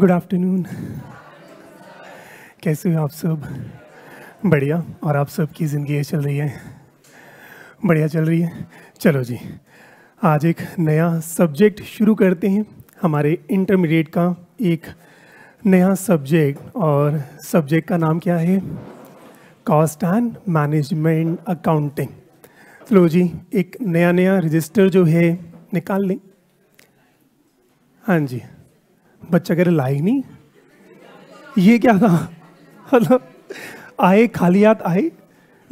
Good afternoon कैसे हो आप सब बढ़िया और आप सब की ज़िंदगी चल रही है बढ़िया चल रही है चलो जी आज एक नया सब्जेक्ट शुरू करते हैं हमारे इंटरमीडिएट का एक नया सब्जेक्ट और सब्जेक्ट का नाम क्या है कॉस्ट एंड मैनेजमेंट अकाउंटिंग चलो जी एक नया नया रजिस्टर जो है निकाल लें हाँ जी बच्चा कह रहे लाए नहीं ये क्या था मतलब आए खाली हाथ आए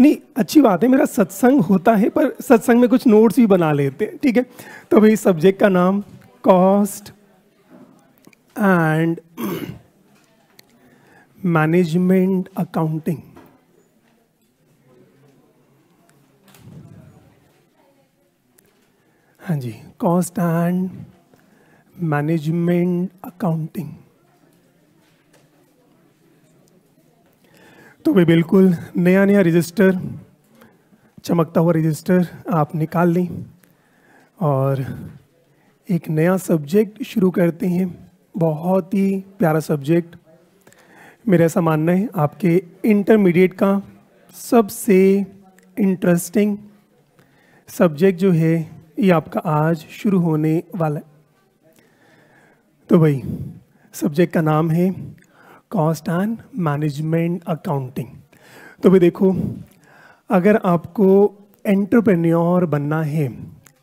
नहीं अच्छी बात है मेरा सत्संग होता है पर सत्संग में कुछ नोट्स भी बना लेते हैं ठीक है तो भाई सब्जेक्ट का नाम कॉस्ट एंड मैनेजमेंट अकाउंटिंग हाँ जी कॉस्ट एंड मैनेजमेंट अकाउंटिंग तो वे बिल्कुल नया नया रजिस्टर चमकता हुआ रजिस्टर आप निकाल लें और एक नया सब्जेक्ट शुरू करते हैं बहुत ही प्यारा सब्जेक्ट मेरा ऐसा मानना है आपके इंटरमीडिएट का सबसे इंटरेस्टिंग सब्जेक्ट जो है ये आपका आज शुरू होने वाला है तो भाई सब्जेक्ट का नाम है कॉस्ट एंड मैनेजमेंट अकाउंटिंग तो भाई देखो अगर आपको एंटरप्रेन्योर बनना है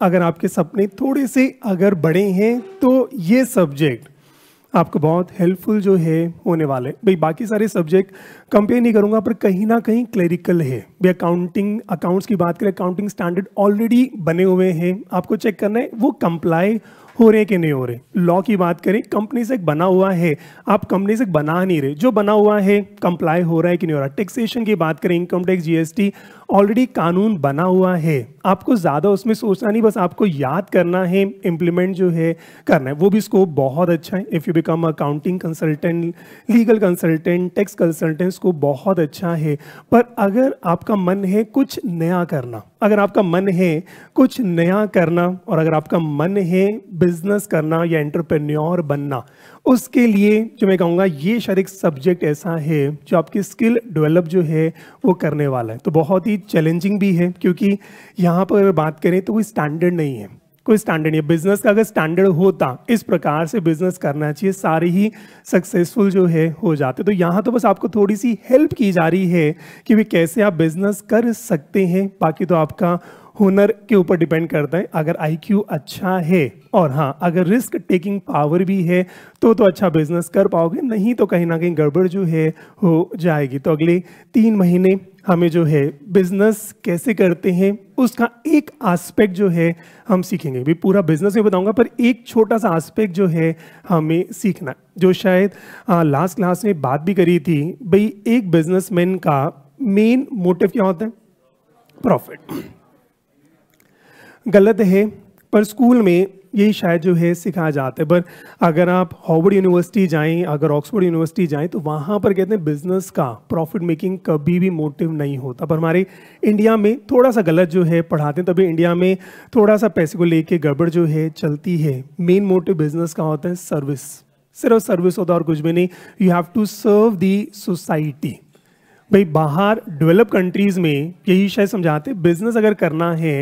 अगर आपके सपने थोड़े से अगर बड़े हैं तो ये सब्जेक्ट आपको बहुत हेल्पफुल जो है होने वाले भाई बाकी सारे सब्जेक्ट कंपेयर नहीं करूँगा पर कहीं ना कहीं क्लेरिकल है भाई अकाउंटिंग अकाउंट्स की बात करें अकाउंटिंग स्टैंडर्ड ऑलरेडी बने हुए हैं आपको चेक करना है वो कंप्लाई हो रहे कि नहीं हो रहे लॉ की बात करें कंपनी से एक बना हुआ है आप कंपनी से बना नहीं रहे जो बना हुआ है कंप्लाई हो रहा है कि नहीं हो रहा टैक्सेशन की बात करें इनकम टैक्स जीएसटी ऑलरेडी कानून बना हुआ है आपको ज़्यादा उसमें सोचना नहीं बस आपको याद करना है इम्प्लीमेंट जो है करना है वो भी स्कोप बहुत अच्छा है if you become accounting consultant legal consultant tax consultant scope बहुत अच्छा है पर अगर आपका मन है कुछ नया करना अगर आपका मन है कुछ नया करना और अगर आपका मन है बिजनेस करना या एंटरप्रेन्योर बनना उसके लिए जो मैं कहूँगा ये शायद एक सब्जेक्ट ऐसा है जो आपकी स्किल डेवलप जो है वो करने वाला है तो बहुत ही चैलेंजिंग भी है क्योंकि यहाँ पर बात करें तो कोई स्टैंडर्ड नहीं है कोई स्टैंडर्ड नहीं बिजनेस का अगर स्टैंडर्ड होता इस प्रकार से बिजनेस करना चाहिए सारे ही सक्सेसफुल जो है हो जाते तो यहाँ तो बस आपको थोड़ी सी हेल्प की जा रही है कि भाई कैसे आप बिजनेस कर सकते हैं बाकी तो आपका हुनर के ऊपर डिपेंड करता है अगर आई अच्छा है और हाँ अगर रिस्क टेकिंग पावर भी है तो तो अच्छा बिजनेस कर पाओगे नहीं तो कहीं ना कहीं गड़बड़ जो है हो जाएगी तो अगले तीन महीने हमें जो है बिजनेस कैसे करते हैं उसका एक आस्पेक्ट जो है हम सीखेंगे भी पूरा बिजनेस में बताऊंगा पर एक छोटा सा आस्पेक्ट जो है हमें सीखना जो शायद लास्ट क्लास में बात भी करी थी भाई एक बिजनेसमैन का मेन मोटिव क्या होता है प्रॉफिट गलत है पर स्कूल में यही शायद जो है सिखाया जाता है पर अगर आप हॉवर्ड यूनिवर्सिटी जाएं अगर ऑक्सफोर्ड यूनिवर्सिटी जाएं तो वहाँ पर कहते हैं बिजनेस का प्रॉफिट मेकिंग कभी भी मोटिव नहीं होता पर हमारे इंडिया में थोड़ा सा गलत जो है पढ़ाते हैं तभी इंडिया में थोड़ा सा पैसे को लेके गड़बड़ जो है चलती है मेन मोटिव बिजनेस का होता है सर्विस सिर्फ सर्विस होता है और कुछ भी नहीं you have to serve the society भाई बाहर डेवलप कंट्रीज़ में यही शायद समझाते बिजनेस अगर करना है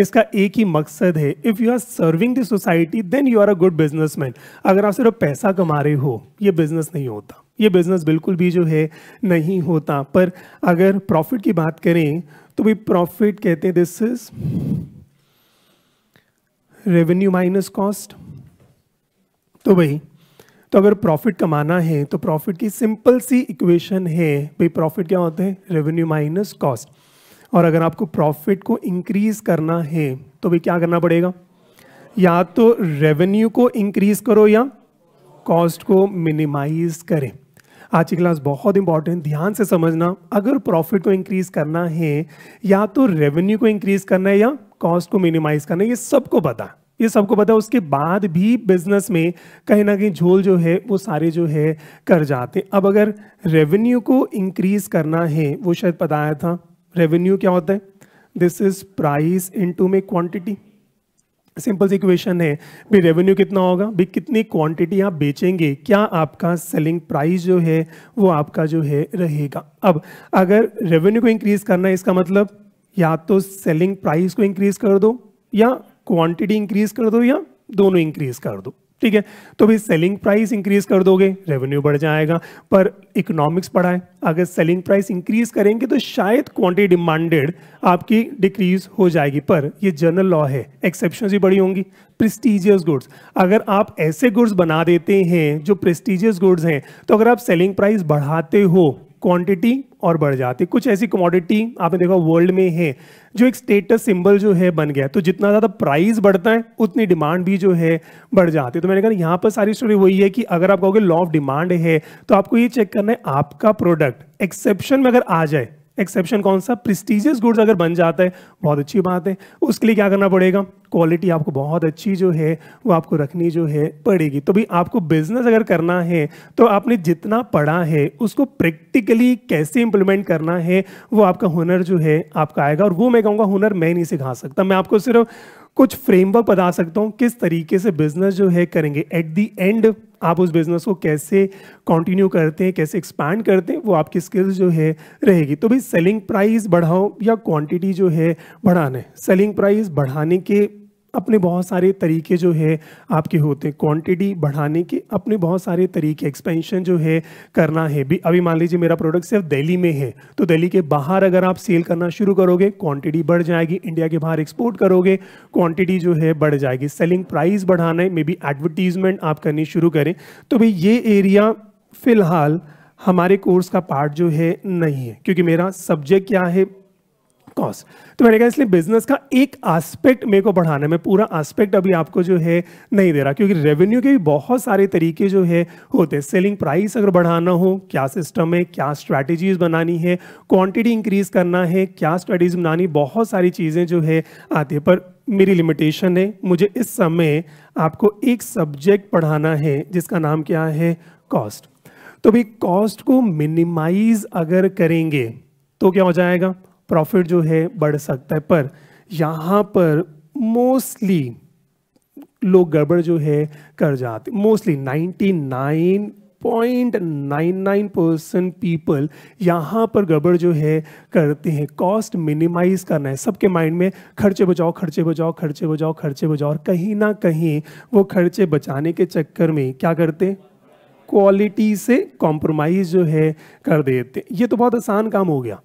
इसका एक ही मकसद है if you are serving the society then you are a good businessman अगर आप सिर्फ पैसा कमा रहे हो ये बिजनेस नहीं होता ये बिजनेस बिल्कुल भी जो है नहीं होता पर अगर प्रॉफिट की बात करें तो भाई प्रॉफिट कहते हैं this is revenue minus cost तो भाई तो अगर प्रॉफिट कमाना है तो प्रॉफिट की सिंपल सी इक्वेशन है भाई प्रॉफिट क्या होता है रेवेन्यू माइनस कॉस्ट और अगर आपको प्रॉफिट को इंक्रीज करना है तो भाई क्या करना पड़ेगा या तो रेवेन्यू को इंक्रीज करो या कॉस्ट को मिनिमाइज करें आज की क्लास बहुत इंपॉर्टेंट ध्यान से समझना अगर प्रॉफिट को इंक्रीज करना है या तो रेवेन्यू को इंक्रीज करना है या कॉस्ट को मिनिमाइज करना है ये सबको पता है ये सबको पता है उसके बाद भी बिजनेस में कहीं ना कहीं झोल जो है वो सारे जो है कर जाते अब अगर रेवेन्यू को इंक्रीज करना है वो शायद पता आया था रेवेन्यू क्या होता है दिस इज प्राइस इनटू में क्वांटिटी सिंपल सी क्वेश्चन है भी रेवेन्यू कितना होगा भी कितनी क्वांटिटी आप बेचेंगे क्या आपका सेलिंग प्राइस जो है वो आपका जो है रहेगा अब अगर रेवेन्यू को इंक्रीज करना है इसका मतलब या तो सेलिंग प्राइस को इंक्रीज कर दो या क्वांटिटी इंक्रीज कर दो या दोनों इंक्रीज कर दो ठीक है तो भाई सेलिंग प्राइस इंक्रीज कर दोगे रेवेन्यू बढ़ जाएगा पर इकोनॉमिक्स पढ़ा है अगर सेलिंग प्राइस इंक्रीज करेंगे तो शायद क्वांटिटी डिमांडेड आपकी डिक्रीज हो जाएगी पर ये जनरल लॉ है एक्सेप्शन भी बड़ी होंगी प्रेस्टिजियस गुड्स अगर आप ऐसे गुड्स बना देते हैं जो प्रेस्टिजियस गुड्स हैं तो अगर आप सेलिंग प्राइस बढ़ाते हो क्वांटिटी और बढ़ जाती कुछ ऐसी कमोडिटी आपने देखा वर्ल्ड में है जो एक स्टेटस सिंबल जो है बन गया तो जितना ज़्यादा प्राइस बढ़ता है उतनी डिमांड भी जो है बढ़ जाती है तो मैंने कहा यहाँ पर सारी स्टोरी वही है कि अगर आप कहोगे लॉ ऑफ डिमांड है तो आपको ये चेक करना है आपका प्रोडक्ट एक्सेप्शन में अगर आ जाए एक्सेप्शन कौन सा प्रिस्टीजियस गुड्स अगर बन जाता है बहुत अच्छी बात है उसके लिए क्या करना पड़ेगा क्वालिटी आपको बहुत अच्छी जो है वो आपको रखनी जो है पड़ेगी तो भाई आपको बिजनेस अगर करना है तो आपने जितना पढ़ा है उसको प्रैक्टिकली कैसे इंप्लीमेंट करना है वो आपका हुनर जो है आपका आएगा और वो मैं कहूँगा हुनर मैं नहीं सिखा सकता मैं आपको सिर्फ कुछ फ्रेमवर्क बता सकता हूँ किस तरीके से बिजनेस जो है करेंगे एट दी एंड आप उस बिजनेस को कैसे कंटिन्यू करते हैं कैसे एक्सपैंड करते हैं वो आपकी स्किल्स जो है रहेगी तो भाई सेलिंग प्राइस बढ़ाओ या क्वांटिटी जो है बढ़ाना है सेलिंग प्राइस बढ़ाने के अपने बहुत सारे तरीके जो है आपके होते हैं क्वांटिटी बढ़ाने के अपने बहुत सारे तरीके एक्सपेंशन जो है करना है भी अभी मान लीजिए मेरा प्रोडक्ट सिर्फ दिल्ली में है तो दिल्ली के बाहर अगर आप सेल करना शुरू करोगे क्वांटिटी बढ़ जाएगी इंडिया के बाहर एक्सपोर्ट करोगे क्वांटिटी जो है बढ़ जाएगी सेलिंग प्राइस बढ़ाना है मे बी एडवर्टीजमेंट आप करनी शुरू करें तो भाई ये एरिया फिलहाल हमारे कोर्स का पार्ट जो है नहीं है क्योंकि मेरा सब्जेक्ट क्या है कॉस्ट तो मैंने कहा इसलिए बिजनेस का एक आस्पेक्ट मेरे को बढ़ाने में पूरा आस्पेक्ट अभी आपको जो है नहीं दे रहा क्योंकि रेवेन्यू के भी बहुत सारे तरीके जो है होते हैं सेलिंग प्राइस अगर बढ़ाना हो क्या सिस्टम है क्या स्ट्रैटेजीज बनानी है क्वांटिटी इंक्रीज करना है क्या स्ट्रैटेजी बनानी बहुत सारी चीज़ें जो है आती है पर मेरी लिमिटेशन है मुझे इस समय आपको एक सब्जेक्ट पढ़ाना है जिसका नाम क्या है कॉस्ट तो भी कॉस्ट को मिनिमाइज अगर करेंगे तो क्या हो जाएगा प्रॉफिट जो है बढ़ सकता है पर यहाँ पर मोस्टली लोग गड़बड़ जो है कर जाते mostly 99.99 point nine nine percent people यहाँ पर गड़बड़ जो है करते हैं कॉस्ट मिनिमाइज करना है सबके माइंड में खर्चे बचाओ खर्चे बचाओ खर्चे बचाओ खर्चे बचाओ और कहीं ना कहीं वो खर्चे बचाने के चक्कर में क्या करते क्वालिटी से कॉम्प्रोमाइज़ जो है कर देते ये तो बहुत आसान काम हो गया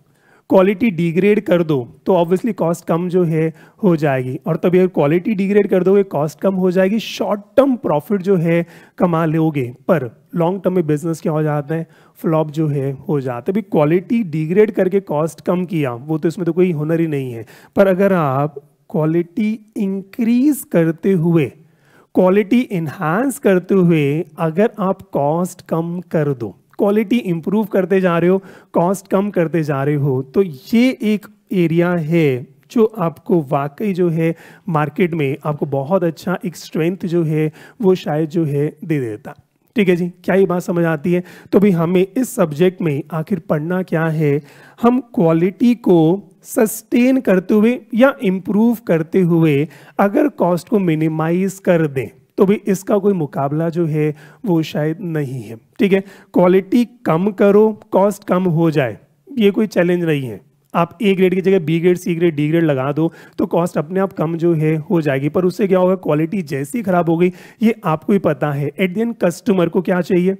क्वालिटी डिग्रेड कर दो तो ऑब्वियसली कॉस्ट कम जो है हो जाएगी और तभी अगर क्वालिटी डिग्रेड कर दोगे कॉस्ट कम हो जाएगी शॉर्ट टर्म प्रॉफिट जो है कमा लोगे पर लॉन्ग टर्म में बिजनेस क्या हो जाता है फ्लॉप जो है हो जाता है भी क्वालिटी डिग्रेड करके कॉस्ट कम किया वो तो इसमें तो कोई हुनर ही नहीं है पर अगर आप क्वालिटी इंक्रीज करते हुए क्वालिटी इन्हांस करते हुए अगर आप कॉस्ट कम कर दो क्वालिटी इम्प्रूव करते जा रहे हो कॉस्ट कम करते जा रहे हो तो ये एक एरिया है जो आपको वाकई जो है मार्केट में आपको बहुत अच्छा एक स्ट्रेंथ जो है वो शायद जो है दे देता ठीक है जी क्या ये बात समझ आती है तो भाई हमें इस सब्जेक्ट में आखिर पढ़ना क्या है हम क्वालिटी को सस्टेन करते हुए या इम्प्रूव करते हुए अगर कॉस्ट को मिनिमाइज कर दें तो भी इसका कोई मुकाबला जो है वो शायद नहीं है ठीक है क्वालिटी कम करो कॉस्ट कम हो जाए ये कोई चैलेंज नहीं है आप ए ग्रेड की जगह B grade C grade D grade लगा दो तो कॉस्ट अपने आप कम जो है हो जाएगी पर उससे क्या होगा क्वालिटी जैसी ख़राब हो गई ये आपको ही पता है एट दी एंड कस्टमर को क्या चाहिए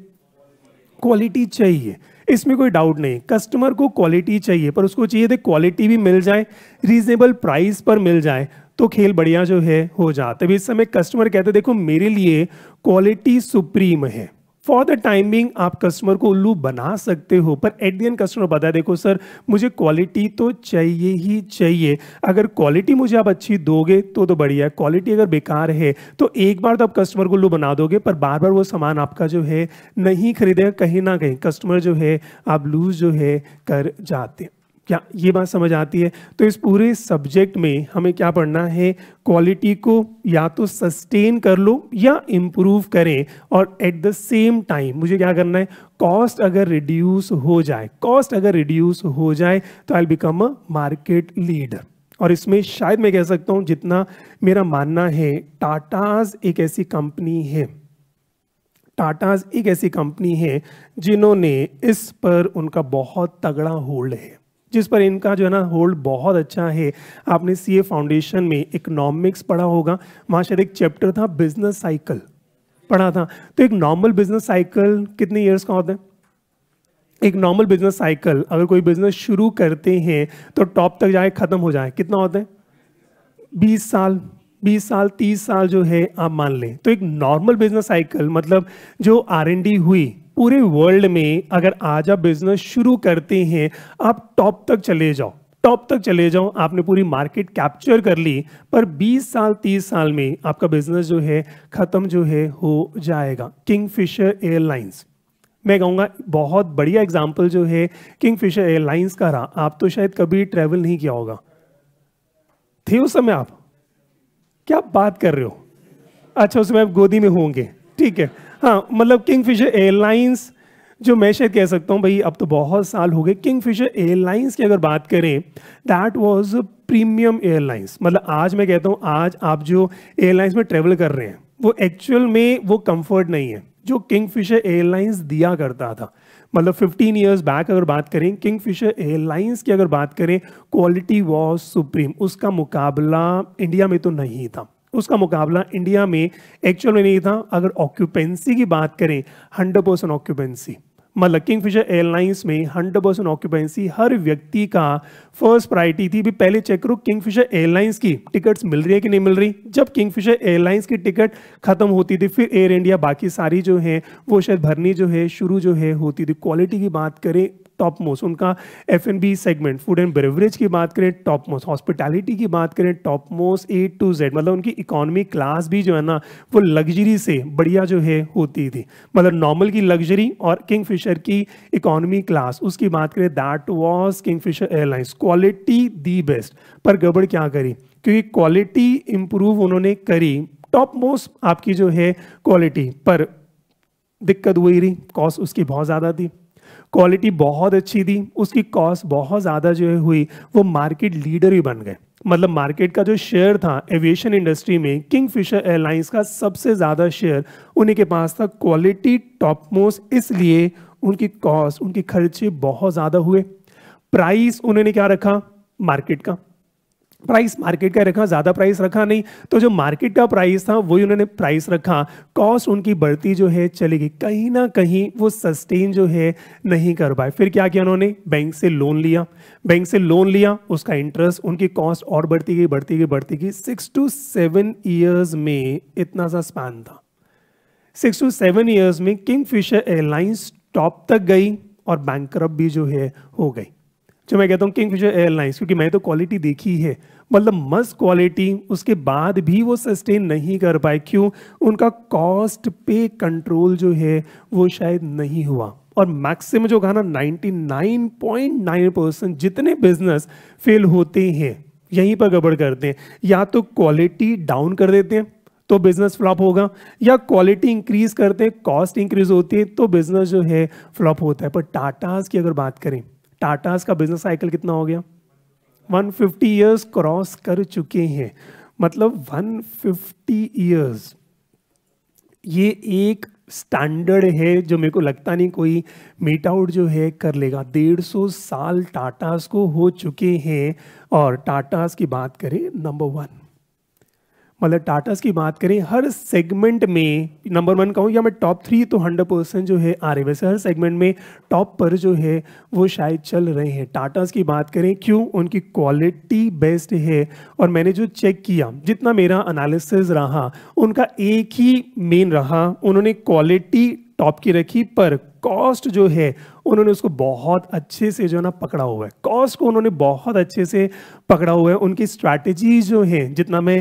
क्वालिटी चाहिए इसमें कोई डाउट नहीं कस्टमर को क्वालिटी चाहिए पर उसको चाहिए थे क्वालिटी भी मिल जाए रीजनेबल प्राइस पर मिल जाए तो खेल बढ़िया जो है हो जाता है इस समय कस्टमर कहते देखो मेरे लिए क्वालिटी सुप्रीम है फॉर द टाइमिंग आप कस्टमर को उल्लू बना सकते हो पर एट दी एंड कस्टमर बता देखो सर मुझे क्वालिटी तो चाहिए ही चाहिए अगर क्वालिटी मुझे आप अच्छी दोगे तो तो बढ़िया क्वालिटी अगर बेकार है तो एक बार तो आप कस्टमर को उल्लू बना दोगे पर बार बार वो सामान आपका जो है नहीं खरीदेगा कहीं ना कहीं कस्टमर जो है आप लूज जो है कर जाते क्या ये बात समझ आती है तो इस पूरे सब्जेक्ट में हमें क्या पढ़ना है क्वालिटी को या तो सस्टेन कर लो या इम्प्रूव करें और एट द सेम टाइम मुझे क्या करना है कॉस्ट अगर रिड्यूस हो जाए कॉस्ट अगर रिड्यूस हो जाए तो I become a market leader और इसमें शायद मैं कह सकता हूँ जितना मेरा मानना है टाटाज एक ऐसी कंपनी है टाटाज एक ऐसी कंपनी है जिन्होंने इस पर उनका बहुत तगड़ा होल्ड है जिस पर इनका जो है ना होल्ड बहुत अच्छा है आपने सीए फाउंडेशन में इकोनॉमिक्स पढ़ा होगा वहाँ शायद एक चैप्टर था बिजनेस साइकिल पढ़ा था तो एक नॉर्मल बिजनेस साइकिल कितने ईयर्स का होता है एक नॉर्मल बिजनेस साइकिल अगर कोई बिजनेस शुरू करते हैं तो टॉप तक जाए खत्म हो जाए कितना होता है बीस साल बीस साल तीस साल जो है आप मान लें तो एक नॉर्मल बिजनेस साइकिल मतलब जो आर हुई पूरे वर्ल्ड में अगर आज आप बिजनेस शुरू करते हैं आप टॉप तक चले जाओ टॉप तक चले जाओ आपने पूरी मार्केट कैप्चर कर ली पर 20 साल 30 साल में आपका बिजनेस जो है ख़त्म जो है हो जाएगा किंग फिशर एयरलाइंस मैं कहूँगा बहुत बढ़िया एग्जाम्पल जो है किंग फिशर एयरलाइंस का रहा आप तो शायद कभी ट्रेवल नहीं किया होगा थे उस समय आप क्या बात कर रहे हो अच्छा उस समय आप गोदी में होंगे ठीक है हाँ मतलब किंग फिशर एयरलाइंस जो मैं शायद कह सकता हूँ भाई अब तो बहुत साल हो गए किंग फिशर एयरलाइंस की अगर बात करें दैट वॉज प्रीमियम एयरलाइंस मतलब आज मैं कहता हूँ आज आप जो एयरलाइंस में ट्रेवल कर रहे हैं वो एक्चुअल में वो कंफर्ट नहीं है जो किंग फिशर एयरलाइंस दिया करता था मतलब 15 इयर्स बैक अगर बात करें किंग फिशर एयरलाइंस की अगर बात करें क्वालिटी वॉज सुप्रीम उसका मुकाबला इंडिया में तो नहीं था उसका मुकाबला इंडिया में एक्चुअल में नहीं था अगर ऑक्यूपेंसी की बात करें हंड्रेड परसेंट ऑक्यूपेंसी मतलब किंग फिशर एयरलाइंस में हंड्रेड परसेंट ऑक्यूपेंसी हर व्यक्ति का फर्स्ट प्रायोरिटी थी भी पहले चेक करो किंग फिशर एयरलाइंस की टिकट्स मिल रही है कि नहीं मिल रही जब किंग फिशर एयरलाइंस की टिकट खत्म होती थी फिर एयर इंडिया बाकी सारी जो है वो शायद भरनी जो है शुरू जो है होती थी क्वालिटी की बात करें टॉप मोस्ट उनका F N B segment food and beverage की बात करें टॉप मोस्ट हॉस्पिटैलिटी की बात करें top most A to Z मतलब उनकी इकोनॉमी क्लास भी जो है ना वो लग्जरी से बढ़िया जो है होती थी मतलब नॉर्मल की लग्जरी और किंग फिशर की इकोनॉमी क्लास उसकी बात करें that was Kingfisher airlines quality the best पर गड़बड़ क्या करी क्योंकि क्वालिटी इंप्रूव उन्होंने करी टॉप मोस्ट आपकी जो है क्वालिटी पर दिक्कत हुई रही कॉस्ट उसकी बहुत ज़्यादा थी क्वालिटी बहुत अच्छी थी उसकी कॉस्ट बहुत ज़्यादा जो है हुई वो मार्केट लीडर ही बन गए मतलब मार्केट का जो शेयर था एविएशन इंडस्ट्री में किंग फिशर एयरलाइंस का सबसे ज़्यादा शेयर उन्हीं के पास था क्वालिटी टॉप मोस्ट इसलिए उनकी कॉस्ट उनके खर्चे बहुत ज़्यादा हुए प्राइस उन्होंने क्या रखा मार्केट का प्राइस मार्केट का रखा ज़्यादा प्राइस रखा नहीं तो जो मार्केट का प्राइस था वही उन्होंने प्राइस रखा कॉस्ट उनकी बढ़ती जो है चली गई कहीं ना कहीं वो सस्टेन जो है नहीं कर पाए फिर क्या किया उन्होंने बैंक से लोन लिया बैंक से लोन लिया उसका इंटरेस्ट उनकी कॉस्ट और बढ़ती गई बढ़ती गई बढ़ती गई सिक्स टू सेवन ईयर्स में इतना सा स्पैन था सिक्स टू सेवन ईयर्स में किंग फिशर एयरलाइंस टॉप तक गई और बैंक भी जो है हो गई जो मैं कहता हूँ किंग फिशर एयरलाइंस क्योंकि मैं तो क्वालिटी देखी है मतलब मस्त क्वालिटी उसके बाद भी वो सस्टेन नहीं कर पाए क्यों उनका कॉस्ट पे कंट्रोल जो है वो शायद नहीं हुआ और मैक्सिमम जो गाना 99.9 परसेंट जितने बिजनेस फेल होते हैं यहीं पर गड़बड़ करते हैं या तो क्वालिटी डाउन कर देते हैं तो बिजनेस फ्लॉप होगा या क्वालिटी इंक्रीज करते हैं कॉस्ट इंक्रीज होती है तो बिजनेस जो है फ्लॉप होता है पर टाटाज की अगर बात करें टाटाज का बिजनेस साइकिल कितना हो गया 150 ईयर्स क्रॉस कर चुके हैं मतलब 150 ईयर्स ये एक स्टैंडर्ड है जो मेरे को लगता नहीं कोई मीट आउट जो है कर लेगा डेढ़ सौ साल टाटास को हो चुके हैं और टाटास की बात करें नंबर वन मतलब टाटास की बात करें हर सेगमेंट में नंबर वन कहूँ या मैं टॉप थ्री तो हंड्रेड परसेंट जो है आ रहे वैसे हर सेगमेंट में टॉप पर जो है वो शायद चल रहे हैं टाटास की बात करें क्यों उनकी क्वालिटी बेस्ट है और मैंने जो चेक किया जितना मेरा अनालिसिस रहा उनका एक ही मेन रहा उन्होंने क्वालिटी टॉप की रखी पर कॉस्ट जो है उन्होंने उसको बहुत अच्छे से जो है ना पकड़ा हुआ है कॉस्ट को उन्होंने बहुत अच्छे से पकड़ा हुआ है उनकी स्ट्रैटेजी जो है जितना मैं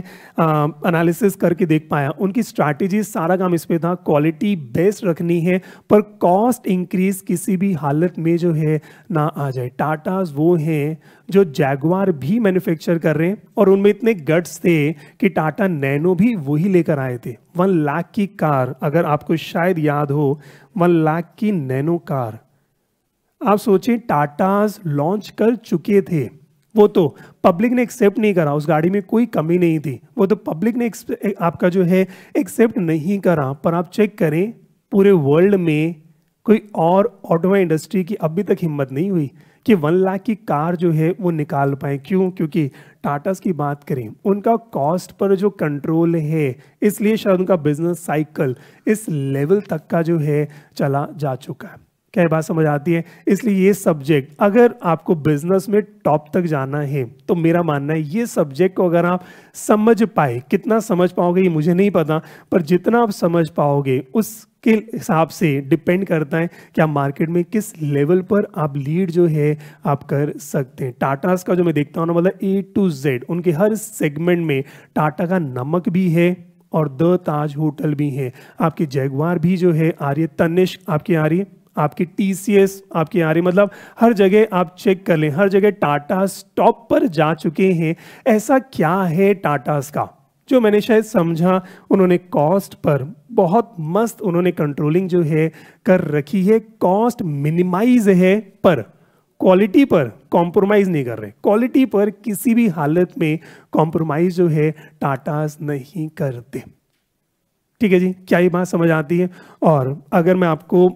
एनालिसिस करके देख पाया उनकी स्ट्रैटेजी सारा काम इस पर था क्वालिटी बेस्ट रखनी है पर कॉस्ट इंक्रीज किसी भी हालत में जो है ना आ जाए टाटा वो हैं जो जैगवार भी मैन्युफैक्चर कर रहे हैं और उनमें इतने गट्स थे कि टाटा नैनो भी वही लेकर आए थे वन लाख की कार अगर आपको शायद याद हो वन लाख की नैनो कार आप सोचें टाटाज लॉन्च कर चुके थे वो तो पब्लिक ने एक्सेप्ट नहीं करा उस गाड़ी में कोई कमी नहीं थी वो तो पब्लिक ने आपका जो है एक्सेप्ट नहीं करा पर आप चेक करें पूरे वर्ल्ड में कोई और ऑटोमोबाइल इंडस्ट्री की अभी तक हिम्मत नहीं हुई कि वन लाख की कार जो है वो निकाल पाए क्यों क्योंकि टाटास की बात करें उनका कॉस्ट पर जो कंट्रोल है इसलिए शायद उनका बिजनेस साइकिल इस लेवल तक का जो है चला जा चुका है क्या बात समझ आती है इसलिए ये सब्जेक्ट अगर आपको बिजनेस में टॉप तक जाना है तो मेरा मानना है ये सब्जेक्ट को अगर आप समझ पाए कितना समझ पाओगे ये मुझे नहीं पता पर जितना आप समझ पाओगे उसके हिसाब से डिपेंड करता है कि आप मार्केट में किस लेवल पर आप लीड जो है आप कर सकते हैं टाटास का जो मैं देखता हूँ ना मतलब ए टू जेड उनके हर सेगमेंट में टाटा का नमक भी है और द ताज होटल भी है आपकी जयगवार भी जो है आ रही है तनिष्क आपकी आ रही है आपकी टी आपकी आर e, मतलब हर जगह आप चेक कर लें हर जगह टाटा स्टॉप पर जा चुके हैं ऐसा क्या है टाटास का जो मैंने शायद समझा उन्होंने कॉस्ट पर बहुत मस्त उन्होंने कंट्रोलिंग जो है कर रखी है कॉस्ट मिनिमाइज है पर क्वालिटी पर कॉम्प्रोमाइज़ नहीं कर रहे क्वालिटी पर किसी भी हालत में कॉम्प्रोमाइज़ जो है टाटास नहीं करते ठीक है जी क्या ये बात समझ आती है और अगर मैं आपको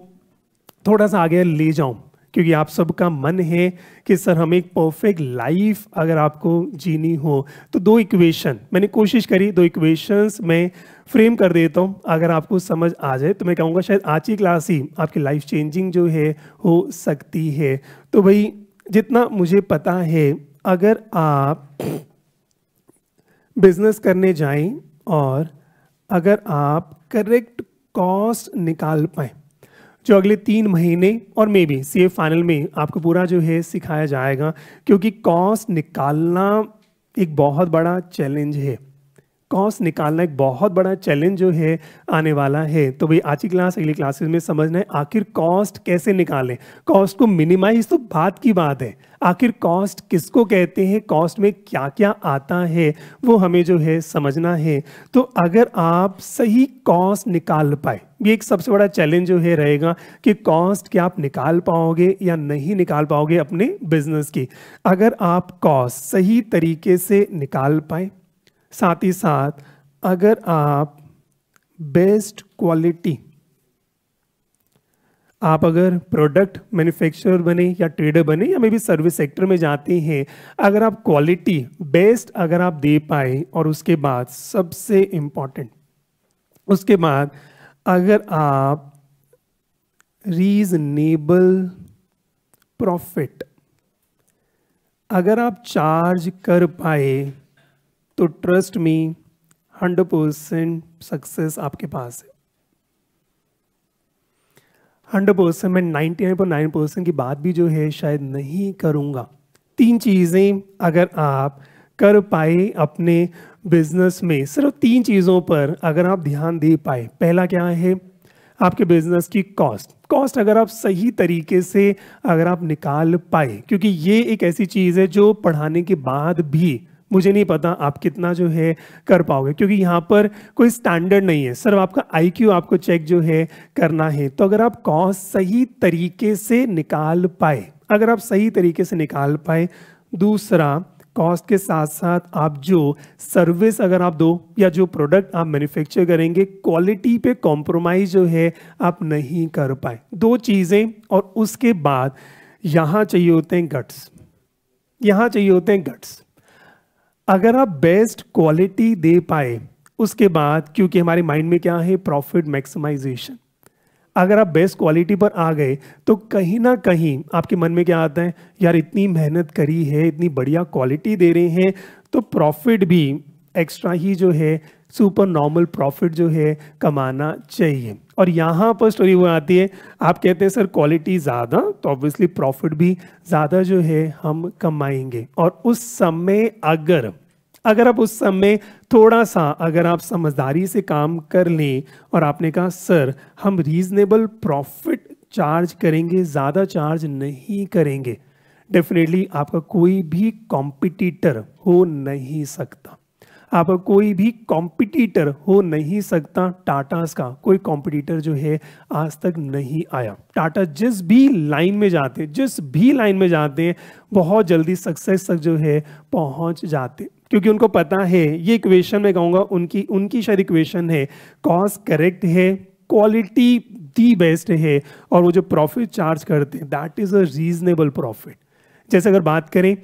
थोड़ा सा आगे ले जाऊं क्योंकि आप सबका मन है कि सर हम एक परफेक्ट लाइफ अगर आपको जीनी हो तो दो इक्वेशन मैंने कोशिश करी दो इक्वेशंस मैं फ्रेम कर देता हूँ अगर आपको समझ आ जाए तो मैं कहूँगा शायद आज की क्लास ही आपकी लाइफ चेंजिंग जो है हो सकती है तो भाई जितना मुझे पता है अगर आप बिजनेस करने जाएं और अगर आप करेक्ट कॉस्ट निकाल पाए जो अगले तीन महीने और मे बी सी फाइनल में आपको पूरा जो है सिखाया जाएगा क्योंकि कॉस्ट निकालना एक बहुत बड़ा चैलेंज है कॉस्ट निकालना एक बहुत बड़ा चैलेंज जो है आने वाला है तो भाई आज की क्लास अगली क्लासेस में समझना है आखिर कॉस्ट कैसे निकालें कॉस्ट को मिनिमाइज तो बात की बात है आखिर कॉस्ट किसको कहते हैं कॉस्ट में क्या क्या आता है वो हमें जो है समझना है तो अगर आप सही कॉस्ट निकाल पाए ये एक सबसे बड़ा चैलेंज जो है रहेगा कि कॉस्ट क्या आप निकाल पाओगे या नहीं निकाल पाओगे अपने बिजनेस की अगर आप कॉस्ट सही तरीके से निकाल पाए साथ ही साथ अगर आप बेस्ट क्वालिटी आप अगर प्रोडक्ट मैन्युफैक्चरर बने या ट्रेडर बने या मे बी सर्विस सेक्टर में जाते हैं अगर आप क्वालिटी बेस्ट अगर आप दे पाए और उसके बाद सबसे इम्पॉर्टेंट उसके बाद अगर आप रीजनेबल प्रॉफिट अगर आप चार्ज कर पाए तो ट्रस्ट में हंड्रेड परसेंट सक्सेस आपके पास है हंड्रेड परसेंट मैं ninety nine point nine percent की बात भी जो है शायद नहीं करूँगा तीन चीज़ें अगर आप कर पाए अपने बिजनेस में सिर्फ तीन चीज़ों पर अगर आप ध्यान दे पाए पहला क्या है आपके बिजनेस की कॉस्ट कॉस्ट अगर आप सही तरीके से अगर आप निकाल पाए क्योंकि ये एक ऐसी चीज़ है जो पढ़ाने के बाद भी मुझे नहीं पता आप कितना जो है कर पाओगे क्योंकि यहाँ पर कोई स्टैंडर्ड नहीं है सर आपका आईक्यू आपको चेक जो है करना है तो अगर आप कॉस सही तरीके से निकाल पाए अगर आप सही तरीके से निकाल पाए दूसरा कॉस्ट के साथ साथ आप जो सर्विस अगर आप दो या जो प्रोडक्ट आप मैन्युफैक्चर करेंगे क्वालिटी पे कॉम्प्रोमाइज़ जो है आप नहीं कर पाए दो चीज़ें और उसके बाद यहाँ चाहिए होते हैं गट्स यहाँ चाहिए होते हैं गट्स अगर आप बेस्ट क्वालिटी दे पाए उसके बाद क्योंकि हमारे माइंड में क्या है प्रॉफिट मैक्सिमाइजेशन अगर आप बेस्ट क्वालिटी पर आ गए तो कहीं ना कहीं आपके मन में क्या आता है यार इतनी मेहनत करी है इतनी बढ़िया क्वालिटी दे रहे हैं तो प्रॉफिट भी एक्स्ट्रा ही जो है सुपर नॉर्मल प्रॉफिट जो है कमाना चाहिए और यहाँ पर स्टोरी वो आती है आप कहते हैं सर क्वालिटी ज़्यादा तो ऑब्वियसली प्रॉफिट भी ज़्यादा जो है हम कमाएंगे और उस समय अगर अगर आप उस समय थोड़ा सा अगर आप समझदारी से काम कर लें और आपने कहा सर हम रीजनेबल प्रॉफिट चार्ज करेंगे ज़्यादा चार्ज नहीं करेंगे डेफिनेटली आपका कोई भी कॉम्पिटिटर हो नहीं सकता आप कोई भी कॉम्पिटिटर हो नहीं सकता टाटास का कोई कॉम्पिटिटर जो है आज तक नहीं आया टाटा जिस भी लाइन में जाते जिस भी लाइन में जाते हैं बहुत जल्दी सक्सेस तक जो है पहुंच जाते क्योंकि उनको पता है ये इक्वेशन मैं कहूँगा उनकी उनकी शायद इक्वेशन है कॉस्ट करेक्ट है क्वालिटी दी बेस्ट है और वो जो प्रॉफिट चार्ज करते हैं that is a reasonable profit जैसे अगर बात करें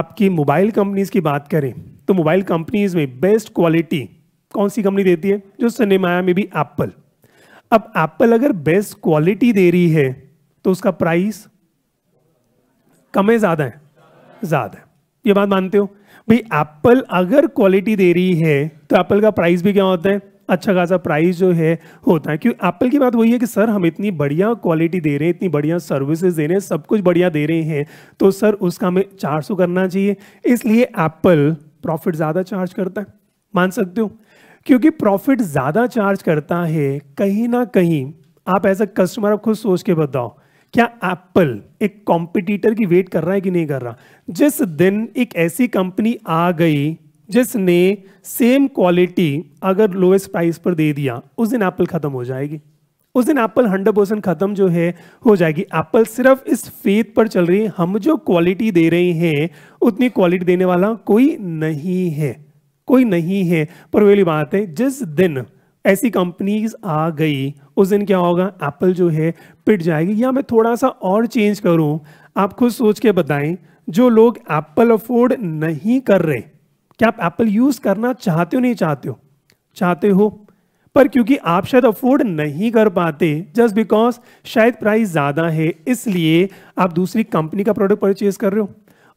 आपकी मोबाइल कंपनीज की बात करें तो मोबाइल कंपनीज में बेस्ट क्वालिटी कौन सी कंपनी देती है जो सिनेमाया में भी एप्पल अब एप्पल अगर बेस्ट क्वालिटी दे रही है तो उसका प्राइस कम है ज़्यादा है ज़्यादा है ये बात मानते हो भाई एप्पल अगर क्वालिटी दे रही है तो एप्पल का प्राइस भी क्या होता है अच्छा खासा प्राइस जो है होता है क्यों एप्पल की बात वही है कि सर हम इतनी बढ़िया क्वालिटी दे रहे हैं इतनी बढ़िया सर्विसेज दे रहे हैं सब कुछ बढ़िया दे रहे हैं तो सर उसका हमें 400 करना चाहिए इसलिए एप्पल प्रॉफिट ज़्यादा चार्ज करता है मान सकते हो क्योंकि प्रॉफिट ज़्यादा चार्ज करता है कहीं ना कहीं आप एज अ कस्टमर आप खुद सोच के बताओ क्या एप्पल एक कॉम्पिटिटर की वेट कर रहा है कि नहीं कर रहा जिस दिन एक ऐसी कंपनी आ गई जिसने सेम क्वालिटी अगर लोएस्ट प्राइस पर दे दिया उस दिन एप्पल ख़त्म हो जाएगी उस दिन एप्पल हंड्रेड परसेंट खत्म जो है हो जाएगी एप्पल सिर्फ इस फेत पर चल रही है हम जो क्वालिटी दे रहे हैं उतनी क्वालिटी देने वाला कोई नहीं है कोई नहीं है पर वाली बात है जिस दिन ऐसी कंपनीज आ गई उस दिन क्या होगा एप्पल जो है पिट जाएगी या मैं थोड़ा सा और चेंज करूं आप खुद सोच के बताएं जो लोग एप्पल अफोर्ड नहीं कर रहे क्या आप एप्पल यूज़ करना चाहते हो नहीं चाहते हो चाहते हो पर क्योंकि आप शायद अफोर्ड नहीं कर पाते जस्ट बिकॉज शायद प्राइस ज़्यादा है इसलिए आप दूसरी कंपनी का प्रोडक्ट परचेज कर रहे हो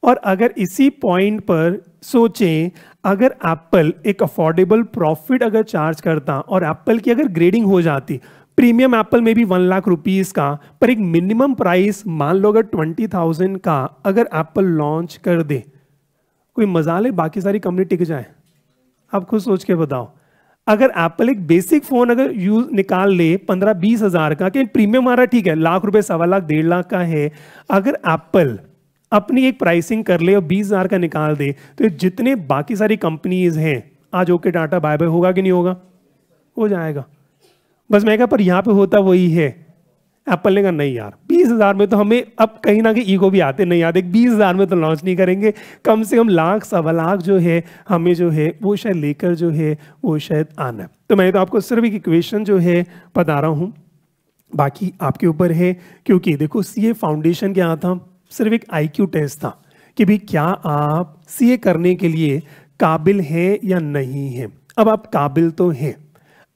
और अगर इसी पॉइंट पर सोचें अगर एप्पल एक अफोर्डेबल प्रॉफिट अगर चार्ज करता और एप्पल की अगर ग्रेडिंग हो जाती प्रीमियम एप्पल में भी वन लाख रुपीस का पर एक मिनिमम प्राइस मान लो अगर ट्वेंटी थाउजेंड का अगर एप्पल लॉन्च कर दे कोई मजा ले बाकी सारी कंपनी टिक जाए आप खुद सोच के बताओ अगर एप्पल एक बेसिक फोन अगर यूज निकाल ले पंद्रह बीस हजार का कि प्रीमियम आ रहा ठीक है लाख रुपए सवा लाख डेढ़ लाख का है अगर एप्पल अपनी एक प्राइसिंग कर ले और बीस हजार का निकाल दे तो जितने बाकी सारी कंपनीज हैं आज ओके डाटा बाय बाय होगा कि नहीं होगा हो जाएगा बस मैं कहा पर यहाँ पे होता वही है एप्पल ने कहा नहीं यार बीस हज़ार में तो हमें अब कहीं ना कहीं ईगो भी आते नहीं आते बीस हज़ार में तो लॉन्च नहीं करेंगे कम से कम लाख सवा लाख जो है हमें जो है वो शायद लेकर जो है वो शायद आना तो मैं तो आपको सिर्फ एक इक्वेशन जो है बता रहा हूँ बाकी आपके ऊपर है क्योंकि देखो सी फाउंडेशन क्या था सिर्फ एक आई टेस्ट था कि भाई क्या आप सी करने के लिए काबिल हैं या नहीं है अब आप काबिल तो हैं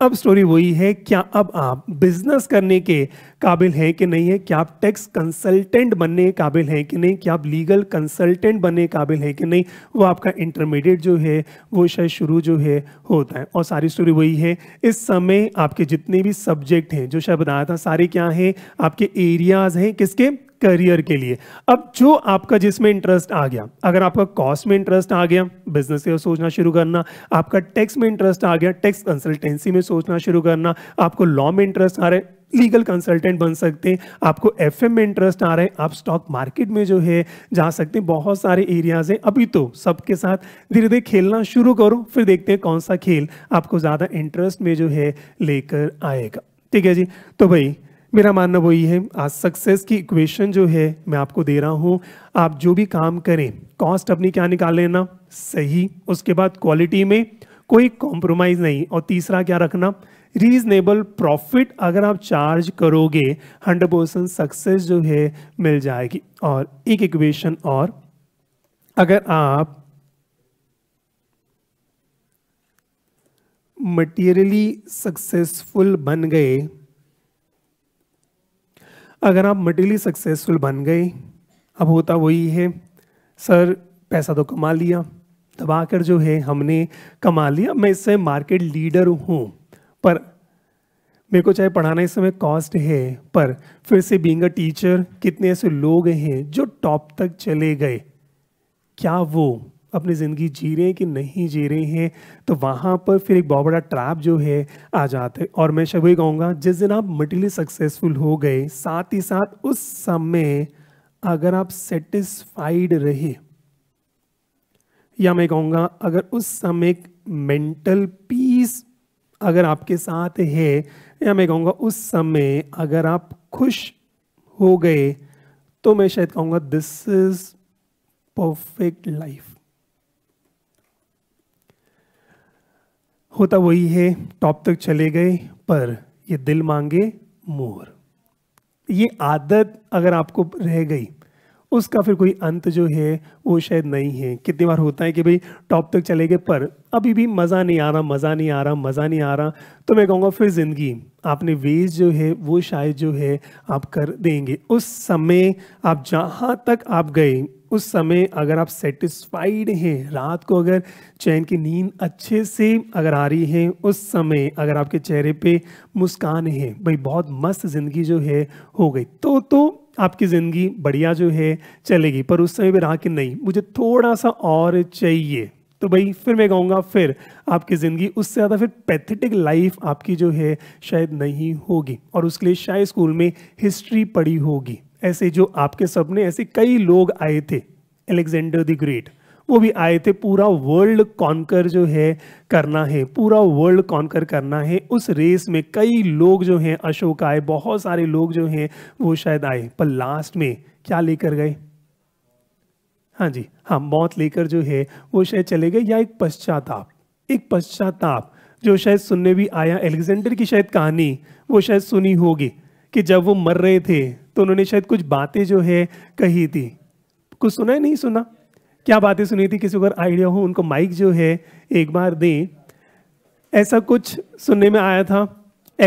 अब स्टोरी वही है क्या अब आप बिजनेस करने के काबिल हैं कि नहीं है क्या आप टैक्स कंसल्टेंट बनने के काबिल हैं कि नहीं क्या आप लीगल कंसल्टेंट बनने के काबिल हैं कि नहीं वो आपका इंटरमीडिएट जो है वो शायद शुरू जो है होता है और सारी स्टोरी वही है इस समय आपके जितने भी सब्जेक्ट हैं जो शायद बताया था सारे क्या हैं आपके एरियाज़ हैं किसके करियर के लिए अब जो आपका जिसमें इंटरेस्ट आ गया अगर आपका कॉस्ट में इंटरेस्ट आ गया बिजनेस से सोचना शुरू करना आपका टैक्स में इंटरेस्ट आ गया टैक्स कंसल्टेंसी में सोचना शुरू करना आपको लॉ में इंटरेस्ट आ रहा है लीगल कंसल्टेंट बन सकते हैं आपको एफ में इंटरेस्ट आ रहा है आप स्टॉक मार्केट में जो है जा सकते हैं बहुत सारे एरियाज हैं अभी तो सबके साथ धीरे धीरे खेलना शुरू करो फिर देखते हैं कौन सा खेल आपको ज़्यादा इंटरेस्ट में जो है लेकर आएगा ठीक है जी तो भाई मेरा मानना वही है आज सक्सेस की इक्वेशन जो है मैं आपको दे रहा हूँ आप जो भी काम करें कॉस्ट अपनी क्या निकाल लेना सही उसके बाद क्वालिटी में कोई कॉम्प्रोमाइज़ नहीं और तीसरा क्या रखना रीजनेबल प्रॉफिट अगर आप चार्ज करोगे 100 परसेंट सक्सेस जो है मिल जाएगी और एक इक्वेशन और अगर आप मटेरियली सक्सेसफुल बन गए अगर आप मटेरियली सक्सेसफुल बन गए अब होता वही है सर पैसा तो कमा लिया दबा कर जो है हमने कमा लिया मैं इससे मार्केट लीडर हूँ पर मेरे को चाहे पढ़ाना इस समय कॉस्ट है पर फिर से बींग अ टीचर कितने ऐसे लोग हैं जो टॉप तक चले गए क्या वो अपनी ज़िंदगी जी रहे हैं कि नहीं जी रहे हैं तो वहाँ पर फिर एक बहुत बड़ा ट्रैप जो है आ जाता है और मैं शबे कहूँगा जिस दिन आप मटीरियली सक्सेसफुल हो गए साथ ही साथ उस समय अगर आप सेटिस्फाइड रहे या मैं कहूँगा अगर उस समय मेंटल पीस अगर आपके साथ है या मैं कहूँगा उस समय अगर आप खुश हो गए तो मैं शायद कहूँगा दिस इज़ परफेक्ट लाइफ होता वही है टॉप तक चले गए पर ये दिल मांगे मोर ये आदत अगर आपको रह गई उसका फिर कोई अंत जो है वो शायद नहीं है कितनी बार होता है कि भाई टॉप तक चले गए पर अभी भी मज़ा नहीं आ रहा मज़ा नहीं आ रहा मज़ा नहीं आ रहा तो मैं कहूँगा फिर ज़िंदगी आपने वेज जो है वो शायद जो है आप कर देंगे उस समय आप जहाँ तक आप गए उस समय अगर आप सेटिस्फाइड हैं रात को अगर चैन की नींद अच्छे से अगर आ रही है उस समय अगर आपके चेहरे पे मुस्कान है भाई बहुत मस्त ज़िंदगी जो है हो गई तो तो आपकी ज़िंदगी बढ़िया जो है चलेगी पर उस समय भी रहा कि नहीं मुझे थोड़ा सा और चाहिए तो भाई फिर मैं कहूँगा फिर आपकी ज़िंदगी उससे ज़्यादा फिर पैथेटिक लाइफ आपकी जो है शायद नहीं होगी और उसके लिए शायद स्कूल में हिस्ट्री पढ़ी होगी ऐसे जो आपके सपने ऐसे कई लोग आए थे एलेक्जेंडर द ग्रेट वो भी आए थे पूरा वर्ल्ड कॉन्कर जो है करना है पूरा वर्ल्ड कॉन्कर करना है उस रेस में कई लोग जो हैं अशोक आए बहुत सारे लोग जो हैं वो शायद आए पर लास्ट में क्या लेकर गए हाँ जी हाँ मौत लेकर जो है वो शायद चले गए या एक पश्चाताप एक पश्चाताप जो शायद सुनने भी आया एलेक्जेंडर की शायद कहानी वो शायद सुनी होगी कि जब वो मर रहे थे तो उन्होंने शायद कुछ बातें जो है कही थी कुछ सुना है नहीं सुना क्या बातें सुनी थी किसी को आइडिया हो उनको माइक जो है एक बार दें ऐसा कुछ सुनने में आया था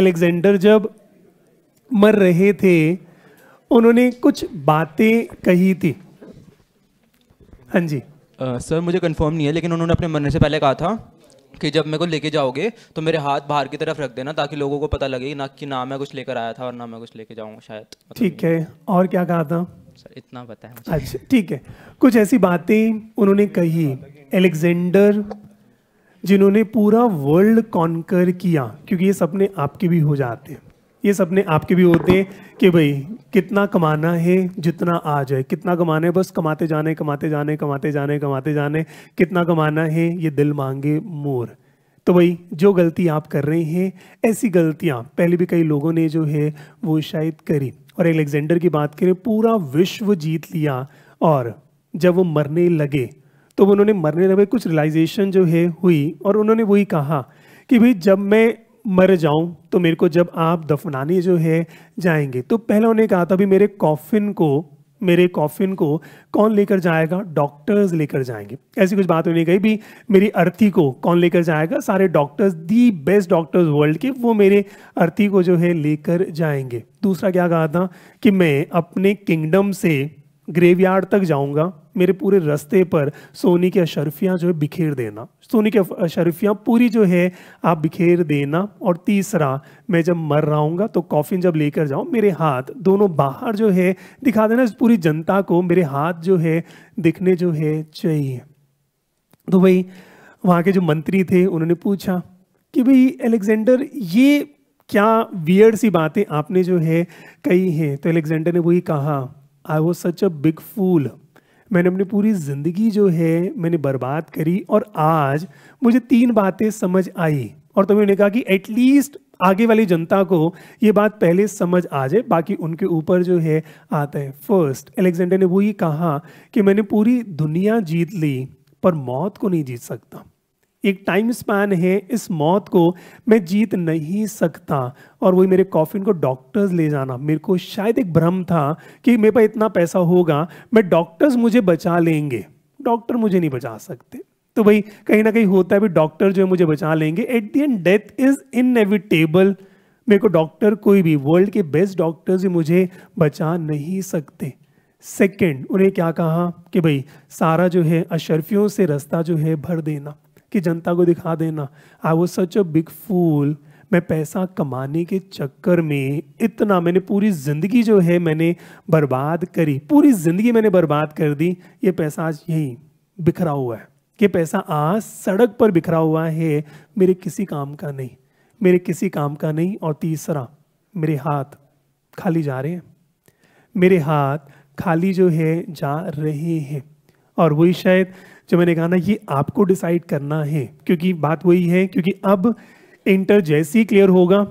एलेक्जेंडर जब मर रहे थे उन्होंने कुछ बातें कही थी हाँ जी सर uh, मुझे कंफर्म नहीं है लेकिन उन्होंने अपने मरने से पहले कहा था कि जब मेरे को लेके जाओगे तो मेरे हाथ बाहर की तरफ रख देना ताकि लोगों को पता लगे ना कि ना मैं कुछ लेकर आया था और ना मैं कुछ लेके जाऊंगा शायद ठीक है और क्या कहा था सर इतना बताया मुझे अच्छा ठीक है कुछ ऐसी बातें उन्होंने कही एलेक्जेंडर जिन्होंने पूरा वर्ल्ड कॉन्कर किया क्योंकि ये सपने आपके भी हो जाते हैं ये सपने आपके भी होते हैं कि भाई कितना कमाना है जितना आ जाए कितना कमाना है बस कमाते जाने कमाते जाने कमाते जाने कमाते जाने कितना कमाना है ये दिल मांगे मोर तो भाई जो गलती आप कर रहे हैं ऐसी गलतियाँ पहले भी कई लोगों ने जो है वो शायद करी और एलेक्जेंडर की बात करें पूरा विश्व जीत लिया और जब वो मरने लगे तो उन्होंने मरने लगे कुछ रियलाइजेशन जो है हुई और उन्होंने वही कहा कि भाई जब मैं मर जाऊं तो मेरे को जब आप दफनाने जो है जाएंगे तो पहले उन्होंने कहा था भी मेरे कॉफिन को मेरे कॉफिन को कौन लेकर जाएगा डॉक्टर्स लेकर जाएंगे ऐसी कुछ बात तो होने गई भी मेरी अर्थी को कौन लेकर जाएगा सारे doctors the best doctors world के वो मेरे अर्थी को जो है लेकर जाएंगे दूसरा क्या कहा था कि मैं अपने किंगडम से ग्रेवयार्ड तक जाऊंगा मेरे पूरे रास्ते पर सोनी की अशरफियाँ जो है बिखेर देना सोनी की अशरफियाँ पूरी जो है आप बिखेर देना और तीसरा मैं जब मर रहा हूँ तो कॉफिन जब लेकर जाऊँ मेरे हाथ दोनों बाहर जो है दिखा देना इस पूरी जनता को मेरे हाथ जो है दिखने जो है चाहिए तो भाई वहाँ के जो मंत्री थे उन्होंने पूछा कि भाई अलेक्जेंडर ये क्या वियर्ड सी बातें आपने जो है कही हैं तो अलेक्जेंडर ने वही कहा I was such a big फूल मैंने अपनी पूरी ज़िंदगी जो है मैंने बर्बाद करी और आज मुझे तीन बातें समझ आई और तो उन्होंने कहा कि एटलीस्ट आगे वाली जनता को ये बात पहले समझ आ जाए बाकी उनके ऊपर जो है आता है फर्स्ट एलेक्जेंडर ने वो ये कहा कि मैंने पूरी दुनिया जीत ली पर मौत को नहीं जीत सकता एक टाइम स्पैन है इस मौत को मैं जीत नहीं सकता और वही मेरे कॉफिन को डॉक्टर्स ले जाना मेरे को शायद एक भ्रम था कि मेरे पास इतना पैसा होगा मैं डॉक्टर्स मुझे बचा लेंगे डॉक्टर मुझे नहीं बचा सकते तो भाई कहीं ना कहीं होता है भी डॉक्टर जो है मुझे बचा लेंगे at the end death is inevitable मेरे को डॉक्टर कोई भी वर्ल्ड के बेस्ट डॉक्टर्स भी मुझे बचा नहीं सकते सेकेंड उन्हें क्या कहा कि भाई सारा जो है अशरफियों से रास्ता जो है भर देना कि जनता को दिखा देना I was such a big फूल मैं पैसा कमाने के चक्कर में इतना मैंने पूरी ज़िंदगी जो है मैंने बर्बाद करी पूरी ज़िंदगी मैंने बर्बाद कर दी ये पैसा आज यहीं बिखरा हुआ है ये पैसा आज सड़क पर बिखरा हुआ है मेरे किसी काम का नहीं मेरे किसी काम का नहीं और तीसरा मेरे हाथ खाली जा रहे हैं मेरे हाथ खाली जो है जा रहे हैं और वही शायद जब मैंने कहा ना ये आपको डिसाइड करना है क्योंकि बात वही है क्योंकि अब इंटर जैसे ही क्लियर होगा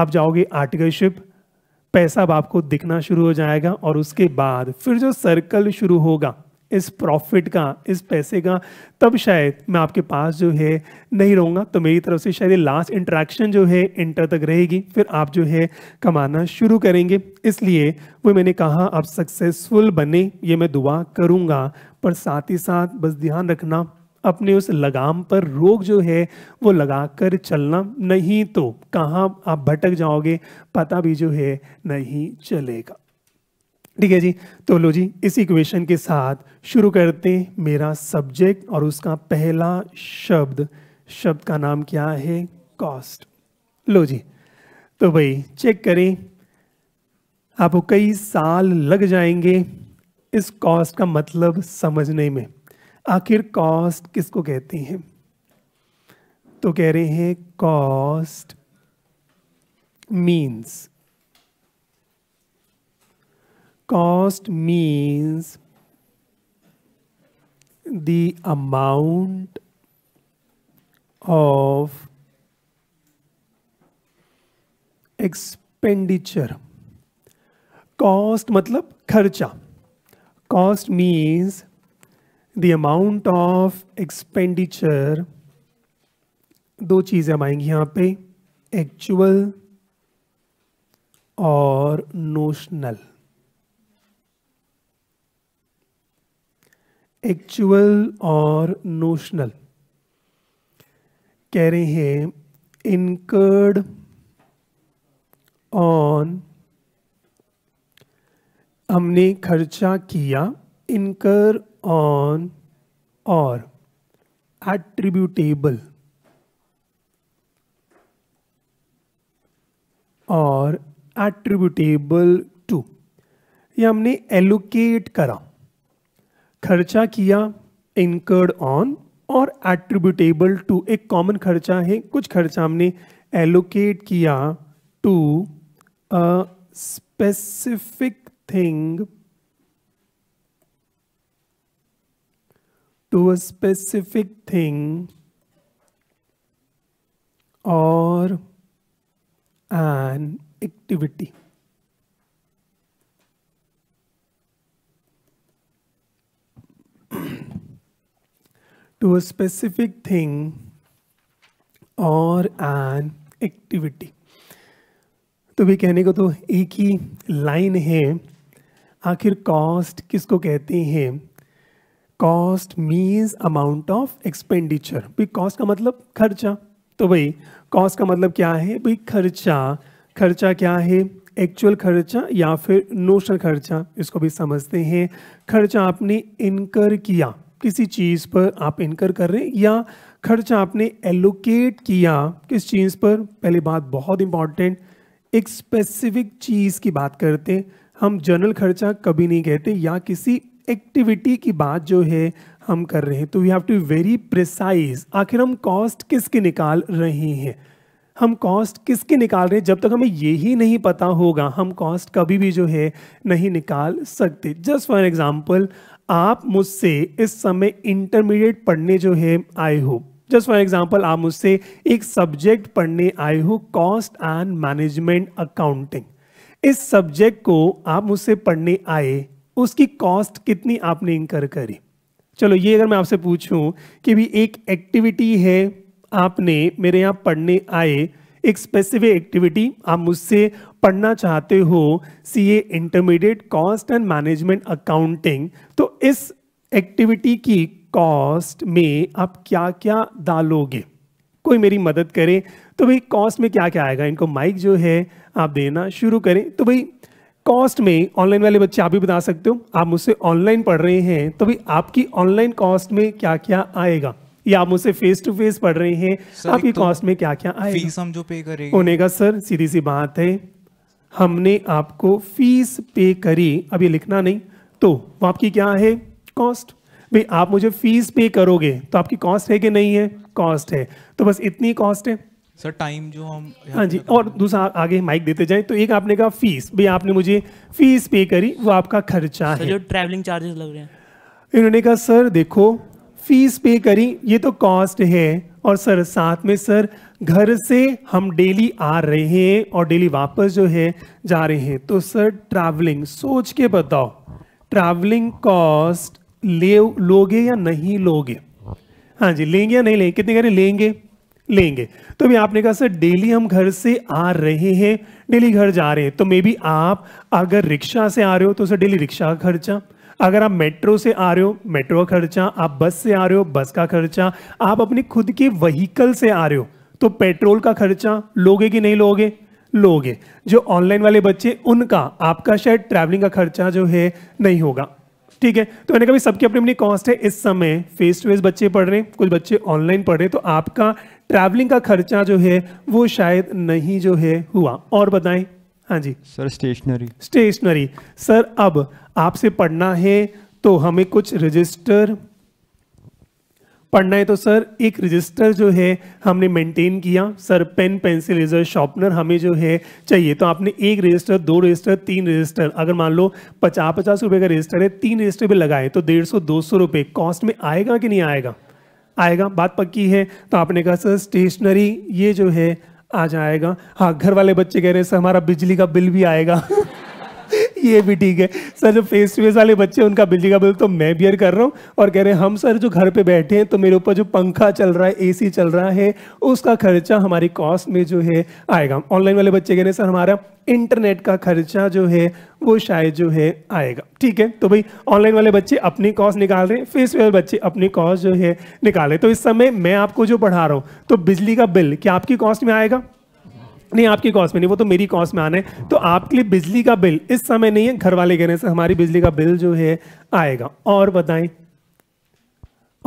आप जाओगे आर्टिकलशिप पैसा अब आपको दिखना शुरू हो जाएगा और उसके बाद फिर जो सर्कल शुरू होगा इस प्रॉफिट का इस पैसे का तब शायद मैं आपके पास जो है नहीं रहूँगा तो मेरी तरफ से शायद लास्ट इंट्रैक्शन जो है इंटर तक रहेगी फिर आप जो है कमाना शुरू करेंगे इसलिए वो मैंने कहा आप सक्सेसफुल बने ये मैं दुआ करूँगा पर साथ ही साथ बस ध्यान रखना अपने उस लगाम पर रोक जो है वो लगा कर चलना नहीं तो कहाँ आप भटक जाओगे पता भी जो है नहीं चलेगा ठीक है जी तो लो जी इस इक्वेशन के साथ शुरू करते मेरा सब्जेक्ट और उसका पहला शब्द शब्द का नाम क्या है कॉस्ट लो जी तो भाई चेक करें आपको कई साल लग जाएंगे इस कॉस्ट का मतलब समझने में आखिर कॉस्ट किसको कहते हैं तो कह रहे हैं cost means cost means the amount of expenditure cost मतलब खर्चा Cost means the amount of expenditure दो चीज़ें हम आएंगी यहाँ पे एक्चुअल और नोशनल एक्चुअल और नोशनल कह रहे हैं इनकर्ड ऑन हमने खर्चा किया इनकर ऑन और एट्रीब्यूटेबल और एट्रीब्यूटेबल टू ये हमने एलोकेट करा खर्चा किया इनकर्ड ऑन और एट्रीब्यूटेबल टू एक कॉमन खर्चा है कुछ खर्चा हमने एलोकेट किया to specific thing to a specific thing or an activity. to a specific thing or an activity. तो भी कहने को तो एक ही लाइन है आखिर कॉस्ट किसको कहते हैं cost means amount of expenditure भाई कॉस्ट का मतलब खर्चा तो भाई कॉस्ट का मतलब क्या है भाई खर्चा खर्चा क्या है एक्चुअल खर्चा या फिर नोशनल खर्चा इसको भी समझते हैं खर्चा आपने इनकर किया किसी चीज़ पर आप इनकर कर रहे हैं या खर्चा आपने एलोकेट किया किस चीज़ पर पहली बात बहुत इंपॉर्टेंट एक स्पेसिफिक चीज़ की बात करते हैं हम जनरल खर्चा कभी नहीं कहते या किसी एक्टिविटी की बात जो है हम कर रहे हैं तो we have to very precise आखिर हम कॉस्ट किसके निकाल रहे हैं हम कॉस्ट किसके निकाल रहे हैं जब तक हमें ये ही नहीं पता होगा हम कॉस्ट कभी भी जो है नहीं निकाल सकते जस्ट फॉर एग्जाम्पल आप मुझसे इस समय इंटरमीडिएट पढ़ने जो है आए हो जस्ट फॉर एग्जाम्पल आप मुझसे एक सब्जेक्ट पढ़ने आए हो कॉस्ट एंड मैनेजमेंट अकाउंटिंग इस सब्जेक्ट को आप मुझसे पढ़ने आए उसकी कॉस्ट कितनी आपने इंकर करी चलो ये अगर मैं आपसे पूछूं कि भी एक एक्टिविटी है आपने मेरे यहाँ पढ़ने आए एक स्पेसिफिक एक्टिविटी आप मुझसे पढ़ना चाहते हो C A intermediate cost and management accounting तो इस एक्टिविटी की कॉस्ट में आप क्या क्या डालोगे कोई मेरी मदद करे तो भाई कॉस्ट में क्या क्या आएगा इनको माइक जो है आप देना शुरू करें तो भाई कॉस्ट में ऑनलाइन वाले बच्चे आप भी बता सकते हो आप मुझसे ऑनलाइन पढ़ रहे हैं तो भाई आपकी ऑनलाइन कॉस्ट में क्या क्या आएगा या आप मुझसे फेस टू फेस पढ़ रहे हैं आपकी कॉस्ट तो में क्या क्या आएगा फीस हम जो पे करेंगे होने का सर सीधी सी बात है हमने आपको फीस पे करी अभी लिखना नहीं तो वो आपकी क्या है कॉस्ट भाई आप मुझे फीस पे करोगे तो आपकी कॉस्ट है कि नहीं है कॉस्ट है तो बस इतनी कॉस्ट है सर टाइम जो हम हाँ जी और दूसरा आगे माइक देते जाएं तो एक आपने कहा फीस भाई आपने मुझे फीस पे करी वो आपका खर्चा है जो ट्रैवलिंग चार्जेस लग रहे हैं इन्होंने कहा सर देखो फीस पे करी ये तो कॉस्ट है और सर साथ में सर घर से हम डेली आ रहे हैं और डेली वापस जो है जा रहे हैं तो सर ट्रैवलिंग सोच के बताओ ट्रैवलिंग कॉस्ट ले लोगे या नहीं लोगे हाँ जी लेंगे या नहीं लेंगे कितने कह रहे लेंगे लेंगे तो अभी आपने कहा सर डेली हम घर से आ रहे हैं डेली घर जा रहे हैं तो मे बी आप अगर रिक्शा से आ रहे हो तो सर डेली रिक्शा का खर्चा अगर आप मेट्रो से आ रहे हो मेट्रो का खर्चा आप बस से आ रहे हो बस का खर्चा आप अपने खुद के वहीकल से आ रहे हो तो पेट्रोल का खर्चा लोगे कि नहीं लोगे लोगे जो ऑनलाइन वाले बच्चे उनका आपका शायद ट्रैवलिंग का खर्चा जो है नहीं होगा ठीक है तो मैंने कभी सबकी अपनी अपनी कॉस्ट है इस समय फेस टू फेस बच्चे पढ़ रहे हैं कुछ बच्चे ऑनलाइन पढ़ रहे हैं तो आपका ट्रैवलिंग का खर्चा जो है वो शायद नहीं जो है हुआ और बताएं हाँ जी सर स्टेशनरी स्टेशनरी सर अब आपसे पढ़ना है तो हमें कुछ रजिस्टर पढ़ना है तो सर एक रजिस्टर जो है हमने मेंटेन किया sir pen pencil razor sharpener हमें जो है चाहिए तो आपने एक रजिस्टर दो रजिस्टर तीन रजिस्टर अगर मान लो पचास पचास रुपये का रजिस्टर है तीन रजिस्टर पे लगाए तो डेढ़ सौ दो सौ रुपये कॉस्ट में आएगा कि नहीं आएगा आएगा बात पक्की है तो आपने कहा सर स्टेशनरी ये जो है आ जाएगा हाँ घर वाले बच्चे कह रहे हैं सर हमारा बिजली का बिल भी आएगा ये भी ठीक है सर जो फेस टू फेस वाले बच्चे उनका बिजली का बिल तो मैं बियर कर रहा हूँ और कह रहे हैं हम सर जो घर पे बैठे हैं तो मेरे ऊपर जो पंखा चल रहा है एसी चल रहा है उसका खर्चा हमारी कॉस्ट में जो है आएगा ऑनलाइन वाले बच्चे कह रहे हैं सर हमारा इंटरनेट का खर्चा जो है वो शायद जो है आएगा ठीक है तो भाई ऑनलाइन वाले बच्चे अपनी कॉस्ट निकाल रहे हैं फेस वाले बच्चे अपनी कॉस्ट जो है निकाल रहे तो इस समय मैं आपको जो पढ़ा रहा हूँ तो बिजली का बिल क्या आपकी कॉस्ट में आएगा नहीं आपकी कॉस्ट में नहीं वो तो मेरी कॉस्ट में आना है तो आपके लिए बिजली का बिल इस समय नहीं है घर वाले कहने से हमारी बिजली का बिल जो है आएगा और बताएं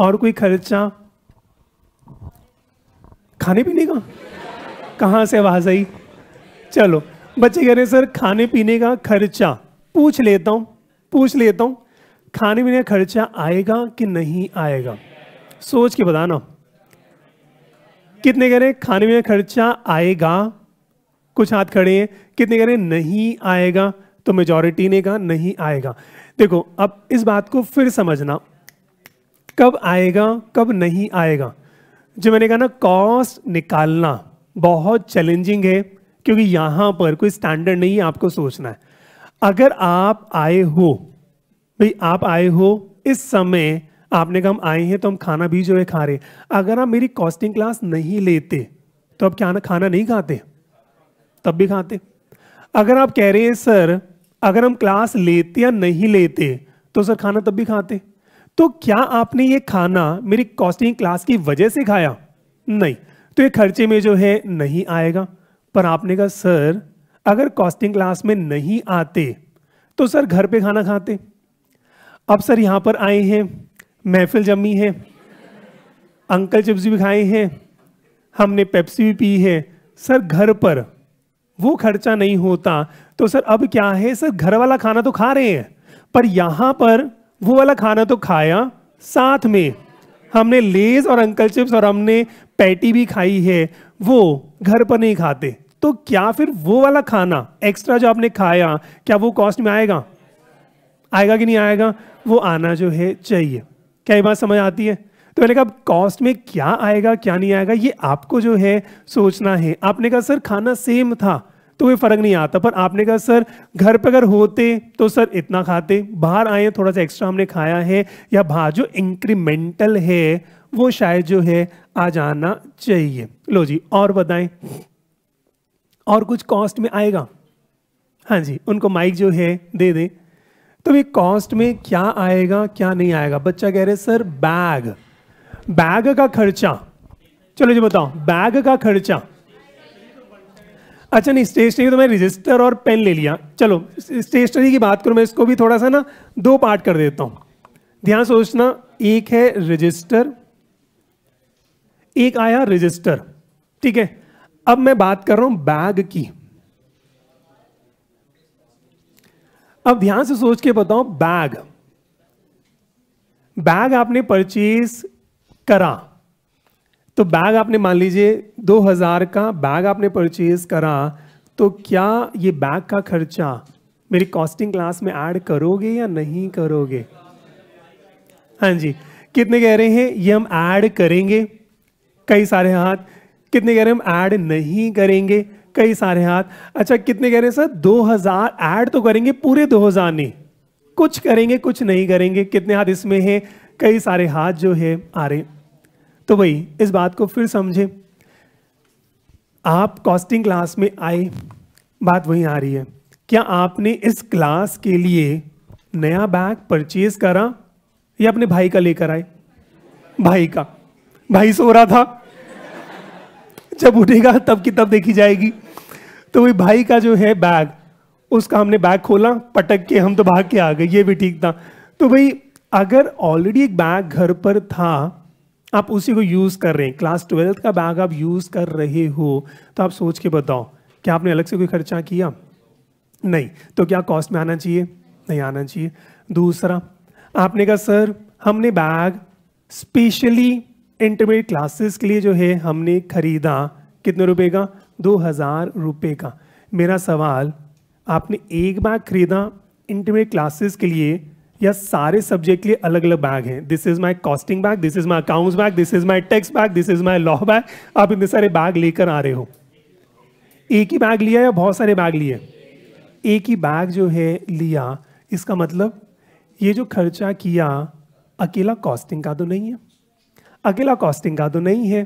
और कोई खर्चा खाने पीने का कहां से आवाज आई चलो बच्चे कह रहे हैं सर खाने पीने का खर्चा पूछ लेता हूँ पूछ लेता हूँ खाने पीने का खर्चा आएगा कि नहीं आएगा सोच के बताना कितने कह रहे हैं खाने पीने का खर्चा आएगा कुछ हाथ खड़े हैं कितने कह रहे हैं नहीं आएगा तो मेजोरिटी ने कहा नहीं आएगा देखो अब इस बात को फिर समझना कब आएगा कब नहीं आएगा जो मैंने कहा ना कॉस्ट निकालना बहुत चैलेंजिंग है क्योंकि यहां पर कोई स्टैंडर्ड नहीं है आपको सोचना है अगर आप आए हो भाई आप आए हो इस समय आपने कहा हम आए हैं तो हम खाना भी जो है खा रहे अगर आप मेरी कॉस्टिंग क्लास नहीं लेते तो आप क्या खाना नहीं खाते तब भी खाते अगर आप कह रहे हैं सर अगर हम क्लास लेते या नहीं लेते तो सर खाना तब भी खाते तो क्या आपने ये खाना मेरी कॉस्टिंग क्लास की वजह से खाया नहीं तो ये खर्चे में जो है नहीं आएगा पर आपने कहा सर अगर कॉस्टिंग क्लास में नहीं आते तो सर घर पे खाना खाते अब सर यहाँ पर आए हैं महफिल जमी है अंकल चिप्स भी खाए हैं हमने पेप्सी भी पी है सर घर पर वो खर्चा नहीं होता तो सर अब क्या है सर घर वाला खाना तो खा रहे हैं पर यहां पर वो वाला खाना तो खाया साथ में हमने लेज और अंकल चिप्स और हमने पैटी भी खाई है वो घर पर नहीं खाते तो क्या फिर वो वाला खाना एक्स्ट्रा जो आपने खाया क्या वो कॉस्ट में आएगा आएगा कि नहीं आएगा वो आना जो है चाहिए क्या ये बात समझ आती है तो मैंने कहा कॉस्ट में क्या आएगा क्या नहीं आएगा ये आपको जो है सोचना है आपने कहा सर खाना सेम था तो कोई फ़र्क नहीं आता पर आपने कहा सर घर पर अगर होते तो सर इतना खाते बाहर आए थोड़ा सा एक्स्ट्रा हमने खाया है या बाहर जो इंक्रीमेंटल है वो शायद जो है आ जाना चाहिए लो जी और बताएं और कुछ कॉस्ट में आएगा हाँ जी उनको माइक जो है दे दें तो ये कॉस्ट में क्या आएगा क्या नहीं आएगा बच्चा कह रहे सर बैग बैग का खर्चा चलो जी बताओ बैग का खर्चा अच्छा नहीं स्टेशनरी तो मैं रजिस्टर और पेन ले लिया चलो स्टेशनरी की बात करूं मैं इसको भी थोड़ा सा ना दो पार्ट कर देता हूं ध्यान सोचना एक है रजिस्टर एक आया रजिस्टर ठीक है अब मैं बात कर रहा हूं बैग की अब ध्यान से सोच के बताओ बैग बैग आपने परचेज करा तो बैग आपने मान लीजिए 2000 का बैग आपने परचेज करा तो क्या ये बैग का खर्चा मेरी कॉस्टिंग क्लास में ऐड करोगे या नहीं करोगे हाँ जी कितने कह रहे हैं ये हम ऐड करेंगे कई सारे हाथ कितने कह रहे हैं हम ऐड नहीं करेंगे कई सारे हाथ अच्छा कितने कह रहे हैं सर 2000 ऐड तो करेंगे पूरे 2000 नहीं कुछ करेंगे कुछ नहीं करेंगे कितने हाथ इसमें हैं कई सारे हाथ जो है आ रहे तो भाई इस बात को फिर समझे आप कॉस्टिंग क्लास में आए बात वही आ रही है क्या आपने इस क्लास के लिए नया बैग परचेज करा या अपने भाई का लेकर आए भाई का भाई सो रहा था जब उठेगा तब की तब देखी जाएगी तो वही भाई का जो है बैग उसका हमने बैग खोला पटक के हम तो भाग के आ गए ये भी ठीक था तो भाई अगर ऑलरेडी एक बैग घर पर था आप उसी को यूज़ कर रहे हैं क्लास ट्वेल्थ का बैग आप यूज़ कर रहे हो तो आप सोच के बताओ क्या आपने अलग से कोई खर्चा किया नहीं तो क्या कॉस्ट में आना चाहिए नहीं आना चाहिए दूसरा आपने कहा सर हमने बैग स्पेशली इंटरमीडिएट क्लासेस के लिए जो है हमने खरीदा कितने रुपए का दो हज़ार रुपये का मेरा सवाल आपने एक बैग खरीदा इंटरमीडिएट क्लासेस के लिए या सारे सब्जेक्ट के लिए अलग अलग बैग हैं this is my costing bag this is my accounts bag this is my tax bag this is my law bag आप इतने सारे बैग लेकर आ रहे हो एक ही बैग लिया या बहुत सारे बैग लिए एक ही बैग जो है लिया इसका मतलब ये जो खर्चा किया अकेला कॉस्टिंग का तो नहीं है अकेला कॉस्टिंग का तो नहीं है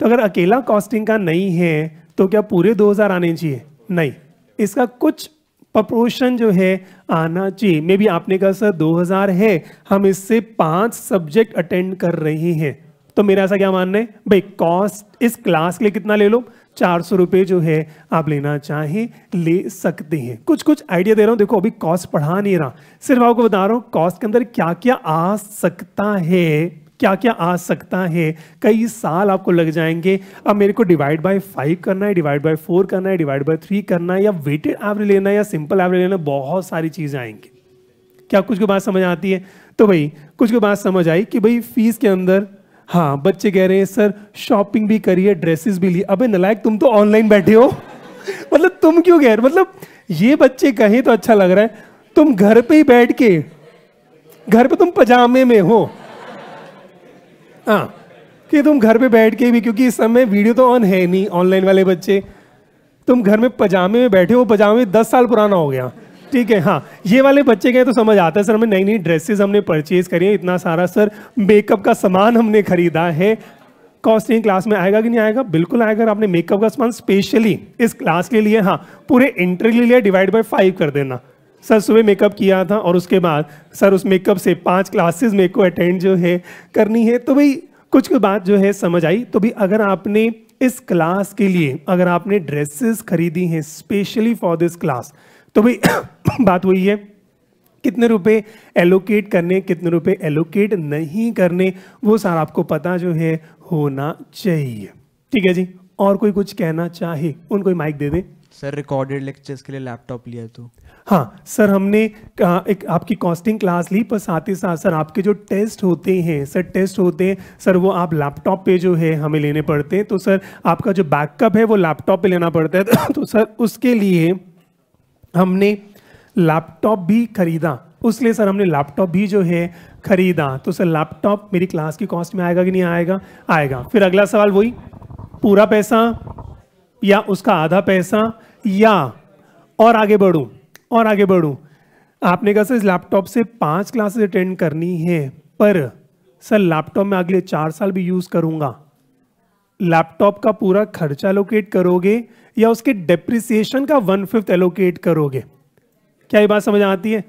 तो अगर अकेला कॉस्टिंग का नहीं है तो क्या पूरे हजार आने चाहिए नहीं इसका कुछ प्रपोर्शन जो है आना चाहिए मे भी आपने कहा सर 2000 है हम इससे पांच सब्जेक्ट अटेंड कर रहे हैं तो मेरा ऐसा क्या मानना है भाई कॉस्ट इस क्लास के लिए कितना ले लो चार सौ रुपये जो है आप लेना चाहें ले सकते हैं कुछ कुछ आइडिया दे रहा हूँ देखो अभी कॉस्ट पढ़ा नहीं रहा सिर्फ आपको बता रहा हूँ कॉस्ट के अंदर क्या क्या आ सकता है क्या क्या आ सकता है कई साल आपको लग जाएंगे अब मेरे को डिवाइड बाय फाइव करना है डिवाइड बाय फोर करना है डिवाइड बाय थ्री करना है या वेटेड एवरेज लेना है या सिंपल एवरेज लेना बहुत सारी चीज़ें आएंगी क्या कुछ को बात समझ आती है तो भाई कुछ को बात समझ आई कि भाई फीस के अंदर हाँ बच्चे कह रहे हैं सर शॉपिंग भी करिए ड्रेसेस भी लिए अबे नलायक तुम तो ऑनलाइन बैठे हो मतलब तुम क्यों कह रहे मतलब ये बच्चे कहें तो अच्छा लग रहा है तुम घर पे ही बैठ के घर पे तुम पजामे में हो हाँ कि तुम घर पे बैठ के भी क्योंकि इस समय वीडियो तो ऑन है नहीं ऑनलाइन वाले बच्चे तुम घर में पजामे में बैठे हो पजामे दस साल पुराना हो गया ठीक है हाँ ये वाले बच्चे गए तो समझ आता है सर हमें नई नई ड्रेसेस हमने परचेज करी है इतना सारा सर मेकअप का सामान हमने खरीदा है कॉस्टिंग क्लास में आएगा कि नहीं आएगा बिल्कुल आएगा आपने मेकअप का सामान स्पेशली इस क्लास के लिए हाँ पूरे इंटर के लिए डिवाइड बाई फाइव कर देना सर सुबह मेकअप किया था और उसके बाद सर उस मेकअप से पांच क्लासेस मेरे को अटेंड जो है करनी है तो भाई कुछ कुछ बात जो है समझ आई तो भी अगर आपने इस क्लास के लिए अगर आपने ड्रेसेस खरीदी हैं स्पेशली फॉर दिस क्लास तो भाई बात वही है कितने रुपए एलोकेट करने कितने रुपए एलोकेट नहीं करने वो सर आपको पता जो है होना चाहिए ठीक है जी और कोई कुछ कहना चाहे उनको माइक दे दे सर रिकॉर्डेड लेक्चर्स के लिए लैपटॉप लिया तो हाँ सर हमने एक आपकी कॉस्टिंग क्लास ली पर साथ ही साथ सर आपके जो टेस्ट होते हैं सर टेस्ट होते हैं सर वो आप लैपटॉप पे जो है हमें लेने पड़ते हैं तो सर आपका जो बैकअप है वो लैपटॉप पे लेना पड़ता है तो सर उसके लिए हमने लैपटॉप भी खरीदा उसलिए सर हमने लैपटॉप भी जो है खरीदा तो सर लैपटॉप मेरी क्लास की कॉस्ट में आएगा कि नहीं आएगा आएगा फिर अगला सवाल वही पूरा पैसा या उसका आधा पैसा या और आगे बढ़ूँ और आगे बढ़ूँ आपने कहा सर इस लैपटॉप से पाँच क्लासेस अटेंड करनी है पर सर लैपटॉप में अगले चार साल भी यूज़ करूँगा लैपटॉप का पूरा खर्चा एलोकेट करोगे या उसके डेप्रिसिएशन का वन फिफ्थ एलोकेट करोगे क्या ये बात समझ आती है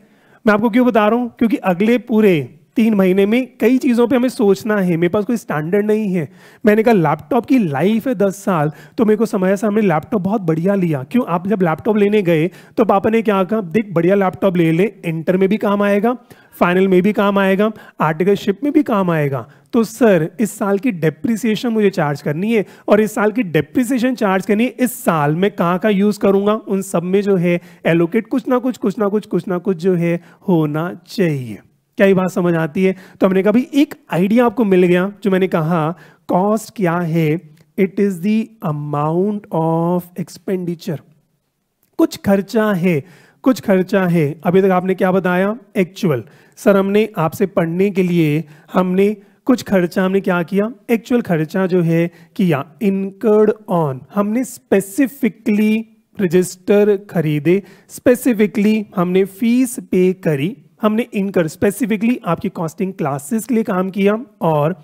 मैं आपको क्यों बता रहा हूँ क्योंकि अगले पूरे तीन महीने में कई चीज़ों पे हमें सोचना है मेरे पास कोई स्टैंडर्ड नहीं है मैंने कहा लैपटॉप की लाइफ है दस साल तो मेरे को समय से हमने लैपटॉप बहुत बढ़िया लिया क्यों आप जब लैपटॉप लेने गए तो पापा ने क्या कहा देख बढ़िया लैपटॉप ले ले इंटर में भी काम आएगा फाइनल में भी काम आएगा आर्टिकलशिप में भी काम आएगा तो सर इस साल की डेप्रिसिएशन मुझे चार्ज करनी है और इस साल की डेप्रिसिएशन चार्ज करनी है इस साल में कहाँ का यूज़ करूँगा उन सब में जो है एलोकेट कुछ ना कुछ कुछ ना कुछ कुछ ना कुछ जो है होना चाहिए क्या ये बात समझ आती है तो हमने कहा भाई एक आइडिया आपको मिल गया जो मैंने कहा कॉस्ट क्या है it is the amount of expenditure कुछ खर्चा है कुछ खर्चा है अभी तक आपने क्या बताया एक्चुअल सर हमने आपसे पढ़ने के लिए हमने कुछ खर्चा हमने क्या किया एक्चुअल खर्चा जो है किया इनकर्ड ऑन हमने स्पेसिफिकली रजिस्टर खरीदे स्पेसिफिकली हमने फीस पे करी हमने इनकर स्पेसिफिकली आपकी कॉस्टिंग क्लासेस के लिए काम किया और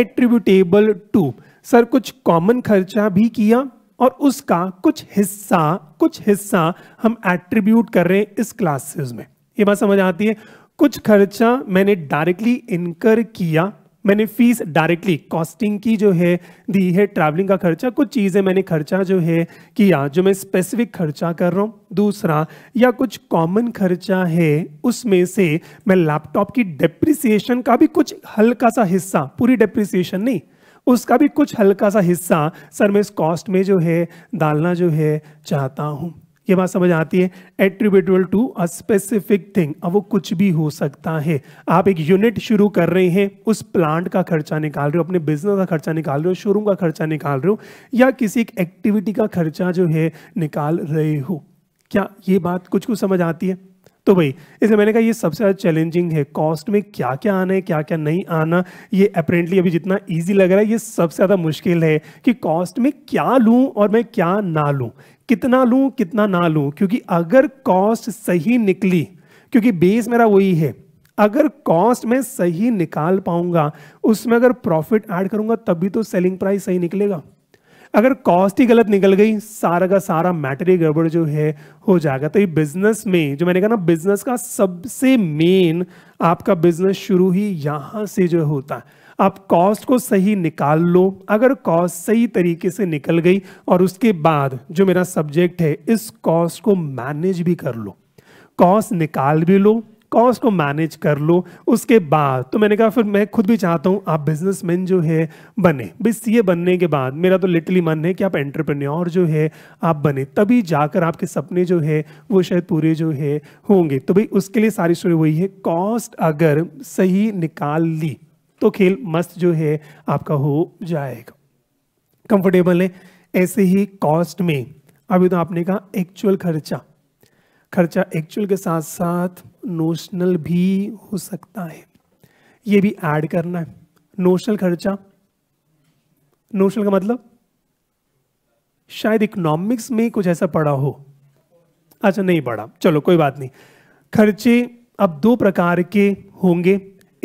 एट्रीब्यूटेबल टू सर कुछ कॉमन खर्चा भी किया और उसका कुछ हिस्सा कुछ हिस्सा हम एट्रीब्यूट कर रहे हैं इस क्लासेस में ये बात समझ आती है कुछ खर्चा मैंने डायरेक्टली इनकर किया मैंने फीस डायरेक्टली कॉस्टिंग की जो है दी है ट्रैवलिंग का खर्चा कुछ चीज़ें मैंने खर्चा जो है किया जो मैं स्पेसिफिक खर्चा कर रहा हूँ दूसरा या कुछ कॉमन खर्चा है उसमें से मैं लैपटॉप की डिप्रिसिएशन का भी कुछ हल्का सा हिस्सा पूरी डिप्रिसिएशन नहीं उसका भी कुछ हल्का सा हिस्सा सर मैं इस कॉस्ट में जो है डालना जो है चाहता हूँ ये बात समझ आती है attributable to a specific thing अब वो कुछ भी हो सकता है आप एक यूनिट शुरू कर रहे हैं उस प्लांट का खर्चा निकाल रहे हो अपने बिजनेस का खर्चा निकाल रहे हो शोरूम का खर्चा निकाल रहे हो या किसी एक एक्टिविटी का खर्चा जो है निकाल रहे हो क्या ये बात कुछ कुछ समझ आती है तो भाई इसलिए मैंने कहा ये सबसे ज़्यादा चैलेंजिंग है कॉस्ट में क्या क्या आना है क्या क्या नहीं आना ये अपेरेंटली अभी जितना ईजी लग रहा है ये सबसे ज़्यादा मुश्किल है कि कॉस्ट में क्या लूँ और मैं क्या ना लूँ कितना लूँ कितना ना लूँ क्योंकि अगर कॉस्ट सही निकली क्योंकि बेस मेरा वही है अगर कॉस्ट में सही निकाल पाऊंगा उसमें अगर प्रॉफिट ऐड करूंगा तभी तो सेलिंग प्राइस सही निकलेगा अगर कॉस्ट ही गलत निकल गई सारा का सारा मैटर ही गड़बड़ जो है हो जाएगा तो ये बिजनेस में जो मैंने कहा ना बिजनेस का सबसे मेन आपका बिजनेस शुरू ही यहाँ से जो होता है आप कॉस्ट को सही निकाल लो अगर कॉस्ट सही तरीके से निकल गई और उसके बाद जो मेरा सब्जेक्ट है इस कॉस्ट को मैनेज भी कर लो कॉस्ट निकाल भी लो कॉस्ट को मैनेज कर लो उसके बाद तो मैंने कहा फिर मैं खुद भी चाहता हूँ आप बिजनेसमैन जो है बने बस ये बनने के बाद मेरा तो लिटली मन है कि आप एंटरप्रेन्योर जो है आप बने तभी जाकर आपके सपने जो है वो शायद पूरे जो है होंगे तो भाई उसके लिए सारी स्टोरी वही है कॉस्ट अगर सही निकाल ली तो खेल मस्त जो है आपका हो जाएगा कंफर्टेबल है ऐसे ही कॉस्ट में अभी तो आपने कहा एक्चुअल खर्चा खर्चा एक्चुअल के साथ साथ नोशनल भी हो सकता है ये भी ऐड करना है नोशनल खर्चा नोशनल का मतलब शायद इकोनॉमिक्स में कुछ ऐसा पड़ा हो अच्छा नहीं पड़ा चलो कोई बात नहीं खर्चे अब दो प्रकार के होंगे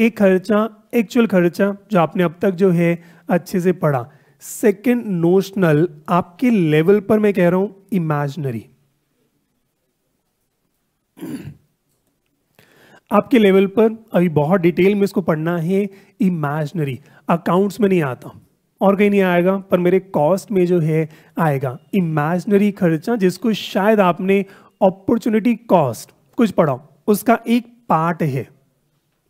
एक खर्चा एक्चुअल खर्चा जो आपने अब तक जो है अच्छे से पढ़ा सेकंड नोशनल आपके लेवल पर मैं कह रहा हूं इमेजनरी आपके लेवल पर अभी बहुत डिटेल में इसको पढ़ना है इमेजनरी अकाउंट्स में नहीं आता और कहीं नहीं आएगा पर मेरे कॉस्ट में जो है आएगा इमेजनरी खर्चा जिसको शायद आपने अपॉर्चुनिटी कॉस्ट कुछ पढ़ा उसका एक पार्ट है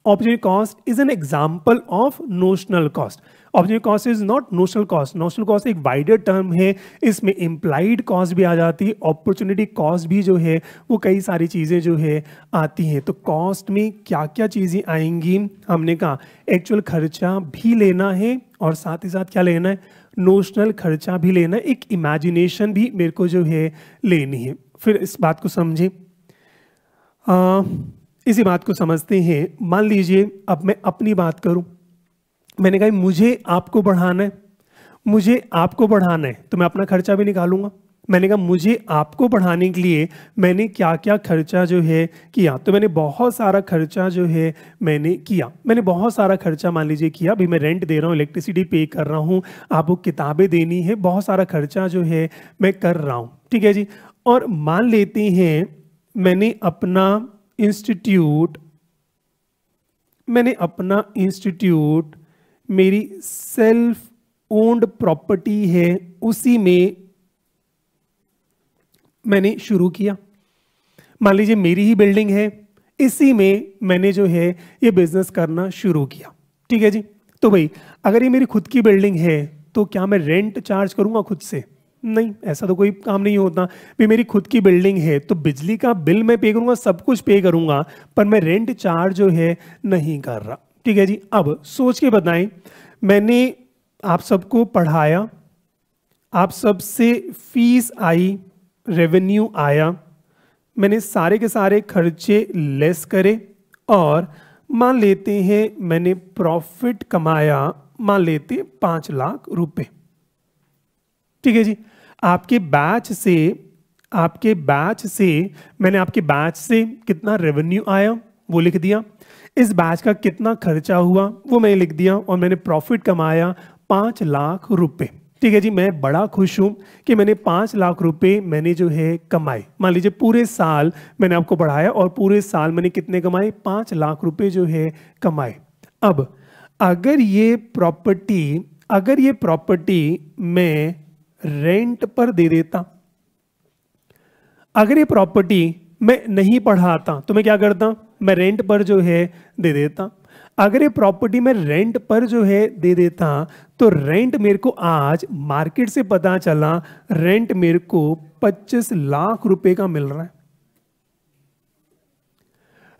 opportunity cost is an example of notional cost object cost is not notional cost notional cost एक वाइडर टर्म है इसमें इम्प्लाइड कॉस्ट भी आ जाती है अपॉर्चुनिटी कॉस्ट भी जो है वो कई सारी चीज़ें जो है आती हैं तो कॉस्ट में क्या क्या चीज़ें आएंगी हमने कहा एक्चुअल खर्चा भी लेना है और साथ ही साथ क्या लेना है नोशनल खर्चा भी लेना है एक इमेजिनेशन भी मेरे को जो है लेनी है फिर इस बात को समझें इसी बात को समझते हैं मान लीजिए अब मैं अपनी बात करूं मैंने कहा मुझे आपको बढ़ाना है मुझे आपको बढ़ाना है तो मैं अपना खर्चा भी निकालूंगा मैंने कहा मुझे आपको बढ़ाने के लिए मैंने क्या क्या खर्चा जो है किया तो मैंने बहुत सारा खर्चा जो है मैंने किया मैंने बहुत सारा खर्चा मान लीजिए किया अभी मैं रेंट दे रहा हूँ इलेक्ट्रिसिटी पे कर रहा हूँ आपको किताबें देनी है बहुत सारा खर्चा जो है मैं कर रहा हूँ ठीक है जी और मान लेते हैं मैंने अपना इंस्टीट्यूट मैंने अपना इंस्टीट्यूट मेरी सेल्फ ओन्ड प्रॉपर्टी है उसी में मैंने शुरू किया मान लीजिए मेरी ही बिल्डिंग है इसी में मैंने जो है ये बिजनेस करना शुरू किया ठीक है जी तो भाई अगर ये मेरी खुद की बिल्डिंग है तो क्या मैं रेंट चार्ज करूंगा खुद से नहीं ऐसा तो कोई काम नहीं होता भी मेरी खुद की बिल्डिंग है तो बिजली का बिल मैं पे करूंगा सब कुछ पे करूंगा पर मैं रेंट चार्ज जो है नहीं कर रहा ठीक है जी अब सोच के बताएं मैंने आप सबको पढ़ाया आप सब से फीस आई रेवेन्यू आया मैंने सारे के सारे खर्चे लेस करे और मान लेते हैं मैंने प्रॉफिट कमाया मान लेते पाँच लाख रुपए ठीक है जी आपके बैच से आपके बैच से मैंने आपके बैच से कितना रेवेन्यू आया वो लिख दिया इस बैच का कितना खर्चा हुआ वो मैंने लिख दिया और मैंने प्रॉफिट कमाया पाँच लाख रुपए ठीक है जी मैं बड़ा खुश हूँ कि मैंने पाँच लाख रुपए मैंने जो है कमाए मान लीजिए पूरे साल मैंने आपको बढ़ाया और पूरे साल मैंने कितने कमाए पाँच लाख रुपए जो है कमाए अब अगर ये प्रॉपर्टी अगर ये प्रॉपर्टी मैं रेंट पर दे देता अगर ये प्रॉपर्टी मैं नहीं पढ़ाता तो मैं क्या करता मैं रेंट पर जो है दे देता अगर ये प्रॉपर्टी मैं रेंट पर जो है दे देता तो रेंट मेरे को आज मार्केट से पता चला रेंट मेरे को 25 लाख रुपए का मिल रहा है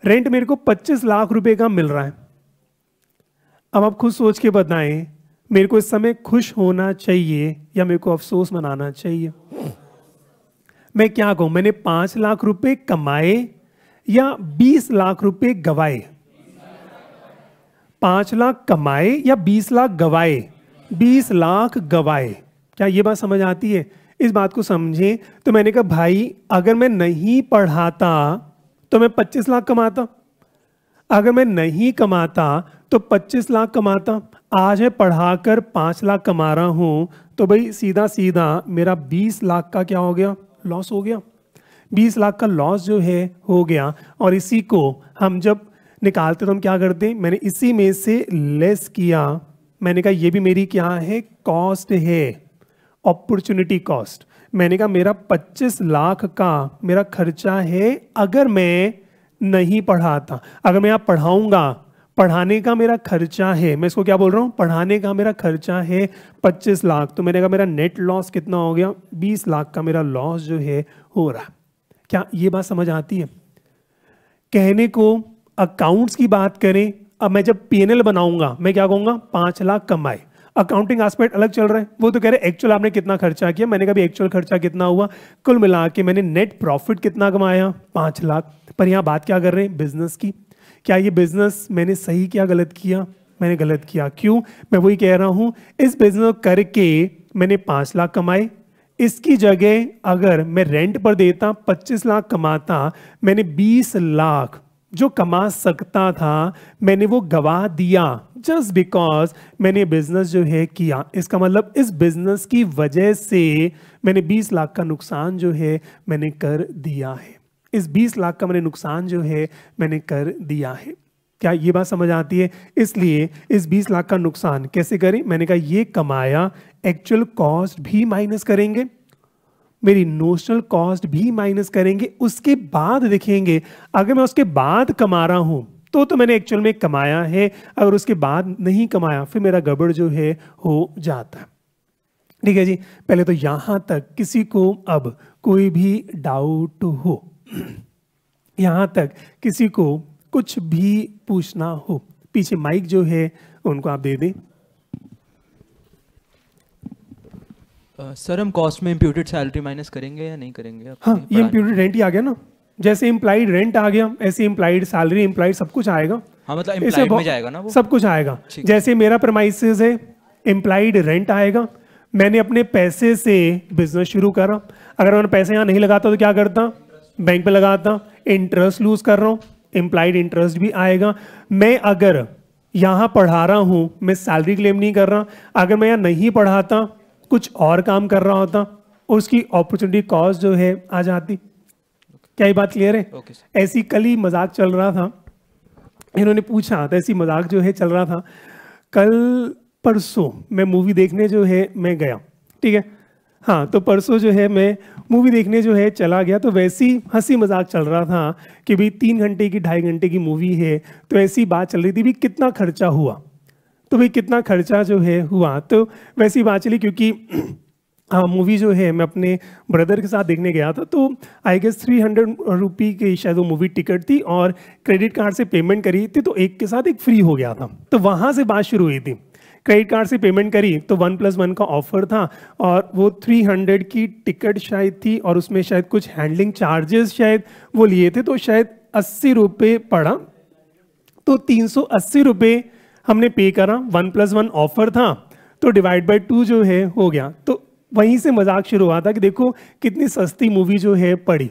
रेंट मेरे को 25 लाख रुपए का मिल रहा है अब आप खुद सोच के बताएं मेरे को इस समय खुश होना चाहिए या मेरे को अफसोस मनाना चाहिए मैं क्या कहूं मैंने पांच लाख रुपए कमाए या बीस लाख रुपए गवाए पांच लाख कमाए या बीस लाख गवाए बीस लाख गवाए क्या ये बात समझ आती है इस बात को समझें तो मैंने कहा भाई अगर मैं नहीं पढ़ाता तो मैं पच्चीस लाख कमाता अगर मैं नहीं कमाता तो पच्चीस लाख कमाता आज मैं पढ़ाकर पांच लाख कमा रहा हूं तो भाई सीधा सीधा मेरा बीस लाख का क्या हो गया लॉस हो गया बीस लाख का लॉस जो है हो गया और इसी को हम जब निकालते तो हम क्या करते मैंने इसी में से लेस किया मैंने कहा ये भी मेरी क्या है कॉस्ट है अपॉर्चुनिटी कॉस्ट मैंने कहा मेरा 25 लाख का मेरा खर्चा है अगर मैं नहीं पढ़ाता अगर मैं आप पढ़ाऊंगा पढ़ाने का मेरा खर्चा है मैं इसको क्या बोल रहा हूँ पढ़ाने का मेरा खर्चा है 25 लाख तो मैंने कहा मेरा नेट लॉस कितना हो गया 20 लाख का मेरा लॉस जो है हो रहा क्या ये बात समझ आती है कहने को अकाउंट्स की बात करें अब मैं जब पी बनाऊंगा मैं क्या कहूंगा पांच लाख कमाए अकाउंटिंग एस्पेक्ट अलग चल रहा है वो तो कह रहे हैं एक्चुअल आपने कितना खर्चा किया मैंने कभी एक्चुअल खर्चा कितना हुआ कुल मिला के मैंने नेट प्रॉफिट कितना कमाया पाँच लाख पर यहाँ बात क्या कर रहे हैं बिजनेस की क्या ये बिजनेस मैंने सही किया गलत किया मैंने गलत किया क्यों मैं वही कह रहा हूँ इस बिजनेस करके मैंने पाँच लाख कमाए इसकी जगह अगर मैं रेंट पर देता 25 लाख कमाता मैंने 20 लाख जो कमा सकता था मैंने वो गवा दिया जस्ट बिकॉज मैंने बिजनेस जो है किया इसका मतलब इस बिजनेस की वजह से मैंने 20 लाख का नुकसान जो है मैंने कर दिया है इस 20 लाख का मैंने नुकसान जो है मैंने कर दिया है क्या ये बात समझ आती है इसलिए इस 20 लाख का नुकसान कैसे करें मैंने कहा ये कमाया एक्चुअल कॉस्ट भी माइनस करेंगे मेरी नोशनल कॉस्ट भी माइनस करेंगे उसके बाद देखेंगे अगर मैं उसके बाद कमा रहा हूं तो तो मैंने एक्चुअल में कमाया है अगर उसके बाद नहीं कमाया फिर मेरा गड़बड़ जो है हो जाता है ठीक है जी पहले तो यहां तक किसी को अब कोई भी डाउट हो यहां तक किसी को कुछ भी पूछना हो पीछे माइक जो है उनको आप दे दें सर हम कॉस्ट में इम्प्यूटेड सैलरी माइनस करेंगे या नहीं करेंगे हाँ ये इम्प्यूटेड रेंट ही आ गया ना जैसे इम्प्लाइड रेंट आ गया ऐसे इम्प्लाइड सैलरी इम्प्लाइड सब कुछ आएगा हाँ मतलब में जाएगा ना वो सब कुछ आएगा जैसे मेरा प्रमाइस है इम्प्लाइड रेंट आएगा मैंने अपने पैसे से बिजनेस शुरू करा अगर मैंने पैसे यहाँ नहीं लगाता तो क्या करता बैंक पे लगाता इंटरेस्ट लूज कर रहा हूँ इम्प्लाइड इंटरेस्ट भी आएगा मैं अगर यहाँ पढ़ा रहा हूँ मैं सैलरी क्लेम नहीं कर रहा अगर मैं यहाँ नहीं पढ़ाता कुछ और काम कर रहा होता उसकी अपॉर्चुनिटी कॉस्ट जो है आ जाती क्या ये बात क्लियर है okay, ऐसी कल ही मजाक चल रहा था इन्होंने पूछा था ऐसी मजाक जो है चल रहा था कल परसों मैं मूवी देखने जो है मैं गया ठीक है हाँ तो परसों जो है मैं मूवी देखने जो है चला गया तो वैसी हंसी मजाक चल रहा था कि भाई तीन घंटे की ढाई घंटे की मूवी है तो ऐसी बात चल रही थी भी कितना खर्चा हुआ तो भाई कितना खर्चा जो है हुआ तो वैसी बात चली क्योंकि हाँ मूवी जो है मैं अपने ब्रदर के साथ देखने गया था तो I guess three hundred rupee की शायद वो मूवी टिकट थी और क्रेडिट कार्ड से पेमेंट करी थी तो एक के साथ एक फ्री हो गया था तो वहाँ से बात शुरू हुई थी क्रेडिट कार्ड से पेमेंट करी तो वन प्लस वन का ऑफर था और वो थ्री हंड्रेड की टिकट शायद थी और उसमें शायद कुछ हैंडलिंग चार्जेस शायद वो लिए थे तो शायद अस्सी रुपये पड़ा तो तीन सौ अस्सी रुपये हमने पे करा वन प्लस वन ऑफर था तो डिवाइड बाई टू जो है हो गया तो वहीं से मजाक शुरू हुआ था कि देखो कितनी सस्ती मूवी जो है पड़ी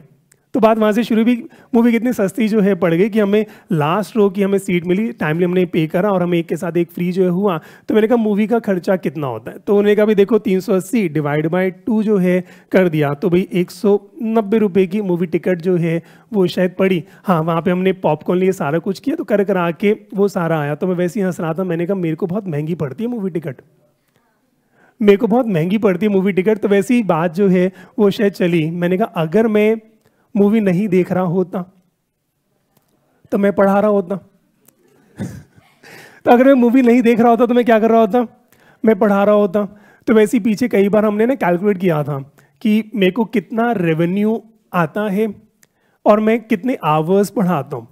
तो बात वहाँ से शुरू भी मूवी कितनी सस्ती जो है पड़ गई कि हमें लास्ट रो की हमें सीट मिली टाइमली हमने पे करा और हमें एक के साथ एक फ्री जो है हुआ तो मैंने कहा मूवी का खर्चा कितना होता है तो उन्होंने कहा भाई देखो तीन सौ अस्सी डिवाइड बाई टू जो है कर दिया तो भाई एक सौ नब्बे रुपये की मूवी टिकट जो है वो शायद पड़ी हाँ वहाँ पर हमने पॉपकॉर्न लिए सारा कुछ किया तो कर करा के वो सारा आया तो मैं वैसे ही हंस रहा था मैंने कहा मेरे को बहुत महंगी पड़ती है मूवी टिकट मेरे को बहुत महंगी पड़ती है मूवी टिकट तो वैसी ही बात जो है वो शायद चली मैंने कहा अगर मैं मूवी नहीं देख रहा होता तो मैं पढ़ा रहा होता तो अगर मैं मूवी नहीं देख रहा होता तो मैं क्या कर रहा होता मैं पढ़ा रहा होता तो वैसे ही पीछे कई बार हमने ना कैलकुलेट किया था कि मेरे को कितना रेवेन्यू आता है और मैं कितने आवर्स पढ़ाता हूँ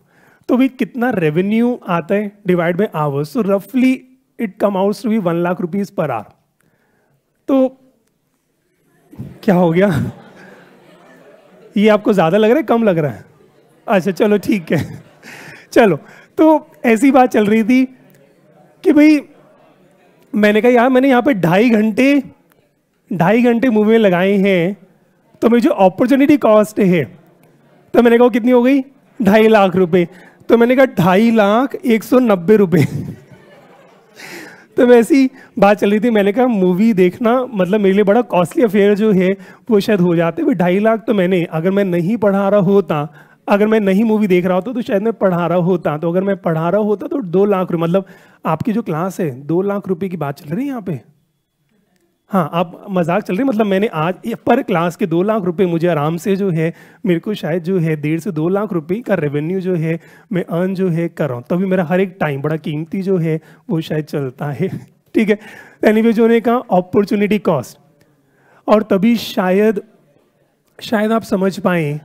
तो भी कितना रेवेन्यू आता है डिवाइड बाई आवर्स तो रफली it come outs to be one lakh rupees पर आर तो क्या हो गया ये आपको ज़्यादा लग रहा है कम लग रहा है अच्छा चलो ठीक है चलो तो ऐसी बात चल रही थी कि भाई मैंने कहा यार मैंने यहाँ पे ढाई घंटे ढाई घंटे मूवी में लगाए हैं तो मेरी जो अपॉर्चुनिटी कॉस्ट है तो मैंने कहा कितनी हो गई ढाई लाख रुपए तो मैंने कहा ढाई लाख एक सौ नब्बे रुपये तो मैं ऐसी बात चल रही थी मैंने कहा मूवी देखना मतलब मेरे लिए बड़ा कॉस्टली अफेयर जो है वो शायद हो जाते भाई ढाई लाख तो मैंने अगर मैं नहीं पढ़ा रहा होता अगर मैं नहीं मूवी देख रहा होता तो शायद मैं पढ़ा रहा होता तो अगर मैं पढ़ा रहा होता तो दो लाख रुपये मतलब आपकी जो क्लास है दो लाख रुपये की बात चल रही है यहाँ पे हाँ आप मजाक चल रही मतलब मैंने आज पर क्लास के दो लाख रुपए मुझे आराम से जो है मेरे को शायद जो है डेढ़ से दो लाख रुपए का रेवेन्यू जो है मैं अर्न जो है कर रहा हूँ तभी मेरा हर एक टाइम बड़ा कीमती जो है वो शायद चलता है ठीक है एनी जो ने कहा अपॉर्चुनिटी कॉस्ट और तभी शायद शायद आप समझ पाए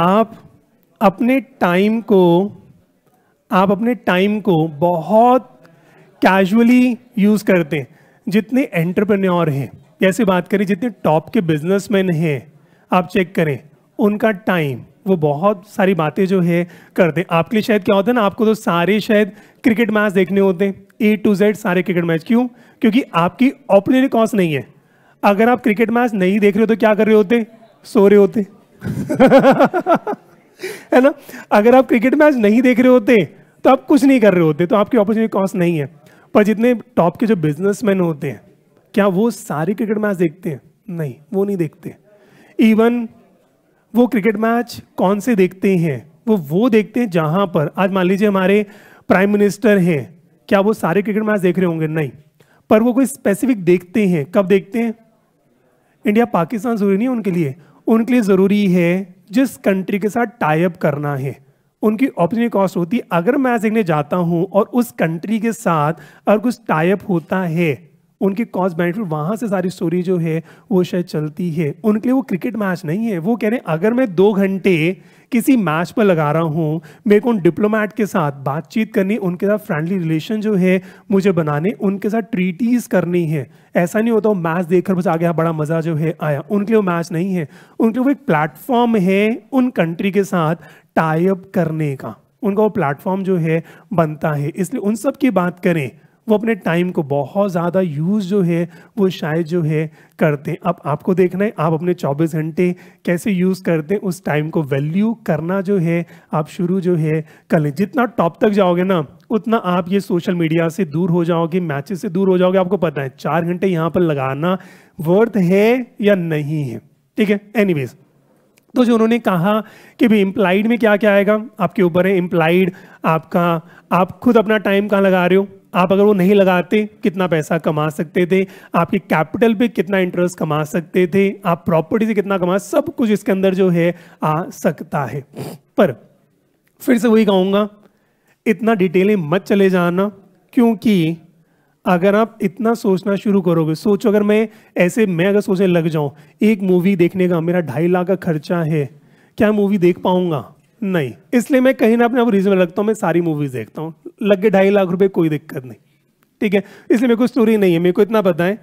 आप अपने टाइम को आप अपने टाइम को बहुत कैजुअली यूज़ करते हैं जितने एंटरप्रेन्योर हैं जैसे बात करें जितने टॉप के बिजनेसमैन हैं आप चेक करें उनका टाइम वो बहुत सारी बातें जो है करते हैं आपके लिए शायद क्या होता है ना आपको तो सारे शायद क्रिकेट मैच देखने होते हैं ए टू जेड सारे क्रिकेट मैच क्यों क्योंकि आपकी ऑपरेटिव कॉस्ट नहीं है अगर आप क्रिकेट मैच नहीं देख रहे हो तो क्या कर रहे होते सो रहे होते है ना अगर आप क्रिकेट मैच नहीं देख रहे होते तो आप कुछ नहीं कर रहे होते तो आपकी ऑपरचुनिटी कॉस्ट नहीं है पर जितने टॉप के जो बिजनेसमैन होते हैं क्या वो सारे क्रिकेट मैच देखते हैं नहीं वो नहीं देखते इवन वो क्रिकेट मैच कौन से देखते हैं वो वो देखते हैं जहां पर आज मान लीजिए हमारे प्राइम मिनिस्टर हैं क्या वो सारे क्रिकेट मैच देख रहे होंगे नहीं पर वो कोई स्पेसिफिक देखते हैं कब देखते हैं इंडिया पाकिस्तान जरूरी नहीं है उनके लिए उनके लिए ज़रूरी है जिस कंट्री के साथ टाइप करना है उनकी ऑपरेशन कॉस्ट होती है अगर मैं ऐसे जाता हूँ और उस कंट्री के साथ अगर कुछ टाइप होता है उनकी कॉस्ट बेनिफिट वहाँ से सारी स्टोरी जो है वो शायद चलती है उनके लिए वो क्रिकेट मैच नहीं है वो कह रहे हैं अगर मैं दो घंटे किसी मैच पर लगा रहा हूँ मेरे को उन डिप्लोमैट के साथ बातचीत करनी उनके साथ फ्रेंडली रिलेशन जो है मुझे बनाने उनके साथ ट्रीटीज करनी है ऐसा नहीं होता वो मैच कर बस आ गया बड़ा मज़ा जो है आया उनके लिए वो मैच नहीं है उनके लिए वो एक प्लेटफॉर्म है उन कंट्री के साथ टाइप करने का उनका वो प्लेटफॉर्म जो है बनता है इसलिए उन सब की बात करें वो अपने टाइम को बहुत ज़्यादा यूज़ जो है वो शायद जो है करते हैं अब आपको देखना है आप अपने 24 घंटे कैसे यूज़ करते हैं उस टाइम को वैल्यू करना जो है आप शुरू जो है कर लें जितना टॉप तक जाओगे ना उतना आप ये सोशल मीडिया से दूर हो जाओगे मैचेस से दूर हो जाओगे आपको पता है चार घंटे यहाँ पर लगाना वर्थ है या नहीं है ठीक है एनीवेज तो जो उन्होंने कहा कि भाई इम्प्लाइड में क्या क्या आएगा आपके ऊपर है इम्प्लाइड आपका आप खुद अपना टाइम कहाँ लगा रहे हो आप अगर वो नहीं लगाते कितना पैसा कमा सकते थे आपके कैपिटल पे कितना इंटरेस्ट कमा सकते थे आप प्रॉपर्टी से कितना कमा सब कुछ इसके अंदर जो है आ सकता है पर फिर से वही कहूँगा इतना डिटेलिंग मत चले जाना क्योंकि अगर आप इतना सोचना शुरू करोगे सोचो अगर मैं ऐसे मैं अगर सोचने लग जाऊं एक मूवी देखने का मेरा ढाई लाख का खर्चा है क्या मूवी देख पाऊंगा नहीं इसलिए मैं कहीं ना अपने आप रीजनल रखता हूँ मैं सारी मूवीज देखता हूँ लग गए ढाई लाख रुपए कोई दिक्कत नहीं ठीक है इसलिए मेरे को स्टोरी नहीं है मेरे को इतना पता है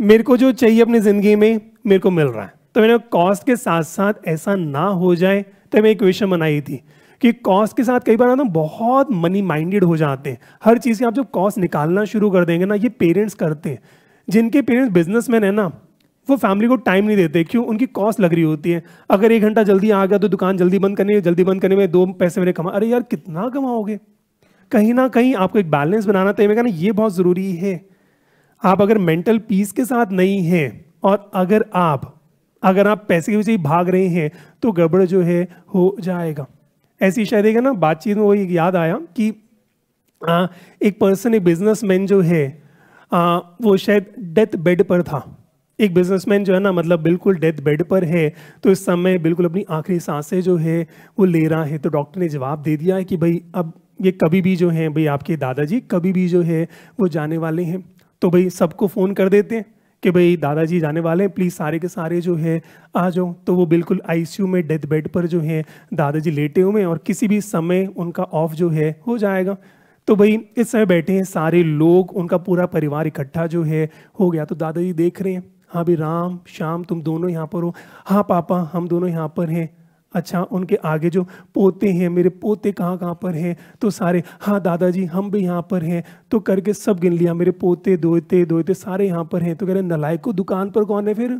मेरे को जो चाहिए अपनी ज़िंदगी में मेरे को मिल रहा है तो मैंने कॉस्ट के साथ साथ ऐसा ना हो जाए तो मैं इक्वेशन बनाई थी कि कॉस्ट के साथ कई बार ना बहुत मनी माइंडेड हो जाते हैं हर चीज़ की आप जब कॉस्ट निकालना शुरू कर देंगे ना ये पेरेंट्स करते हैं जिनके पेरेंट्स बिजनेस मैन है ना वो फैमिली को टाइम नहीं देते क्यों उनकी कॉस्ट लग रही होती है अगर एक घंटा जल्दी आ गया तो दुकान जल्दी बंद करनी है जल्दी बंद करने में दो पैसे मेरे कमा अरे यार कितना कमाओगे कहीं ना कहीं आपको एक बैलेंस बनाना तय ना ये बहुत ज़रूरी है आप अगर मेंटल पीस के साथ नहीं हैं और अगर आप अगर आप पैसे के पीछे ही भाग रहे हैं तो गड़बड़ जो है हो जाएगा ऐसी शायद है ना बातचीत में वो याद आया कि आ, एक पर्सन एक बिजनेसमैन जो है आ, वो शायद डेथ बेड पर था एक बिजनेसमैन जो है ना मतलब बिल्कुल डेथ बेड पर है तो इस समय बिल्कुल अपनी आखिरी सांसें जो है वो ले रहा है तो डॉक्टर ने जवाब दे दिया है कि भाई अब ये कभी भी जो हैं भाई आपके दादाजी कभी भी जो है वो जाने वाले हैं तो भाई सबको फ़ोन कर देते हैं कि भाई दादाजी जाने वाले हैं प्लीज़ सारे के सारे जो है आ जाओ तो वो बिल्कुल आईसीयू में डेथ बेड पर जो है दादाजी लेटे हुए हैं और किसी भी समय उनका ऑफ जो है हो जाएगा तो भाई इस समय बैठे हैं सारे लोग उनका पूरा परिवार इकट्ठा जो है हो गया तो दादाजी देख रहे हैं हाँ भाई राम श्याम तुम दोनों यहाँ पर हो हाँ पापा हम दोनों यहाँ पर हैं अच्छा उनके आगे जो पोते हैं मेरे पोते कहाँ कहाँ पर हैं तो सारे हाँ दादाजी हम भी यहाँ पर हैं तो करके सब गिन लिया मेरे पोते दोते दोते सारे यहाँ पर हैं तो कह रहे नलायक को दुकान पर कौन है फिर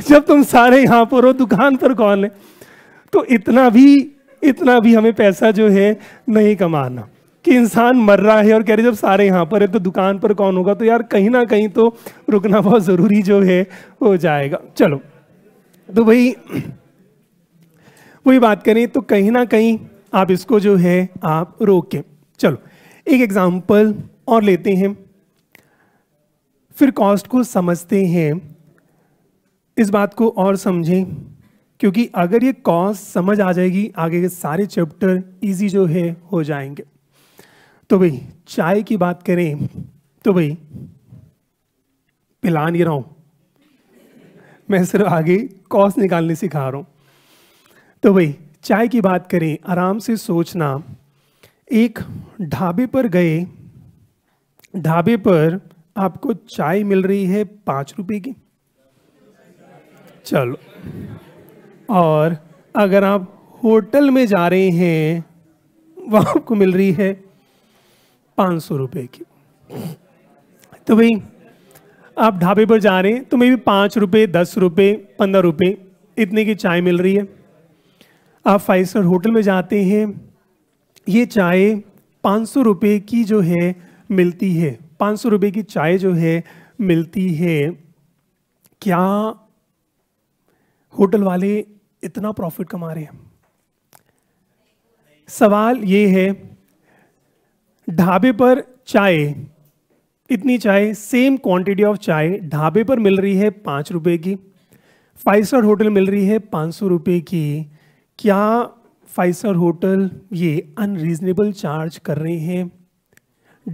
जब तुम सारे यहाँ पर हो दुकान पर कौन है तो इतना भी इतना भी हमें पैसा जो है नहीं कमाना कि इंसान मर रहा है और कह रहे जब सारे यहाँ पर है तो दुकान पर कौन होगा तो यार कहीं ना कहीं तो रुकना बहुत ज़रूरी जो है हो जाएगा चलो तो भाई वही बात करें तो कहीं ना कहीं आप इसको जो है आप रोकें चलो एक एग्जाम्पल और लेते हैं फिर कॉस्ट को समझते हैं इस बात को और समझें क्योंकि अगर ये कॉस्ट समझ आ जाएगी आगे के सारे चैप्टर इजी जो है हो जाएंगे तो भाई चाय की बात करें तो भाई पिला नहीं रहा हूँ मैं सिर्फ आगे कॉस्ट निकालने सिखा रहा हूँ तो भाई चाय की बात करें आराम से सोचना एक ढाबे पर गए ढाबे पर आपको चाय मिल रही है पाँच रुपए की चलो और अगर आप होटल में जा रहे हैं वह आपको मिल रही है पाँच सौ रुपये की तो भाई आप ढाबे पर जा रहे हैं तो मे भी पाँच रुपये दस रुपये पंद्रह रुपये इतने की चाय मिल रही है आप फाइव स्टार होटल में जाते हैं ये चाय पाँच सौ रुपये की जो है मिलती है पाँच सौ रुपये की चाय जो है मिलती है क्या होटल वाले इतना प्रॉफिट कमा रहे हैं सवाल ये है ढाबे पर चाय इतनी चाय सेम क्वांटिटी ऑफ चाय ढाबे पर मिल रही है पाँच रुपए की फाइव स्टार होटल मिल रही है पाँच सौ रुपये की क्या फाइव स्टार होटल ये अनरीजनेबल चार्ज कर रहे हैं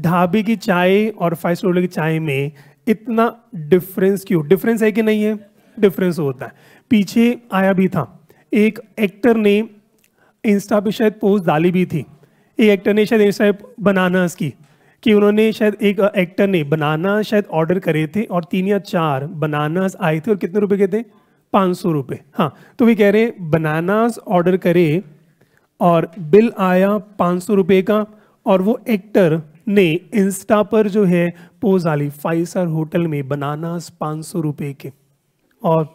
ढाबे की चाय और फाइव स्टार होटल की चाय में इतना डिफरेंस क्यों डिफरेंस है कि नहीं है डिफरेंस होता है पीछे आया भी था एक एक्टर ने इंस्टा पे शायद पोस्ट डाली भी थी एक एक्टर ने शायद इंस्टा बनानास की कि उन्होंने शायद एक एक्टर ने बनाना शायद ऑर्डर करे थे और तीन या चार बनानास आए थे और कितने रुपए के थे पाँच सौ रुपये हाँ तो वे कह रहे बनानास ऑर्डर करे और बिल आया पाँच सौ रुपये का और वो एक्टर ने इंस्टा पर जो है पोज डाली फाइव स्टार होटल में बनानास पाँच सौ रुपये के और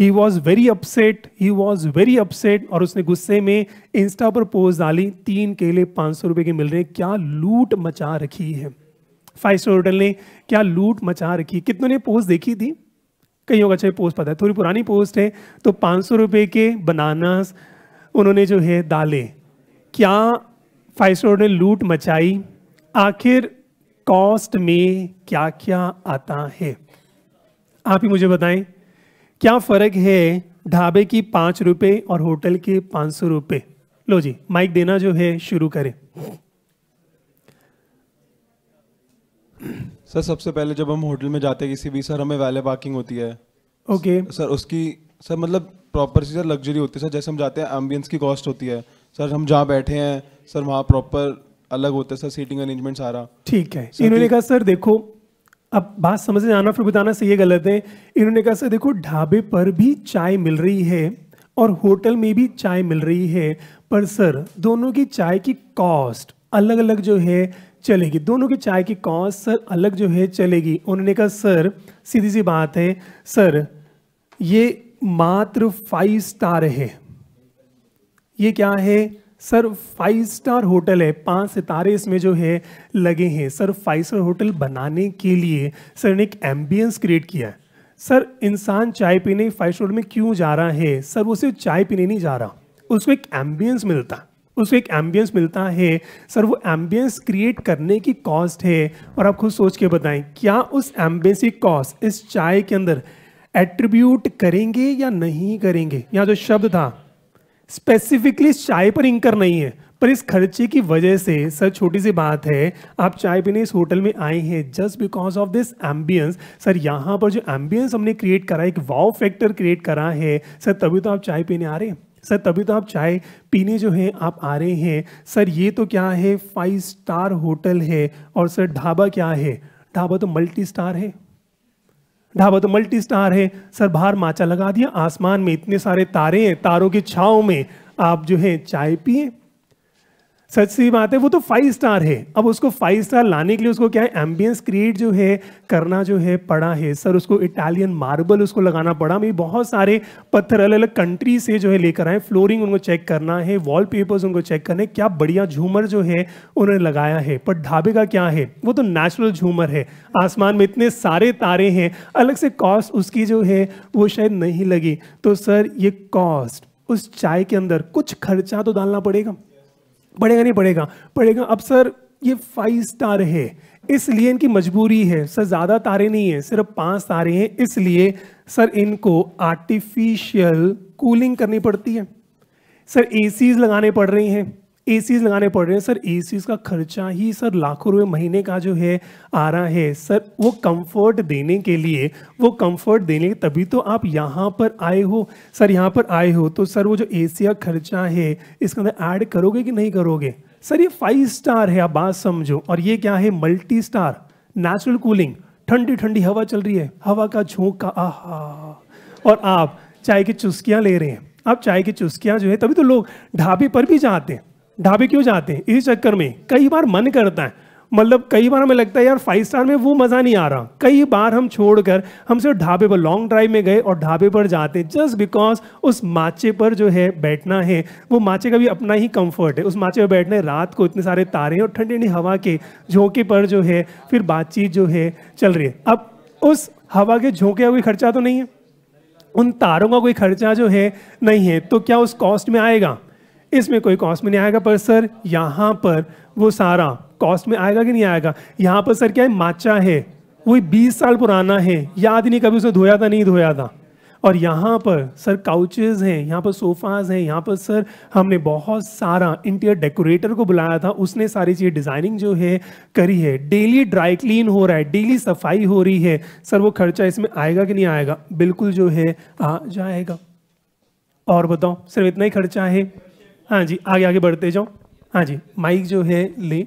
he was very upset he was very upset और उसने गुस्से में इंस्टा पर पोज डाली तीन केले पाँच सौ रुपये के मिल रहे क्या लूट मचा रखी है फाइव स्टार होटल ने क्या लूट मचा रखी कितनों ने पोज देखी थी कईयों का चाहे पोस्ट पता है थोड़ी पुरानी पोस्ट है तो पाँच सौ रुपये के बनानास उन्होंने जो है डाले क्या फाइव स्टोर ने लूट मचाई आखिर कॉस्ट में क्या क्या आता है आप ही मुझे बताएं क्या फ़र्क है ढाबे की पाँच रुपये और होटल के पाँच सौ रुपये लो जी माइक देना जो है शुरू करें सर सबसे पहले जब हम होटल में जाते हैं किसी भी सर हमें वैले पार्किंग होती है ओके okay. सर उसकी सर मतलब प्रॉपर सी सर लग्जरी होती है सर जैसे हम जाते हैं एम्बियंस की कॉस्ट होती है सर हम जहाँ बैठे हैं सर वहाँ प्रॉपर अलग होता है सर सीटिंग अरेंजमेंट सारा ठीक है इन्होंने कहा सर देखो अब बात समझ में आना फिर बताना सही गलत है इन्होंने कहा सर देखो ढाबे पर भी चाय मिल रही है और होटल में भी चाय मिल रही है पर सर दोनों की चाय की कॉस्ट अलग अलग जो है चलेगी दोनों की चाय की कॉस्ट सर अलग जो है चलेगी उन्होंने कहा सर सीधी सी बात है सर ये मात्र फाइव स्टार है ये क्या है सर फाइव स्टार होटल है पांच सितारे इसमें जो है लगे हैं सर फाइव स्टार होटल बनाने के लिए सर ने एक एम्बियंस क्रिएट किया है सर इंसान चाय पीने फाइव स्टार में क्यों जा रहा है सर वो सिर्फ चाय पीने नहीं जा रहा उसको एक एम्बियंस मिलता है उसको एक एम्बियंस मिलता है सर वो एम्बियंस क्रिएट करने की कॉस्ट है और आप खुद सोच के बताएं क्या उस एम्बियंस की कॉस्ट इस चाय के अंदर एट्रीब्यूट करेंगे या नहीं करेंगे यहाँ जो शब्द था स्पेसिफिकली इस चाय पर इंकर नहीं है पर इस खर्चे की वजह से सर छोटी सी बात है आप चाय पीने इस होटल में आए हैं just because of this ambience sir यहाँ पर जो एम्बियंस हमने क्रिएट करा एक वाव फैक्टर क्रिएट करा है सर तभी तो आप चाय पीने आ रहे हैं सर तभी तो आप चाय पीने जो है आप आ रहे हैं सर ये तो क्या है फाइव स्टार होटल है और सर ढाबा क्या है ढाबा तो मल्टी स्टार है ढाबा तो मल्टी स्टार है सर बाहर माचा लगा दिया आसमान में इतने सारे तारे हैं तारों की छाव में आप जो है चाय पिए सच सी बात है वो तो फाइव स्टार है अब उसको फाइव स्टार लाने के लिए उसको क्या है एम्बियंस क्रिएट जो है करना जो है पड़ा है सर उसको इटालियन मार्बल उसको लगाना पड़ा मैं बहुत सारे पत्थर अलग अलग कंट्री से जो है लेकर आए फ्लोरिंग उनको चेक करना है वॉल उनको चेक करने क्या बढ़िया झूमर जो है उन्होंने लगाया है पर ढाबे का क्या है वो तो नेचुरल झूमर है आसमान में इतने सारे तारे हैं अलग से कॉस्ट उसकी जो है वो शायद नहीं लगी तो सर ये कॉस्ट उस चाय के अंदर कुछ खर्चा तो डालना पड़ेगा पड़ेगा नहीं पड़ेगा पड़ेगा अब सर ये फाइव स्टार है इसलिए इनकी मजबूरी है सर ज़्यादा तारे नहीं है सिर्फ पांच तारे हैं इसलिए सर इनको आर्टिफिशियल कूलिंग करनी पड़ती है सर एसीज लगाने पड़ रही हैं ए लगाने पड़ रहे हैं सर ए का खर्चा ही सर लाखों रुपये महीने का जो है आ रहा है सर वो कंफर्ट देने के लिए वो कंफर्ट देने के तभी तो आप यहाँ पर आए हो सर यहाँ पर आए हो तो सर वो जो ए का खर्चा है इसके अंदर ऐड करोगे कि नहीं करोगे सर ये फाइव स्टार है आप बात समझो और ये क्या है मल्टी स्टार नेचुरल कूलिंग ठंडी ठंडी हवा चल रही है हवा का झोंका आह और आप चाय की चुस्कियाँ ले रहे हैं आप चाय की चुस्कियाँ जो है तभी तो लोग ढाबे पर भी जाते हैं ढाबे क्यों जाते हैं इसी चक्कर में कई बार मन करता है मतलब कई बार हमें लगता है यार फाइव स्टार में वो मज़ा नहीं आ रहा कई बार हम छोड़कर हम सिर्फ ढाबे पर लॉन्ग ड्राइव में गए और ढाबे पर जाते जस्ट बिकॉज उस माचे पर जो है बैठना है वो माचे का भी अपना ही कंफर्ट है उस माचे पर बैठने रात को इतने सारे तारे और ठंडी ठंडी हवा के झोंके पर जो है फिर बातचीत जो है चल रही है अब उस हवा के झोंके का कोई खर्चा तो नहीं है उन तारों का कोई खर्चा जो है नहीं है तो क्या उस कॉस्ट में आएगा इसमें कोई कॉस्ट में नहीं आएगा पर सर यहाँ पर वो सारा कॉस्ट में आएगा कि नहीं आएगा यहाँ पर सर क्या है माचा है वो बीस साल पुराना है याद नहीं कभी उसे धोया था नहीं धोया था और यहाँ पर सर काउचेज हैं यहाँ पर सोफाज हैं यहाँ पर सर हमने बहुत सारा इंटीरियर डेकोरेटर को बुलाया था उसने सारी चीज़ डिज़ाइनिंग जो है करी है डेली ड्राई क्लीन हो रहा है डेली सफाई हो रही है सर वो खर्चा इसमें आएगा कि नहीं आएगा बिल्कुल जो है आ जाएगा और बताओ सिर्फ इतना ही खर्चा है हाँ जी आगे आगे बढ़ते जाओ हाँ जी माइक जो है ले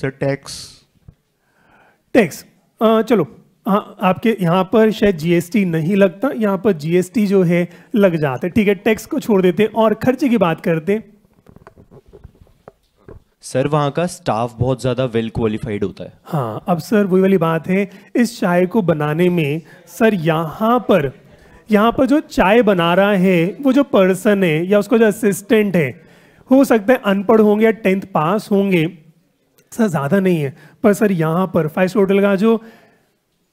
सर टैक्स टैक्स चलो हाँ आपके यहाँ पर शायद जीएसटी नहीं लगता यहाँ पर जीएसटी जो है लग जाता है ठीक है टैक्स को छोड़ देते हैं और खर्चे की बात करते सर वहाँ का स्टाफ बहुत ज़्यादा वेल क्वालिफाइड होता है हाँ अब सर वही वाली बात है इस चाय को बनाने में सर यहाँ पर यहाँ पर जो चाय बना रहा है वो जो पर्सन है या उसका जो असिस्टेंट है हो सकता है अनपढ़ होंगे या टेंथ पास होंगे सर ज़्यादा नहीं है पर सर यहाँ पर फाइव होटल का जो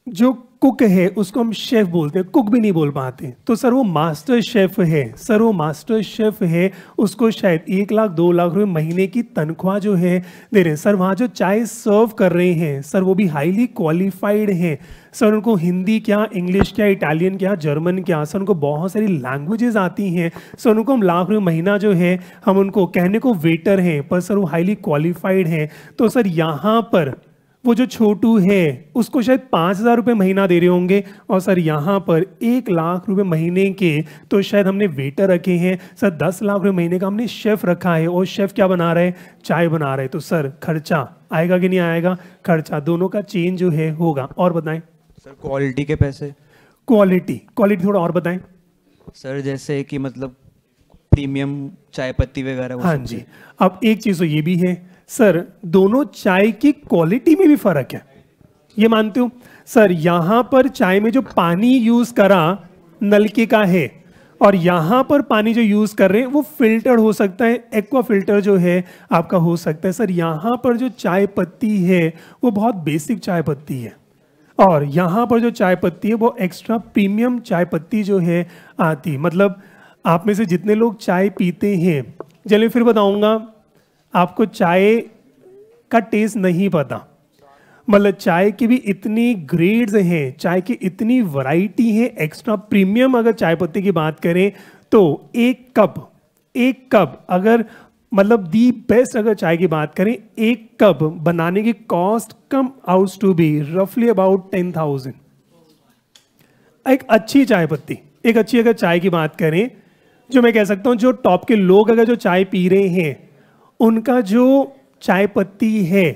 जो कुक है उसको हम शेफ बोलते हैं कुक भी नहीं बोल पाते तो सर वो मास्टर शेफ है सर वो मास्टर शेफ है उसको शायद एक लाख दो लाख रुपए महीने की तनख्वाह जो है दे रहे हैं सर वहाँ जो चाय सर्व कर रहे हैं सर वो भी हाईली क्वालिफाइड हैं सर उनको हिंदी क्या इंग्लिश क्या इटालियन क्या जर्मन क्या सर उनको बहुत सारी लैंग्वेजेस आती हैं सर उनको हम लाख रुपये महीना जो है हम उनको कहने को वेटर हैं पर सर वो हाईली क्वालिफाइड हैं तो सर यहाँ पर वो जो छोटू है उसको शायद पाँच हज़ार रुपये महीना दे रहे होंगे और सर यहाँ पर एक लाख रुपए महीने के तो शायद हमने वेटर रखे हैं सर दस लाख रुपये महीने का हमने शेफ़ रखा है और शेफ़ क्या बना रहे हैं चाय बना रहे तो सर खर्चा आएगा कि नहीं आएगा खर्चा दोनों का चेंज जो है होगा और बताएं सर क्वालिटी के पैसे क्वालिटी क्वालिटी थोड़ा और बताएं सर जैसे कि मतलब प्रीमियम चाय पत्ती वगैरह हाँ जी अब एक चीज़ तो ये भी है सर दोनों चाय की क्वालिटी में भी फर्क है ये मानते हो सर यहाँ पर चाय में जो पानी यूज करा नलके का है और यहाँ पर पानी जो यूज़ कर रहे हैं वो फिल्टर हो सकता है एक्वा फिल्टर जो है आपका हो सकता है सर यहाँ पर जो चाय पत्ती है वो बहुत बेसिक चाय पत्ती है और यहाँ पर जो चाय पत्ती है वो एक्स्ट्रा प्रीमियम चाय पत्ती जो है आती मतलब आप में से जितने लोग चाय पीते हैं चलिए फिर बताऊँगा आपको चाय का टेस्ट नहीं पता मतलब चाय की भी इतनी ग्रेड्स हैं चाय की इतनी वैरायटी है एक्स्ट्रा प्रीमियम अगर चाय पत्ती की बात करें तो एक कप एक कप अगर मतलब दी बेस्ट अगर चाय की बात करें एक कप बनाने की cost come out to be रफली अबाउट टेन थाउजेंड एक अच्छी चाय पत्ती एक अच्छी अगर चाय की बात करें जो मैं कह सकता हूँ जो टॉप के लोग अगर जो चाय पी रहे हैं उनका जो चाय पत्ती है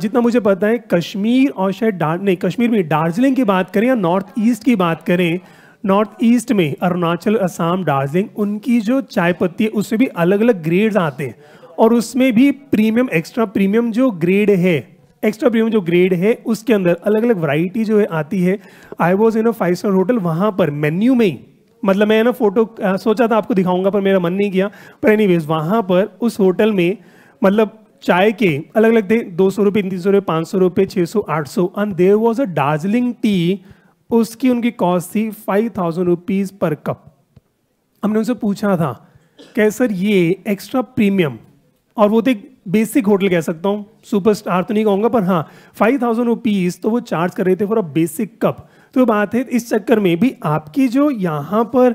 जितना मुझे पता है कश्मीर और शायद डार नहीं कश्मीर में दार्जिलिंग की बात करें या नॉर्थ ईस्ट की बात करें नॉर्थ ईस्ट में अरुणाचल असम दार्जिलिंग उनकी जो चाय पत्ती है उससे भी अलग अलग ग्रेड्स आते हैं और उसमें भी प्रीमियम एक्स्ट्रा प्रीमियम जो ग्रेड है एक्स्ट्रा प्रीमियम जो ग्रेड है उसके अंदर अलग अलग वराइटी जो है आती है I was in a five star hotel वहाँ पर मेन्यू में ही मतलब मैं ना फोटो आ, सोचा था आपको दिखाऊंगा पर मेरा मन नहीं किया पर एनी वेज वहाँ पर उस होटल में मतलब चाय के अलग अलग थे दो सौ रुपये तीन सौ रुपये पाँच सौ रुपये छः सौ आठ सौ and there was a Darjeeling tea उसकी उनकी कॉस्ट थी five thousand rupees per cup हमने उनसे पूछा था कह सर ये एक्स्ट्रा प्रीमियम और वो तो एक बेसिक होटल कह सकता हूँ सुपर स्टार तो नहीं कहूँगा पर हाँ फाइव थाउजेंड रुपीज़ तो वो चार्ज कर रहे थे फॉर अ बेसिक कप तो बात है इस चक्कर में भी आपकी जो यहाँ पर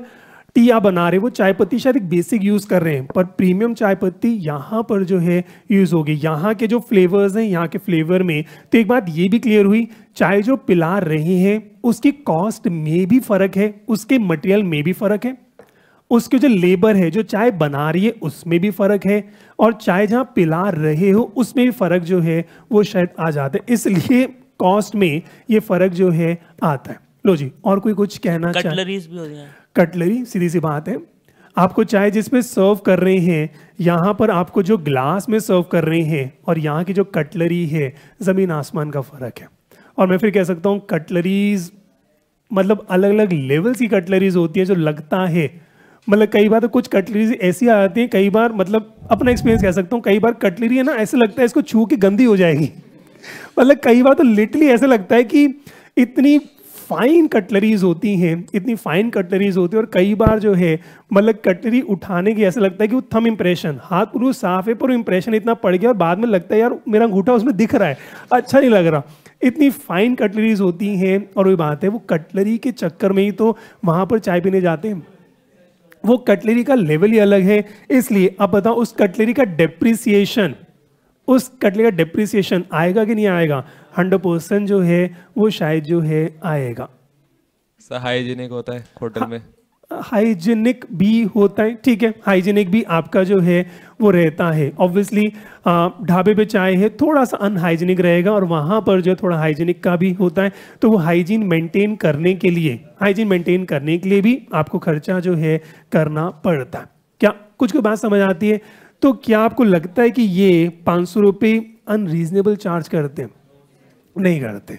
टी आप बना रहे वो चाय पत्ती शायद एक बेसिक यूज़ कर रहे हैं पर प्रीमियम चाय पत्ती यहाँ पर जो है यूज़ होगी यहाँ के जो फ्लेवर्स हैं यहाँ के फ्लेवर में तो एक बात ये भी क्लियर हुई चाय जो पिला रहे हैं उसकी कॉस्ट में भी फ़र्क है उसके मटेरियल में भी फ़र्क है उसके जो लेबर है जो चाय बना रही है उसमें भी फ़र्क है और चाय जहाँ पिला रहे हो उसमें भी फ़र्क जो है वो शायद आ जाता है इसलिए कॉस्ट में ये फर्क जो है आता है लो जी और कोई कुछ कहना कटलरीज भी हो कटलरी सीधी सी बात है आपको चाय जिसमें सर्व कर रहे हैं यहाँ पर आपको जो ग्लास में सर्व कर रहे हैं और यहाँ की जो कटलरी है ज़मीन आसमान का फ़र्क है और मैं फिर कह सकता हूँ कटलरीज मतलब अलग अलग लेवल्स की कटलरीज होती है जो लगता है मतलब कई बार तो कुछ कटलरीज ऐसी आती है कई बार मतलब अपना एक्सपीरियंस कह सकता हूँ कई बार कटलरी है ना ऐसे लगता है इसको छू के गंदी हो जाएगी मतलब कई बार तो लिटली ऐसा लगता है कि इतनी फाइन कटलरीज होती हैं इतनी फाइन कटलरीज होती है और कई बार जो है मतलब कटलरी उठाने की ऐसा लगता है कि वो थम इंप्रेशन हाथ पूरा साफ है पर इंप्रेशन इतना पड़ गया और बाद में लगता है यार मेरा अंगूठा उसमें दिख रहा है अच्छा नहीं लग रहा इतनी फाइन कटलरीज होती हैं और वही बात है वो कटलरी के चक्कर में ही तो वहाँ पर चाय पीने जाते हैं वो कटलरी का लेवल ही अलग है इसलिए अब बताओ उस कटलरी का डेप्रिसिएशन उस कटले का डिप्रिसिएशन आएगा कि नहीं आएगा हंड्रेड परसेंट जो है वो शायद जो है आएगा हाइजीनिक होता है होटल में हाइजीनिक भी होता है ठीक है हाइजीनिक भी आपका जो है वो रहता है ऑब्वियसली ढाबे पे चाय है थोड़ा सा अनहाइजीनिक रहेगा और वहाँ पर जो थोड़ा हाइजीनिक का भी होता है तो वो हाइजीन मेंटेन करने के लिए हाइजीन मेंटेन करने के लिए भी आपको खर्चा जो है करना पड़ता है क्या कुछ को बात समझ आती है तो क्या आपको लगता है कि ये पाँच सौ रुपये अनरीजनेबल चार्ज करते हैं नहीं करते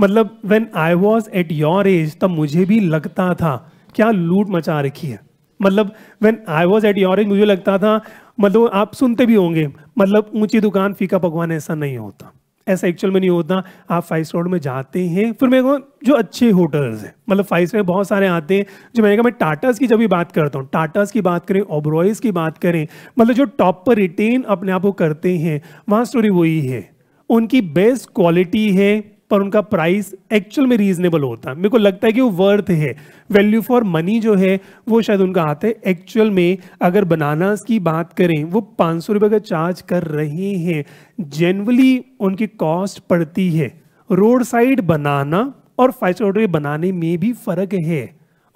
मतलब when I was at your age तब मुझे भी लगता था क्या लूट मचा रखी है मतलब when I was at your age मुझे लगता था मतलब आप सुनते भी होंगे मतलब ऊंची दुकान फीका पकवान ऐसा नहीं होता ऐसा एक्चुअल में नहीं होता आप फाइव स्टार में जाते हैं फिर मेरे को जो अच्छे होटल्स हैं मतलब फाइव स्टार बहुत सारे आते हैं जो मैंने कहा मैं टाटास की जब भी बात करता हूँ टाटास की बात करें ओब्रॉयस की बात करें मतलब जो टॉप पर रिटेन अपने आप को करते हैं वहाँ स्टोरी वही है उनकी बेस्ट क्वालिटी है पर उनका प्राइस एक्चुअल में रीजनेबल होता है मेरे को लगता है कि वो वर्थ है वैल्यू फॉर मनी जो है वो शायद उनका हाथ है एक्चुअल में अगर बनानास की बात करें वो पाँच सौ रुपये का चार्ज कर रहे हैं जनरली उनकी कॉस्ट पड़ती है रोड साइड बनाना और फाइव स्टार होटल बनाने में भी फ़र्क है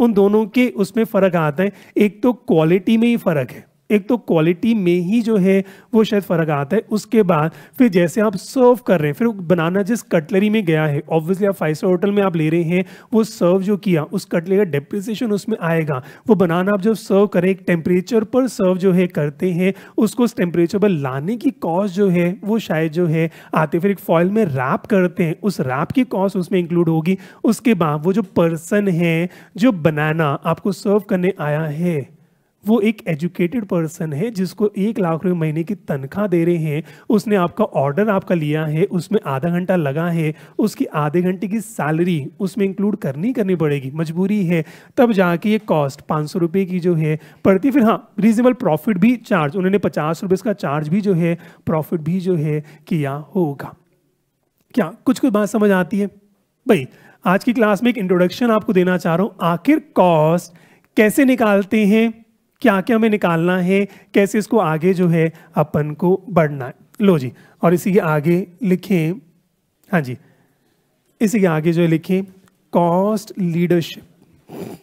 उन दोनों के उसमें फ़र्क आता है एक तो क्वालिटी में ही फ़र्क है एक तो क्वालिटी में ही जो है वो शायद फ़र्क आता है उसके बाद फिर जैसे आप सर्व कर रहे हैं फिर बनाना जिस कटलरी में गया है ऑब्वियसली आप फाइव स्टार होटल में आप ले रहे हैं वो सर्व जो किया उस कटलरी का डेप्रिसिएशन उसमें आएगा वो बनाना आप जब सर्व करें एक टेम्परेचर पर सर्व जो है करते हैं उसको उस टेम्परेचर पर लाने की कॉस्ट जो है वो शायद जो है आते फिर एक फॉयल में रैप करते हैं उस रैप की कॉस्ट उसमें इंक्लूड होगी उसके बाद वो जो पर्सन है जो बनाना आपको सर्व करने आया है वो एक एजुकेटेड पर्सन है जिसको एक लाख रुपये महीने की तनख्वाह दे रहे हैं उसने आपका ऑर्डर आपका लिया है उसमें आधा घंटा लगा है उसकी आधे घंटे की सैलरी उसमें इंक्लूड करनी करनी पड़ेगी मजबूरी है तब जाके ये कॉस्ट पाँच सौ रुपये की जो है पड़ती फिर हाँ रीजनेबल प्रॉफिट भी चार्ज उन्होंने पचास रुपये इसका चार्ज भी जो है प्रॉफिट भी जो है किया होगा क्या कुछ कुछ बात समझ आती है भाई आज की क्लास में एक इंट्रोडक्शन आपको देना चाह रहा हूँ आखिर कॉस्ट कैसे निकालते हैं क्या क्या हमें निकालना है कैसे इसको आगे जो है अपन को बढ़ना है लो जी और इसी के आगे लिखें हाँ जी इसी के आगे जो है लिखें कॉस्ट लीडरशिप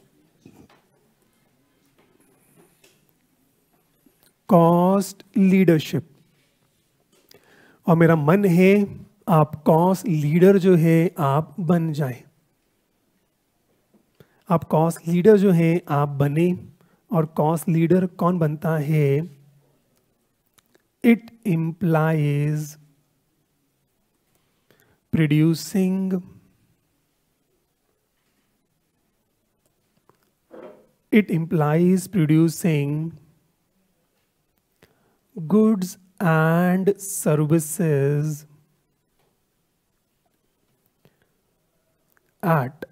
कॉस्ट लीडरशिप और मेरा मन है आप कॉस्ट लीडर जो है आप बन जाए आप कॉस्ट लीडर जो है आप बने और कॉस लीडर कौन बनता है it implies producing it implies producing goods and services at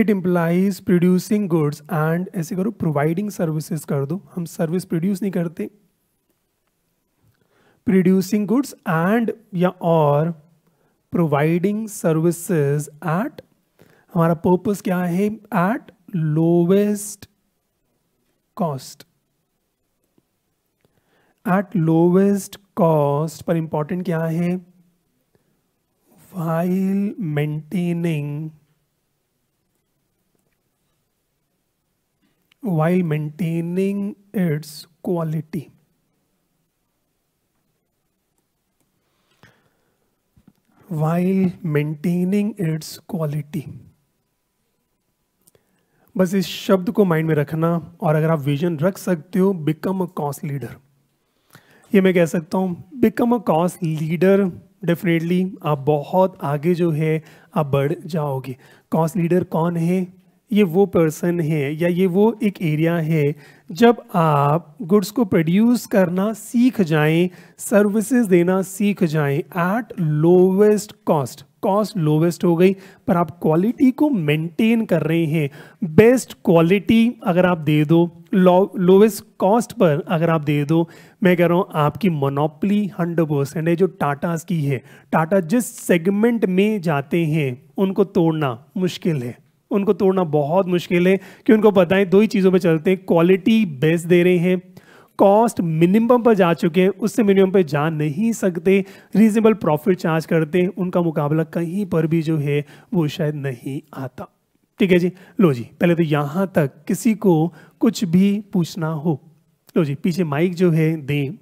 it implies producing goods and ऐसे करो प्रोवाइडिंग सर्विसेज कर दो हम सर्विस प्रोड्यूस नहीं करते प्रोड्यूसिंग गुड्स एंड या और प्रोवाइडिंग सर्विसेज एट हमारा पर्पस क्या है at lowest cost at lowest cost पर इंपॉर्टेंट क्या है while maintaining while maintaining its quality. while maintaining its quality. बस इस शब्द को माइंड में रखना और अगर आप विजन रख सकते हो बिकम अ कॉस्ट लीडर ये मैं कह सकता हूँ become a cost leader definitely आप बहुत आगे जो है आप बढ़ जाओगे कॉस्ट लीडर कौन है ये वो पर्सन है या ये वो एक एरिया है जब आप गुड्स को प्रोड्यूस करना सीख जाएं सर्विसेज देना सीख जाएं at lowest cost cost lowest हो गई पर आप क्वालिटी को मेंटेन कर रहे हैं बेस्ट क्वालिटी अगर आप दे दो लोवेस्ट कॉस्ट पर अगर आप दे दो मैं कह रहा हूँ आपकी मोनोपली हंड्रेड परसेंट है जो टाटाज की है टाटा जिस सेगमेंट में जाते हैं उनको तोड़ना मुश्किल है उनको तोड़ना बहुत मुश्किल है कि उनको पता है दो ही चीज़ों पर चलते हैं क्वालिटी बेस्ट दे रहे हैं कॉस्ट मिनिमम पर जा चुके हैं उससे मिनिमम पर जा नहीं सकते रीजनेबल प्रॉफिट चार्ज करते हैं उनका मुकाबला कहीं पर भी जो है वो शायद नहीं आता ठीक है जी लो जी पहले तो यहाँ तक किसी को कुछ भी पूछना हो लो जी पीछे माइक जो है दें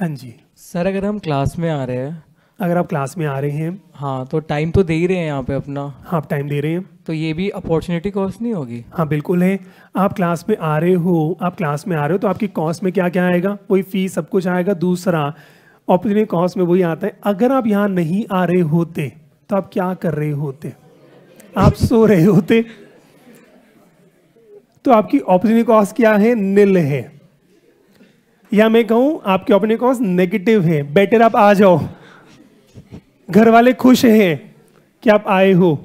हाँ जी सर अगर हम क्लास में आ रहे हैं अगर आप क्लास में आ रहे हैं हाँ तो टाइम तो दे ही रहे हैं यहाँ पे अपना हाँ आप टाइम दे रहे हैं तो ये भी अपॉर्चुनिटी कॉस्ट नहीं होगी हाँ बिल्कुल है आप क्लास में आ रहे हो आप क्लास में आ रहे हो तो आपकी कॉस्ट में क्या क्या आएगा वही फीस सब कुछ आएगा दूसरा अपॉर्चुनिटी कॉस्ट में वही आता है अगर आप यहाँ नहीं आ रहे होते तो आप क्या कर रहे होते आप सो रहे होते तो आपकी अपॉर्चुनिटी कॉस्ट क्या है निल है या मैं कहूं आपके अपने कॉज नेगेटिव है बेटर आप आ जाओ घर वाले खुश हैं कि आप आए हो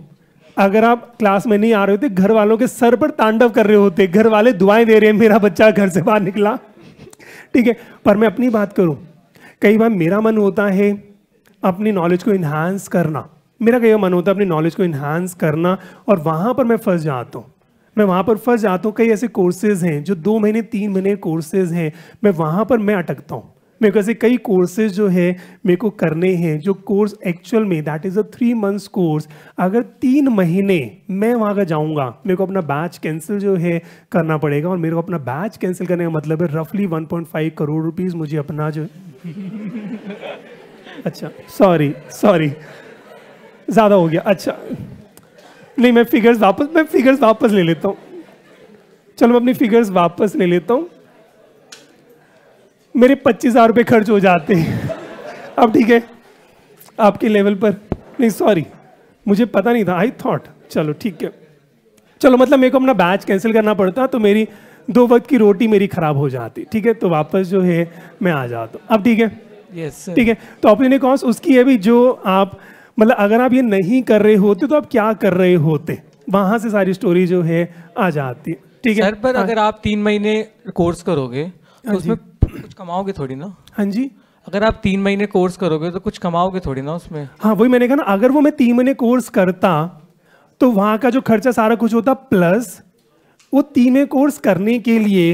अगर आप क्लास में नहीं आ रहे होते घर वालों के सर पर तांडव कर रहे होते घर वाले दुआएं दे रहे हैं मेरा बच्चा घर से बाहर निकला ठीक है पर मैं अपनी बात करूं कई बार मेरा मन होता है अपनी नॉलेज को इन्हांस करना मेरा कई बार मन होता है अपनी नॉलेज को इन्हांस करना और वहां पर मैं फंस जाता हूँ मैं वहाँ पर फंस जाता हूँ कई ऐसे कोर्सेज हैं जो दो महीने तीन महीने कोर्सेज हैं मैं वहाँ पर मैं अटकता हूँ मेरे को ऐसे कई कोर्सेज जो है मेरे को करने हैं जो कोर्स एक्चुअल में that is a three months course अगर तीन महीने मैं वहाँ का जाऊँगा मेरे को अपना बैच कैंसिल जो है करना पड़ेगा और मेरे को अपना बैच कैंसिल करने का मतलब है रफली 1.5 करोड़ रुपीज़ मुझे अपना जो अच्छा सॉरी सॉरी ज़्यादा हो गया अच्छा नहीं मैं फिगर्स वापस मैं फिगर्स वापस ले लेता हूँ चलो मैं अपनी फिगर्स वापस ले लेता हूँ मेरे पच्चीस हज़ार रुपये खर्च हो जाते हैं अब ठीक है आपके लेवल पर नहीं सॉरी मुझे पता नहीं था आई थॉट चलो ठीक है चलो मतलब मेरे को अपना बैच कैंसिल करना पड़ता तो मेरी दो वक्त की रोटी मेरी ख़राब हो जाती ठीक है तो वापस जो है मैं आ जाता हूँ अब ठीक है यस yes, ठीक है तो अपने कॉस्ट उसकी है भी जो आप मतलब अगर आप ये नहीं कर रहे होते तो आप क्या कर रहे होते वहां से सारी स्टोरी जो है आ जाती है ठीक है सर पर हाँ। अगर आप तीन महीने कोर्स करोगे हाँ तो उसमें कुछ कमाओगे थोड़ी ना हाँ जी अगर आप तीन महीने कोर्स करोगे तो कुछ कमाओगे थोड़ी ना उसमें हाँ वही मैंने कहा ना अगर वो मैं तीन महीने कोर्स करता तो वहाँ का जो खर्चा सारा कुछ होता प्लस वो तीन महीने कोर्स करने के लिए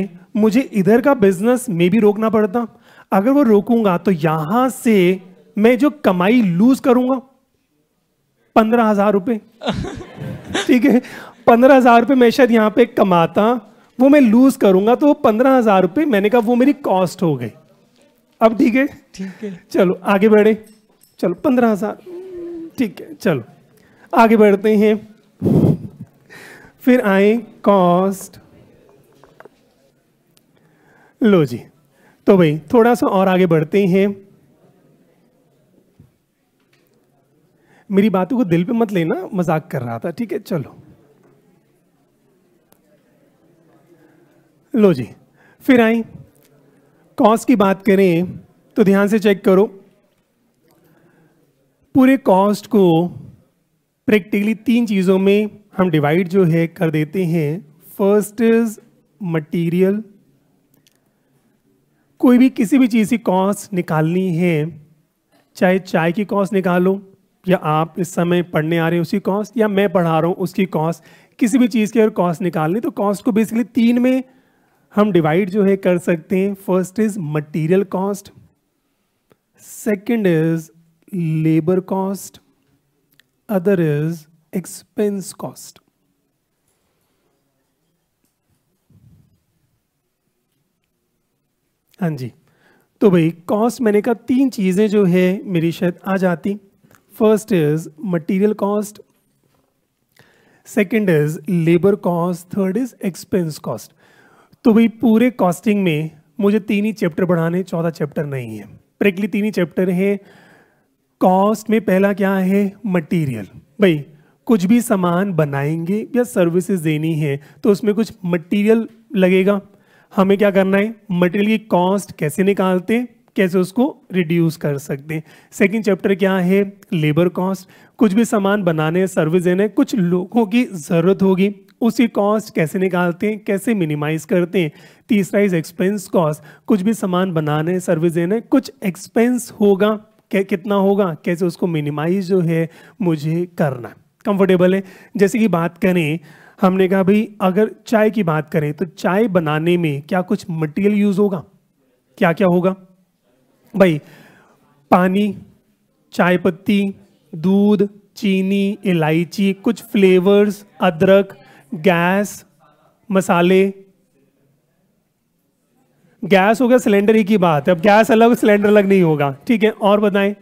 मुझे इधर का बिजनेस में भी रोकना पड़ता अगर वो रोकूंगा तो यहाँ से मैं जो कमाई लूज करूंगा पंद्रह हजार रुपये ठीक है पंद्रह हजार रुपये मैं शायद यहाँ पे कमाता वो मैं लूज करूंगा तो वो पंद्रह हजार रुपये मैंने कहा वो मेरी कॉस्ट हो गई अब ठीक है ठीक है चलो आगे बढ़े चलो पंद्रह हजार ठीक है चलो आगे बढ़ते हैं फिर आए कॉस्ट लो जी तो भाई थोड़ा सा और आगे बढ़ते हैं मेरी बातों को दिल पे मत लेना मजाक कर रहा था ठीक है चलो लो जी फिर आई कॉस्ट की बात करें तो ध्यान से चेक करो पूरे कॉस्ट को प्रैक्टिकली तीन चीज़ों में हम डिवाइड जो है कर देते हैं फर्स्ट इज मटेरियल कोई भी किसी भी चीज़ की कॉस्ट निकालनी है चाहे चाय की कॉस्ट निकालो या आप इस समय पढ़ने आ रहे हैं उसकी कॉस्ट या मैं पढ़ा रहा हूँ उसकी कॉस्ट किसी भी चीज़ की अगर कॉस्ट निकालनी तो कॉस्ट को बेसिकली तीन में हम डिवाइड जो है कर सकते हैं first is material cost second is labour cost other is expense cost हाँ जी तो भाई कॉस्ट मैंने कहा तीन चीज़ें जो है मेरी शायद आ जाती First is material cost. Second is labor cost. Third is expense cost. तो भाई पूरे कॉस्टिंग में मुझे तीन ही चैप्टर बढ़ाने चौदह चैप्टर नहीं है प्रेकली तीन ही चैप्टर है कॉस्ट में पहला क्या है मटेरियल भाई कुछ भी सामान बनाएंगे या सर्विसेज देनी है तो उसमें कुछ मटेरियल लगेगा हमें क्या करना है मटेरियल की कॉस्ट कैसे निकालते हैं कैसे उसको रिड्यूस कर सकते हैं सेकेंड चैप्टर क्या है लेबर कॉस्ट कुछ भी सामान बनाने सर्विस देने कुछ लोगों की ज़रूरत होगी उसी कॉस्ट कैसे निकालते हैं कैसे मिनिमाइज करते हैं तीसरा इज एक्सपेंस कॉस्ट कुछ भी सामान बनाने सर्विस देने कुछ एक्सपेंस होगा कितना होगा कैसे उसको मिनिमाइज जो है मुझे करना कंफर्टेबल है जैसे कि बात करें हमने कहा भाई अगर चाय की बात करें तो चाय बनाने में क्या कुछ मटेरियल यूज़ होगा क्या क्या होगा भाई पानी चाय पत्ती दूध चीनी इलायची कुछ फ्लेवर्स अदरक गैस मसाले गैस हो गया सिलेंडर ही की बात है अब गैस अलग सिलेंडर अलग नहीं होगा ठीक है और बताएं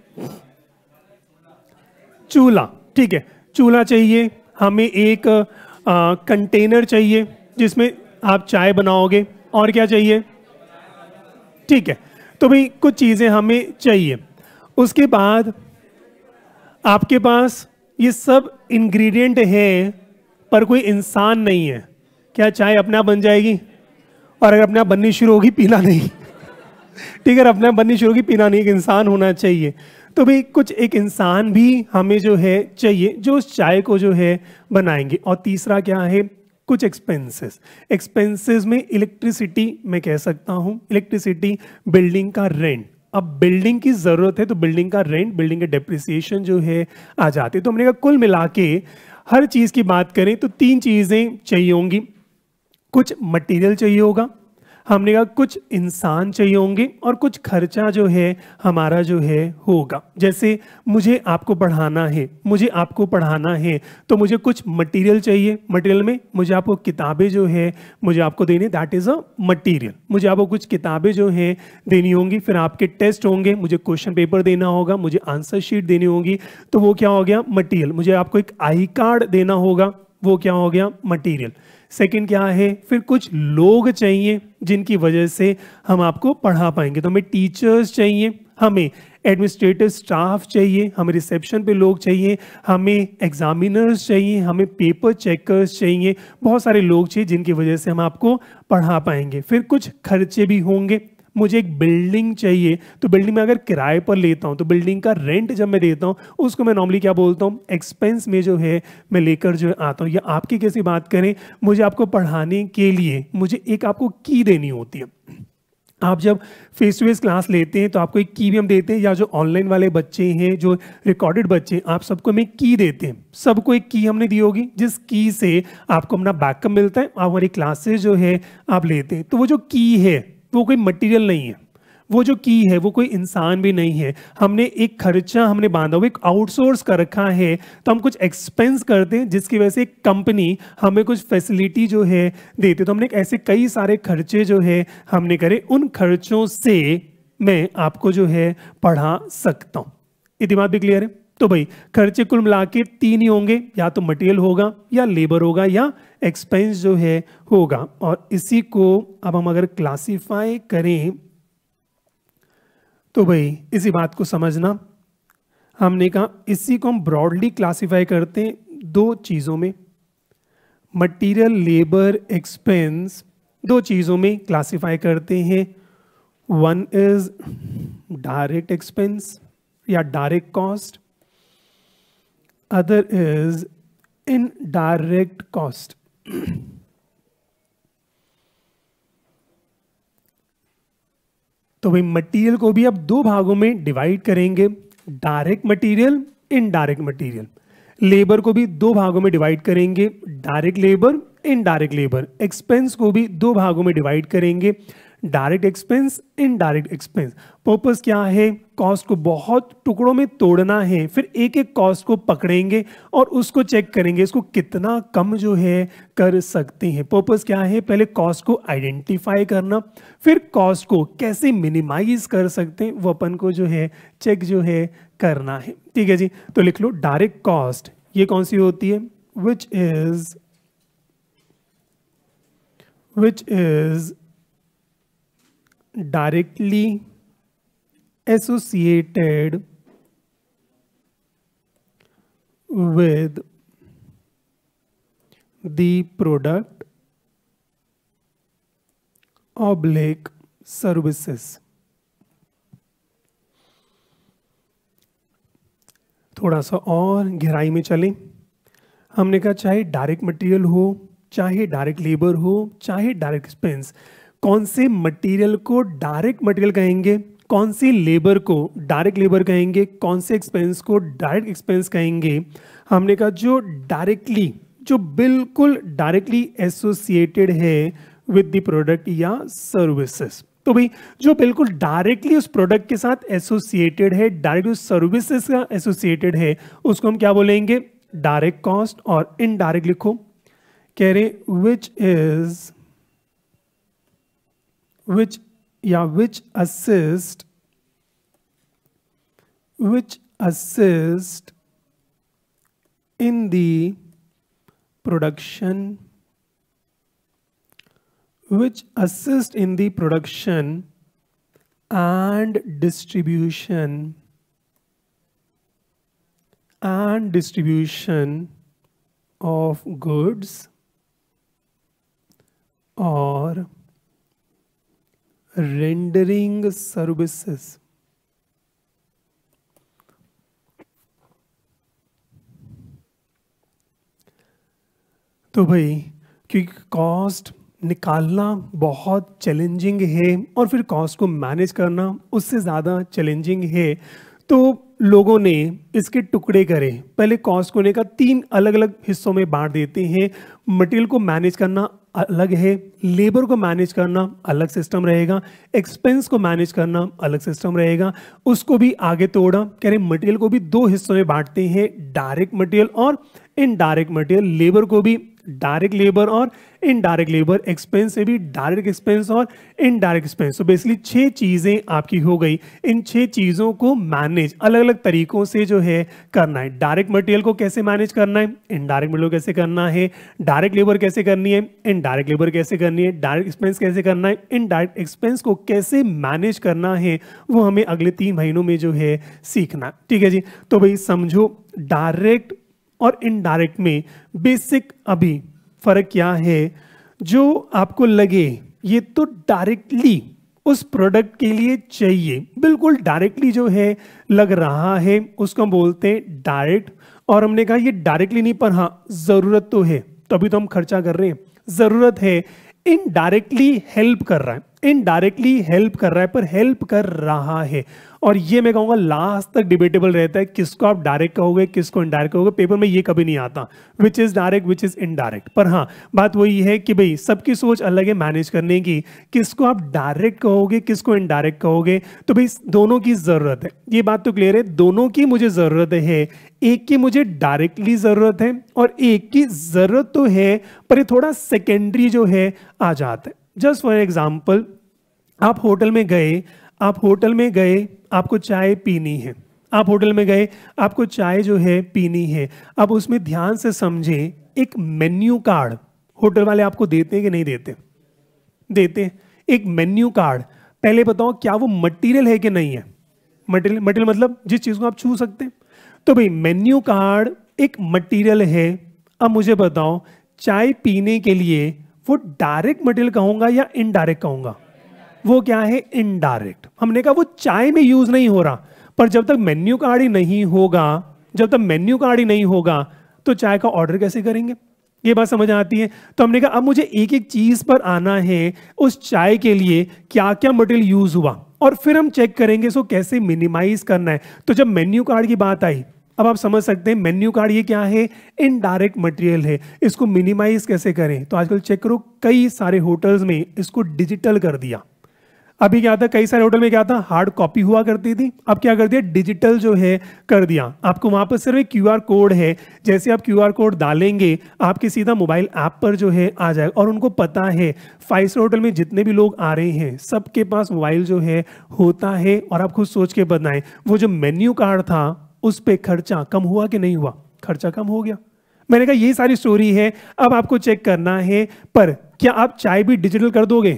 चूल्हा ठीक है चूल्हा चाहिए हमें एक आ, कंटेनर चाहिए जिसमें आप चाय बनाओगे और क्या चाहिए ठीक है तो भाई कुछ चीज़ें हमें चाहिए उसके बाद आपके पास ये सब इंग्रेडिएंट है पर कोई इंसान नहीं है क्या चाय आप बन जाएगी और अगर आप बननी शुरू होगी पीना नहीं ठीक है आप बननी शुरू होगी पीना नहीं एक इंसान होना चाहिए तो भाई कुछ एक इंसान भी हमें जो है चाहिए जो उस चाय को जो है बनाएंगे और तीसरा क्या है कुछ एक्सपेंसेस एक्सपेंसेस में इलेक्ट्रिसिटी मैं कह सकता हूँ इलेक्ट्रिसिटी बिल्डिंग का रेंट अब बिल्डिंग की ज़रूरत है तो बिल्डिंग का रेंट बिल्डिंग के डेप्रिसिएशन जो है आ जाती है तो हमने कहा कुल मिला के हर चीज़ की बात करें तो तीन चीज़ें चाहिए होंगी कुछ मटेरियल चाहिए होगा हमने कहा कुछ इंसान चाहिए होंगे और कुछ खर्चा जो है हमारा जो है होगा जैसे मुझे आपको पढ़ाना है मुझे आपको पढ़ाना है तो मुझे कुछ मटेरियल चाहिए मटेरियल में मुझे आपको किताबें जो है मुझे आपको देनी दैट इज़ अ मटेरियल मुझे आपको कुछ किताबें जो हैं देनी होंगी फिर आपके टेस्ट होंगे मुझे क्वेश्चन पेपर देना होगा मुझे आंसर शीट देनी होगी तो वो क्या हो गया मटीरियल मुझे आपको एक आई कार्ड देना होगा वो क्या हो गया मटीरियल सेकंड क्या है फिर कुछ लोग चाहिए जिनकी वजह से हम आपको पढ़ा पाएंगे तो हमें टीचर्स चाहिए हमें एडमिनिस्ट्रेटिव स्टाफ चाहिए हमें रिसेप्शन पे लोग चाहिए हमें एग्जामिनर्स चाहिए हमें पेपर चेकर्स चाहिए बहुत सारे लोग चाहिए जिनकी वजह से हम आपको पढ़ा पाएंगे फिर कुछ खर्चे भी होंगे मुझे एक बिल्डिंग चाहिए तो बिल्डिंग में अगर किराए पर लेता हूँ तो बिल्डिंग का रेंट जब मैं देता हूँ उसको मैं नॉर्मली क्या बोलता हूँ एक्सपेंस में जो है मैं लेकर जो है आता हूँ या आपकी कैसी बात करें मुझे आपको पढ़ाने के लिए मुझे एक आपको की देनी होती है आप जब फेस टू फेस क्लास लेते हैं तो आपको एक की भी हम देते हैं या जो ऑनलाइन वाले बच्चे हैं जो रिकॉर्डेड बच्चे हैं आप सबको हमें की देते हैं सबको एक की हमने दी होगी जिस की से आपको अपना बैकअप मिलता है आप हमारी क्लासेस जो है आप लेते हैं तो वो जो की है वो कोई मटेरियल नहीं है वो जो की है वो कोई इंसान भी नहीं है हमने एक खर्चा हमने बांधा हुआ एक आउटसोर्स कर रखा है तो हम कुछ एक्सपेंस करते हैं जिसकी वजह से एक कंपनी हमें कुछ फैसिलिटी जो है देती तो हमने ऐसे कई सारे खर्चे जो है हमने करे उन खर्चों से मैं आपको जो है पढ़ा सकता हूँ ये दिमाग भी क्लियर है तो भाई खर्चे कुल मिला के तीन ही होंगे या तो मटेरियल होगा या लेबर होगा या एक्सपेंस जो है होगा और इसी को अब हम अगर क्लासिफाई करें तो भाई इसी बात को समझना हमने कहा इसी को हम ब्रॉडली क्लासिफाई करते हैं दो चीज़ों में मटेरियल लेबर एक्सपेंस दो चीज़ों में क्लासिफाई करते हैं वन इज डायरेक्ट एक्सपेंस या direct cost other is indirect cost. तो भाई मटेरियल को भी अब दो भागों में डिवाइड करेंगे direct material indirect material labour को भी दो भागों में डिवाइड करेंगे direct labour indirect labour expense को भी दो भागों में डिवाइड करेंगे direct expense indirect expense purpose क्या है कॉस्ट को बहुत टुकड़ों में तोड़ना है फिर एक एक कॉस्ट को पकड़ेंगे और उसको चेक करेंगे इसको कितना कम जो है कर सकते हैं पर्पस क्या है पहले कॉस्ट को आइडेंटिफाई करना फिर कॉस्ट को कैसे मिनिमाइज कर सकते हैं वो अपन को जो है चेक जो है करना है ठीक है जी तो लिख लो डायरेक्ट कॉस्ट ये कौन सी होती है which is which is directly associated with the product oblique services थोड़ा सा और गहराई में चले हमने कहा चाहे डायरेक्ट मटेरियल हो चाहे डायरेक्ट लेबर हो चाहे डायरेक्ट एक्सपेंस कौन से मटेरियल को डायरेक्ट मटेरियल कहेंगे कौन सी लेबर को डायरेक्ट लेबर कहेंगे कौन से एक्सपेंस को डायरेक्ट एक्सपेंस कहेंगे हमने कहा जो डायरेक्टली जो बिल्कुल डायरेक्टली एसोसिएटेड है विद द प्रोडक्ट या सर्विसेज तो भाई जो बिल्कुल डायरेक्टली उस प्रोडक्ट के साथ एसोसिएटेड है डायरेक्ट उस सर्विसेज का एसोसिएटेड है उसको हम क्या बोलेंगे डायरेक्ट कॉस्ट और इनडायरेक्ट लिखो कह रहे which is which yeah which assist which assist in the production which assist in the production and distribution and distribution of goods or rendering services तो भाई क्योंकि कॉस्ट निकालना बहुत चैलेंजिंग है और फिर कॉस्ट को मैनेज करना उससे ज़्यादा चैलेंजिंग है तो लोगों ने इसके टुकड़े करे पहले कॉस्ट को लेकर तीन अलग अलग हिस्सों में बांट देते हैं मटेरियल को मैनेज करना अलग है लेबर को मैनेज करना अलग सिस्टम रहेगा एक्सपेंस को मैनेज करना अलग सिस्टम रहेगा उसको भी आगे तोड़ा कह रहे मटेरियल को भी दो हिस्सों में बांटते हैं डायरेक्ट मटेरियल और इनडायरेक्ट मटेरियल लेबर को भी डायरेक्ट लेबर और इनडायरेक्ट लेबर एक्सपेंस से भी डायरेक्ट एक्सपेंस और इनडायरेक्ट एक्सपेंस तो बेसिकली छह चीज़ें आपकी हो गई इन छह चीज़ों को मैनेज अलग अलग तरीकों से जो है करना है डायरेक्ट मटेरियल को कैसे मैनेज करना है इनडायरेक्ट मटेरियल कैसे करना है डायरेक्ट लेबर कैसे करनी है इनडायरेक्ट लेबर कैसे करनी है डायरेक्ट एक्सपेंस कैसे करना है इनडायरेक्ट एक्सपेंस को कैसे मैनेज करना है वो हमें अगले तीन महीनों में जो है सीखना ठीक है जी तो भाई समझो डायरेक्ट और इनडायरेक्ट में बेसिक अभी फर्क क्या है जो आपको लगे ये तो डायरेक्टली उस प्रोडक्ट के लिए चाहिए बिल्कुल डायरेक्टली जो है लग रहा है उसको हम बोलते हैं डायरेक्ट और हमने कहा ये डायरेक्टली नहीं पर हाँ ज़रूरत तो है तभी तो, तो हम खर्चा कर रहे हैं ज़रूरत है इनडायरेक्टली हेल्प कर रहा है इनडायरेक्टली हेल्प कर रहा है पर हेल्प कर रहा है और ये मैं कहूँगा लास्ट तक डिबेटेबल रहता है किसको आप डायरेक्ट कहोगे किसको इनडायरेक्ट कहोगे पेपर में ये कभी नहीं आता which is direct which is indirect पर हाँ बात वही है कि भाई सबकी सोच अलग है मैनेज करने की किसको आप डायरेक्ट कहोगे किसको इनडायरेक्ट कहोगे तो भाई दोनों की ज़रूरत है ये बात तो क्लियर है दोनों की मुझे ज़रूरत है एक की मुझे डायरेक्टली ज़रूरत है और एक की ज़रूरत तो है पर ये थोड़ा सेकेंडरी जो है आ जाता है जस्ट फॉर एग्जाम्पल आप होटल में गए आप होटल में गए आपको चाय पीनी है आप होटल में गए आपको चाय जो है पीनी है अब उसमें ध्यान से समझें एक मेन्यू कार्ड होटल वाले आपको देते हैं कि नहीं देते देते एक मेन्यू कार्ड पहले बताओ क्या वो मटेरियल है कि नहीं है मटेरियल मटेरियल मतलब जिस चीज़ को आप छू सकते हैं तो भाई मेन्यू कार्ड एक मटेरियल है अब मुझे बताओ चाय पीने के लिए वो डायरेक्ट मटेरियल कहूँगा या इनडायरेक्ट कहूँगा वो क्या है इनडायरेक्ट हमने कहा वो चाय में यूज नहीं हो रहा पर जब तक मेन्यू कार्ड ही नहीं होगा जब तक मेन्यू कार्ड ही नहीं होगा तो चाय का ऑर्डर कैसे करेंगे ये बात समझ आती है तो हमने कहा अब मुझे एक एक चीज पर आना है उस चाय के लिए क्या क्या मटेरियल यूज हुआ और फिर हम चेक करेंगे सो कैसे मिनिमाइज करना है तो जब मेन्यू कार्ड की बात आई अब आप समझ सकते हैं मेन्यू कार्ड ये क्या है इनडायरेक्ट मटेरियल है इसको मिनिमाइज कैसे करें तो आजकल चेक करो कई सारे होटल्स में इसको डिजिटल कर दिया अभी क्या था कई सारे होटल में क्या था हार्ड कॉपी हुआ करती थी अब क्या कर दिया डिजिटल जो है कर दिया आपको वहां पर सिर्फ एक क्यू कोड है जैसे आप क्यू कोड डालेंगे आपके सीधा मोबाइल ऐप पर जो है आ जाएगा और उनको पता है फाइव स्टार होटल में जितने भी लोग आ रहे हैं सबके पास मोबाइल जो है होता है और आप खुद सोच के बनाएं वो जो मेन्यू कार्ड था उस पर खर्चा कम हुआ कि नहीं हुआ खर्चा कम हो गया मैंने कहा यही सारी स्टोरी है अब आपको चेक करना है पर क्या आप चाय भी डिजिटल कर दोगे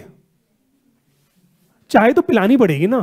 चाय तो पिलानी पड़ेगी ना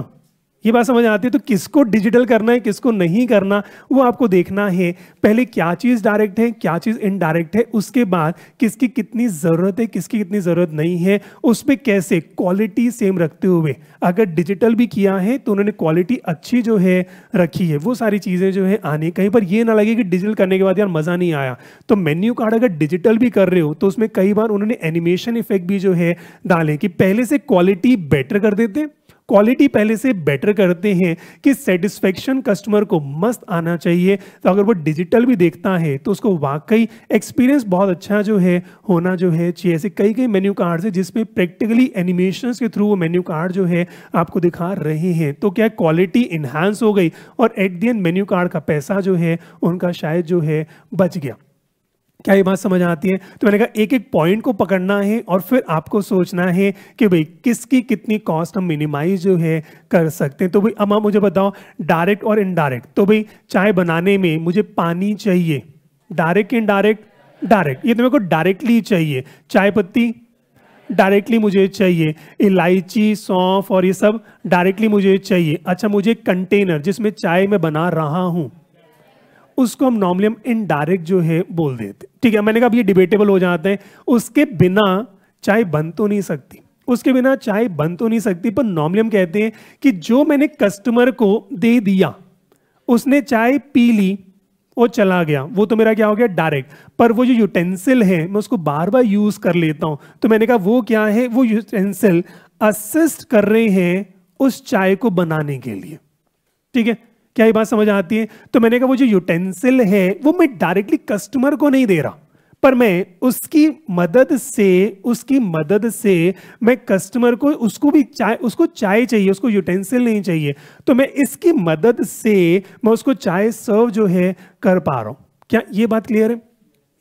ये बात समझ आती है तो किसको डिजिटल करना है किसको नहीं करना वो आपको देखना है पहले क्या चीज़ डायरेक्ट है क्या चीज़ इनडायरेक्ट है उसके बाद किसकी कितनी ज़रूरत है किसकी कितनी ज़रूरत नहीं है उस पर कैसे क्वालिटी सेम रखते हुए अगर डिजिटल भी किया है तो उन्होंने क्वालिटी अच्छी जो है रखी है वो सारी चीज़ें जो है आने कहीं पर यह ना लगे कि डिजिटल करने के बाद यार मज़ा नहीं आया तो मेन्यू कार्ड अगर डिजिटल भी कर रहे हो तो उसमें कई बार उन्होंने एनिमेशन इफेक्ट भी जो है डाले कि पहले से क्वालिटी बेटर कर देते हैं क्वालिटी पहले से बेटर करते हैं कि सेटिस्फेक्शन कस्टमर को मस्त आना चाहिए तो अगर वो डिजिटल भी देखता है तो उसको वाकई एक्सपीरियंस बहुत अच्छा जो है होना जो है चाहिए ऐसे कई कई मेन्यू कार्ड्स हैं जिसमें प्रैक्टिकली एनिमेशन के थ्रू वो मेन्यू कार्ड जो है आपको दिखा रहे हैं तो क्या क्वालिटी इन्हांस हो गई और at the end menu card का पैसा जो है उनका शायद जो है बच गया क्या ये बात समझ आती है तो मैंने कहा एक एक पॉइंट को पकड़ना है और फिर आपको सोचना है कि भाई किसकी कितनी कॉस्ट हम मिनिमाइज जो है कर सकते हैं तो भाई अब आप मुझे बताओ डायरेक्ट और इनडायरेक्ट तो भाई चाय बनाने में मुझे पानी चाहिए डायरेक्ट इनडायरेक्ट डायरेक्ट ये तो मेरे को डायरेक्टली चाहिए चाय पत्ती डायरेक्टली मुझे चाहिए इलायची सौंफ और ये सब डायरेक्टली मुझे चाहिए अच्छा मुझे कंटेनर जिसमें चाय मैं बना रहा हूँ उसको हम नॉर्मली हम इनडायरेक्ट जो है बोल देते ठीक है मैंने कहा ये डिबेटेबल हो जाते हैं उसके बिना चाय बन तो नहीं सकती उसके बिना चाय बन तो नहीं सकती पर नॉर्मली हम कहते हैं कि जो मैंने कस्टमर को दे दिया उसने चाय पी ली वो चला गया वो तो मेरा क्या हो गया डायरेक्ट पर वो जो यूटेंसिल है मैं उसको बार बार यूज़ कर लेता हूं तो मैंने कहा वो क्या है वो यूटेंसिल असिस्ट कर रहे हैं उस चाय को बनाने के लिए ठीक है क्या ये बात समझ आती है तो मैंने कहा वो जो यूटेंसिल है वो मैं डायरेक्टली कस्टमर को नहीं दे रहा पर मैं उसकी मदद से उसकी मदद से मैं कस्टमर को उसको भी चाय उसको चाय चाहिए उसको यूटेंसिल नहीं चाहिए तो मैं इसकी मदद से मैं उसको चाय सर्व जो है कर पा रहा हूँ क्या ये बात क्लियर है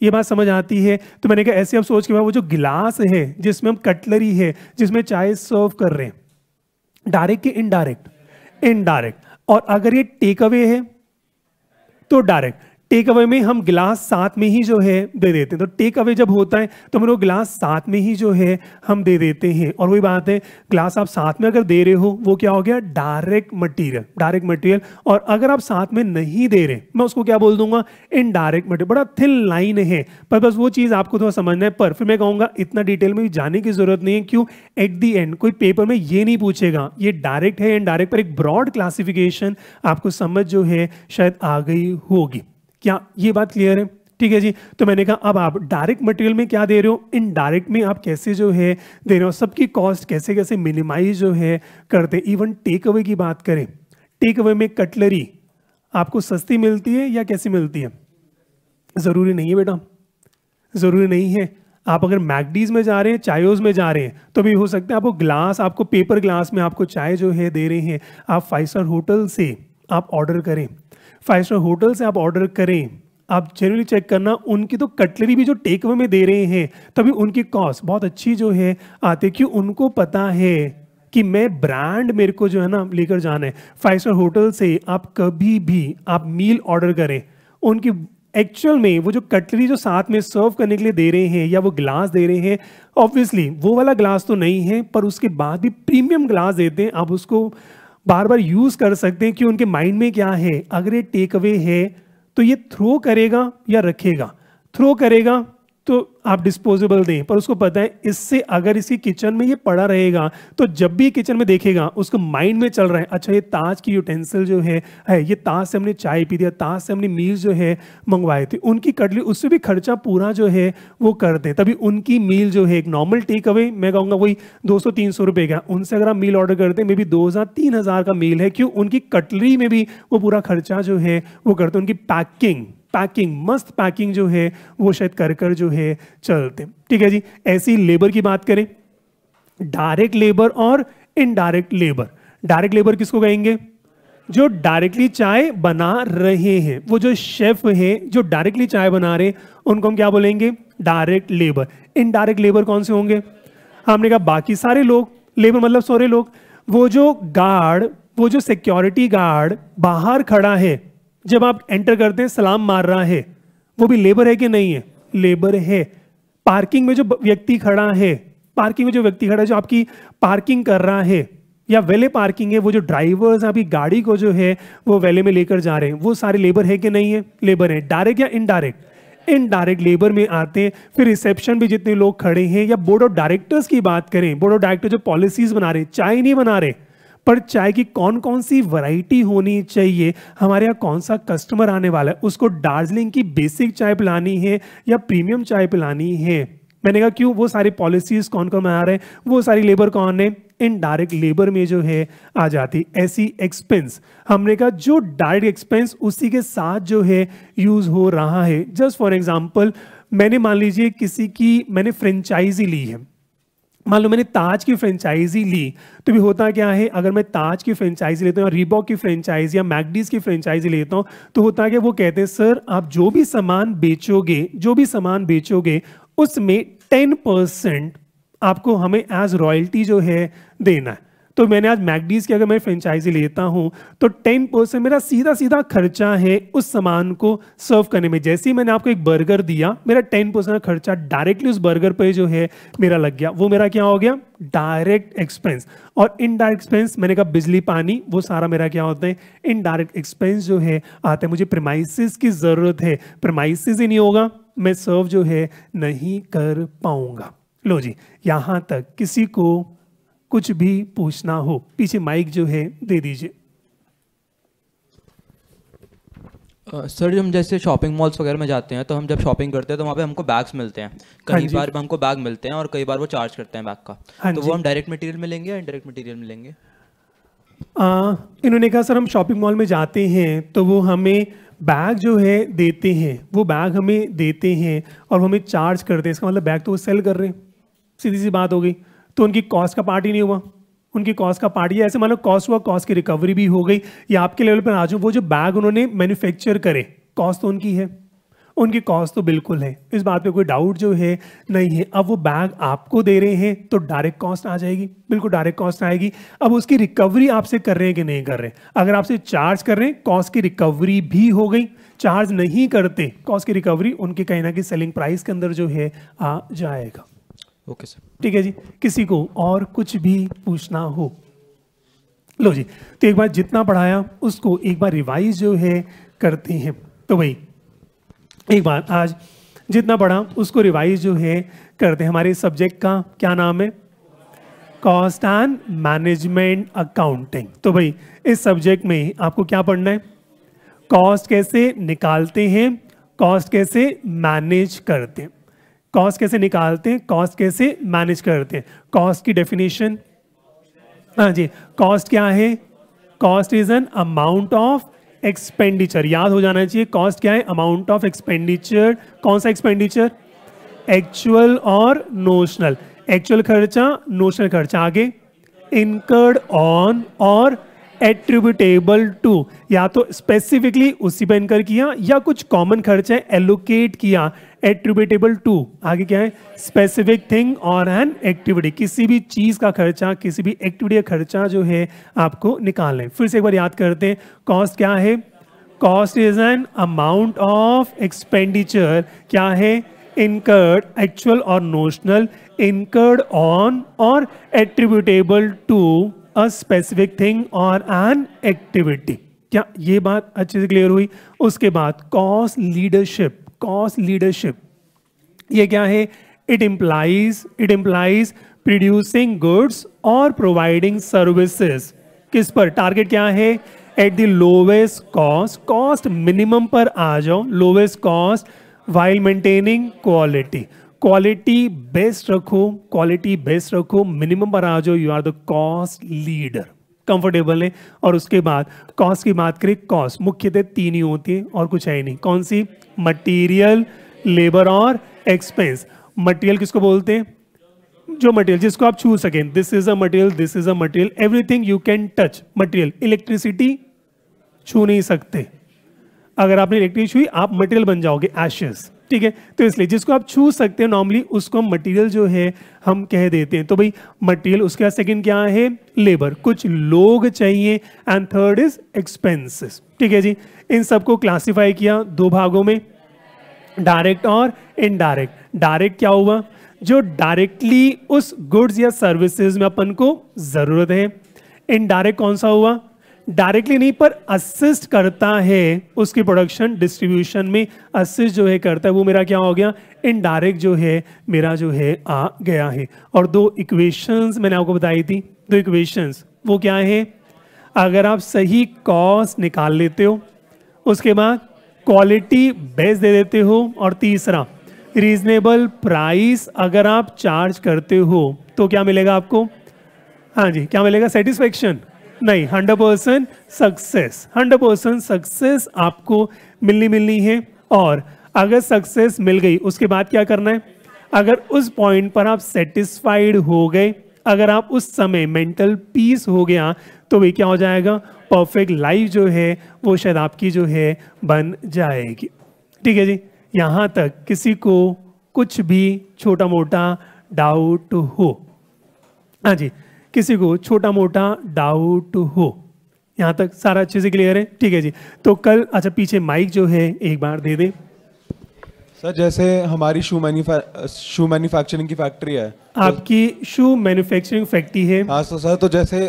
ये बात समझ आती है तो मैंने कहा ऐसे आप सोच के वो जो गिलास है जिसमें हम कटलरी है जिसमें चाय सर्व कर रहे हैं डायरेक्ट कि इनडायरेक्ट इनडायरेक्ट और अगर ये टेक अवे है तो डायरेक्ट टेक अवे में हम गिलास साथ में ही जो है दे देते हैं तो टेक अवे जब होता है तो हम लोग गिलास साथ में ही जो है हम दे देते हैं और वही बात है गिलास आप साथ में अगर दे रहे हो वो क्या हो गया डायरेक्ट मटेरियल डायरेक्ट मटेरियल और अगर आप साथ में नहीं दे रहे मैं उसको क्या बोल दूंगा इनडायरेक्ट मटेरियल बड़ा थिन लाइन है पर बस वो चीज़ आपको थोड़ा समझना है पर फिर मैं कहूँगा इतना डिटेल में जाने की जरूरत नहीं है क्यों एट दी एंड कोई पेपर में ये नहीं पूछेगा ये डायरेक्ट है इनडायरेक्ट पर एक ब्रॉड क्लासिफिकेशन आपको समझ जो है शायद आ गई होगी क्या ये बात क्लियर है ठीक है जी तो मैंने कहा अब आप डायरेक्ट मटेरियल में क्या दे रहे हो इनडायरेक्ट में आप कैसे जो है दे रहे हो सबकी कॉस्ट कैसे कैसे मिनिमाइज जो है करते इवन टेक अवे की बात करें टेक अवे में कटलरी आपको सस्ती मिलती है या कैसी मिलती है ज़रूरी नहीं है बेटा ज़रूरी नहीं है आप अगर मैगडीज में जा रहे हैं चायोज में जा रहे हैं तो भी हो सकता है आपको ग्लास आपको पेपर ग्लास में आपको चाय जो है दे रहे हैं आप फाइव स्टार होटल से आप ऑर्डर करें फाइव स्टार होटल से आप ऑर्डर करें आप जनरली चेक करना उनकी तो कटलरी भी जो टेक अवे में दे रहे हैं तभी उनकी कॉस्ट बहुत अच्छी जो है आती है उनको पता है कि मैं ब्रांड मेरे को जो है ना लेकर जाना है फाइव स्टार होटल से आप कभी भी आप मील ऑर्डर करें उनकी एक्चुअल में वो जो कटलरी जो साथ में सर्व करने के लिए दे रहे हैं या वो ग्लास दे रहे हैं ऑब्वियसली वो वाला ग्लास तो नहीं है पर उसके बाद भी प्रीमियम ग्लास देते हैं आप उसको बार बार यूज कर सकते हैं कि उनके माइंड में क्या है अगर ये टेक अवे है तो ये थ्रो करेगा या रखेगा थ्रो करेगा तो आप डिस्पोजेबल दें पर उसको पता है इससे अगर इसी किचन में ये पड़ा रहेगा तो जब भी किचन में देखेगा उसको माइंड में चल रहा है अच्छा ये ताज की यूटेंसिल जो है है ये ताज से हमने चाय पी दिया ताज से हमने मील जो है मंगवाए थे उनकी कटली उससे भी खर्चा पूरा जो है वो कर दें तभी उनकी मील जो है एक नॉर्मल टेक अवे मैं कहूँगा वही दो सौ तीन सौ रुपये का उनसे अगर आप मील ऑर्डर कर दें मे बी दो हज़ार तीन हज़ार का मील है क्यों उनकी कटली में भी वो पूरा खर्चा जो है वो करते उनकी पैकिंग पैकिंग मस्त पैकिंग जो है वो शायद कर कर जो है चलते ठीक है जी ऐसी लेबर की बात करें डायरेक्ट लेबर और इनडायरेक्ट लेबर डायरेक्ट लेबर किसको कहेंगे जो डायरेक्टली चाय बना रहे हैं वो जो शेफ है जो डायरेक्टली चाय बना रहे उनको हम क्या बोलेंगे डायरेक्ट लेबर इनडायरेक्ट लेबर कौन से होंगे हमने कहा बाकी सारे लोग लेबर मतलब सारे लोग वो जो गार्ड वो जो सिक्योरिटी गार्ड बाहर खड़ा है जब आप एंटर करते हैं सलाम मार रहा है वो भी लेबर है कि नहीं है लेबर है पार्किंग में जो व्यक्ति खड़ा है पार्किंग में जो व्यक्ति खड़ा है जो आपकी पार्किंग कर रहा है या वेले पार्किंग है वो जो ड्राइवर्स आपकी गाड़ी को जो है वो वेले में लेकर जा रहे हैं वो सारे लेबर है कि नहीं है लेबर है डायरेक्ट या इनडायरेक्ट इनडायरेक्ट लेबर में आते हैं फिर रिसेप्शन भी जितने लोग खड़े हैं या बोर्ड ऑफ डायरेक्टर्स की बात करें बोर्ड ऑफ डायरेक्टर जो पॉलिसीज बना रहे चाय नहीं बना रहे पर चाय की कौन कौन सी वैरायटी होनी चाहिए हमारे यहाँ कौन सा कस्टमर आने वाला है उसको दार्जिलिंग की बेसिक चाय पिलानी है या प्रीमियम चाय पिलानी है मैंने कहा क्यों वो सारी पॉलिसीज़ कौन कौन बना रहे हैं वो सारी लेबर कौन है इन डायरेक्ट लेबर में जो है आ जाती ऐसी एक्सपेंस हमने कहा जो डायरेक्ट एक्सपेंस उसी के साथ जो है यूज़ हो रहा है जस्ट फॉर एग्जाम्पल मैंने मान लीजिए किसी की मैंने फ्रेंचाइजी ली है मान लो मैंने ताज की फ्रेंचाइजी ली तो भी होता क्या है अगर मैं ताज की फ्रेंचाइजी लेता हूँ रिबॉक की फ्रेंचाइजी या मैगडीज की फ्रेंचाइजी लेता हूँ तो होता क्या वो कहते हैं सर आप जो भी सामान बेचोगे जो भी सामान बेचोगे उसमें टेन परसेंट आपको हमें एज रॉयल्टी जो है देना है तो मैंने आज मैगडीज़ की अगर मैं फ्रेंचाइजी लेता हूँ तो टेन परसेंट मेरा सीधा सीधा खर्चा है उस सामान को सर्व करने में जैसे ही मैंने आपको एक बर्गर दिया मेरा टेन परसेंट का खर्चा डायरेक्टली उस बर्गर पर जो है मेरा लग गया वो मेरा क्या हो गया डायरेक्ट एक्सपेंस और इनडायरेक्ट एक्सपेंस मैंने कहा बिजली पानी वो सारा मेरा क्या होता है इनडायरेक्ट एक्सपेंस जो है आता है मुझे प्रमाइसिस की ज़रूरत है प्रमाइसिस ही नहीं होगा मैं सर्व जो है नहीं कर पाऊंगा लो जी यहाँ तक किसी को कुछ भी पूछना हो पीछे माइक जो है दे दीजिए सर हम जैसे शॉपिंग मॉल्स वगैरह में जाते हैं तो हम जब शॉपिंग करते हैं तो वहाँ पे हमको बैग्स मिलते हैं हाँ कई बार हमको बैग मिलते हैं और कई बार वो चार्ज करते हैं बैग का हाँ तो वो हम डायरेक्ट मटेरियल में लेंगे या इनडायरेक्ट मटेरियल में लेंगे आ, इन्होंने कहा सर हम शॉपिंग मॉल में जाते हैं तो वो हमें बैग जो है देते हैं वो बैग हमें देते हैं और हमें चार्ज करते हैं इसका मतलब बैग तो वो सेल कर रहे हैं सीधी सी बात हो गई तो उनकी कॉस्ट का पार्ट ही नहीं हुआ उनकी कॉस्ट का पार्ट ही ऐसे मान लो कॉस्ट हुआ कॉस्ट की रिकवरी भी हो गई या आपके लेवल पर आ जाओ वो जो बैग उन्होंने मैन्युफैक्चर करे कॉस्ट तो उनकी है उनकी कॉस्ट तो बिल्कुल है इस बात पे कोई डाउट जो है नहीं है अब वो बैग आपको दे रहे हैं तो डायरेक्ट कॉस्ट आ जाएगी बिल्कुल डायरेक्ट कॉस्ट आएगी अब उसकी रिकवरी आपसे कर रहे हैं कि नहीं कर रहे अगर आपसे चार्ज कर रहे हैं कॉस्ट की रिकवरी भी हो गई चार्ज नहीं करते कॉस्ट की रिकवरी उनकी कहीं ना कहीं सेलिंग प्राइस के अंदर जो है आ जाएगा ओके सर ठीक है जी किसी को और कुछ भी पूछना हो लो जी तो एक बार जितना पढ़ाया उसको एक बार रिवाइज जो है करते हैं तो भाई एक बार आज जितना पढ़ा उसको रिवाइज जो है करते हैं हमारे सब्जेक्ट का क्या नाम है कॉस्ट एंड मैनेजमेंट अकाउंटिंग तो भाई इस सब्जेक्ट में आपको क्या पढ़ना है कॉस्ट कैसे निकालते हैं कॉस्ट कैसे मैनेज करते हैं कॉस्ट कैसे निकालते हैं कॉस्ट कैसे मैनेज करते हैं कॉस्ट की डेफिनेशन हाँ जी कॉस्ट क्या है cost is an amount of expenditure याद हो जाना चाहिए कॉस्ट क्या है अमाउंट ऑफ एक्सपेंडिचर कौन सा एक्सपेंडिचर एक्चुअल और नोशनल एक्चुअल खर्चा नोशनल खर्चा आगे इनकर्ड ऑन और एट्रीब्यूटेबल टू या तो स्पेसिफिकली उसी पर इनकर किया या कुछ कॉमन खर्चा एलोकेट किया एट्रीब्यूटेबल टू आगे क्या है स्पेसिफिक थिंग और एन एक्टिविटी किसी भी चीज का खर्चा किसी भी एक्टिविटी का खर्चा जो है आपको निकालना है फिर से एक बार याद करते हैं कॉस्ट क्या है cost is an amount of expenditure क्या है इनकर्ड एक्चुअल और नोशनल इनकर्ड ऑन और attributable to a specific thing और एन एक्टिविटी क्या ये बात अच्छे से क्लियर हुई उसके बाद कॉस्ट लीडरशिप कॉज लीडरशिप ये क्या है it implies it implies producing goods और प्रोवाइडिंग सर्विसेज किस पर टारगेट क्या है at the lowest cost cost minimum पर आ जाओ lowest cost while maintaining quality quality best रखो क्वालिटी बेस्ट रखो मिनिमम पर आ जाओ you are the cost leader comfortable है और उसके बाद कॉस्ट की बात करें कॉस्ट मुख्यतः तीन ही होती है और कुछ है ही नहीं कौन सी मटेरियल लेबर और एक्सपेंस मटेरियल किसको बोलते हैं जो मटेरियल जिसको आप छू सकें this is a material this is a material everything you can touch material electricity छू नहीं सकते अगर आपने इलेक्ट्रिक छुई आप मटेरियल बन जाओगे एशेस ठीक है तो इसलिए जिसको आप छू सकते हैं नॉर्मली उसको मटेरियल जो है हम कह देते हैं तो भाई मटेरियल उसके बाद सेकेंड क्या है लेबर कुछ लोग चाहिए एंड थर्ड इज एक्सपेंसिस ठीक है जी इन सबको क्लासिफाई किया दो भागों में डायरेक्ट और इनडायरेक्ट डायरेक्ट क्या हुआ जो डायरेक्टली उस गुड्स या सर्विसेज में अपन को जरूरत है इनडायरेक्ट कौन सा हुआ डायरेक्टली नहीं पर असिस्ट करता है उसकी प्रोडक्शन डिस्ट्रीब्यूशन में असिस्ट जो है करता है वो मेरा क्या हो गया इनडायरेक्ट जो है मेरा जो है आ गया है और दो इक्वेशंस मैंने आपको बताई थी दो इक्वेशंस वो क्या है अगर आप सही कॉस्ट निकाल लेते हो उसके बाद क्वालिटी बेस्ट दे देते हो और तीसरा रीजनेबल प्राइस अगर आप चार्ज करते हो तो क्या मिलेगा आपको हाँ जी क्या मिलेगा सेटिस्फेक्शन नहीं hundred percent success hundred percent success आपको मिलनी मिलनी है और अगर सक्सेस मिल गई उसके बाद क्या करना है अगर उस पॉइंट पर आप सेटिस्फाइड हो गए अगर आप उस समय मेंटल पीस हो गया तो वे क्या हो जाएगा परफेक्ट लाइफ जो है वो शायद आपकी जो है बन जाएगी ठीक है जी यहाँ तक किसी को कुछ भी छोटा मोटा डाउट हो हाँ जी किसी को छोटा मोटा डाउट हो यहाँ तक सारा अच्छे से क्लियर है ठीक है जी तो कल अच्छा पीछे माइक जो है एक बार दे दें सर जैसे हमारी शू मैन्युफै शू मैन्युफैक्चरिंग की फैक्ट्री है तो आपकी शू मैन्युफैक्चरिंग फैक्ट्री है हाँ सर तो सर तो जैसे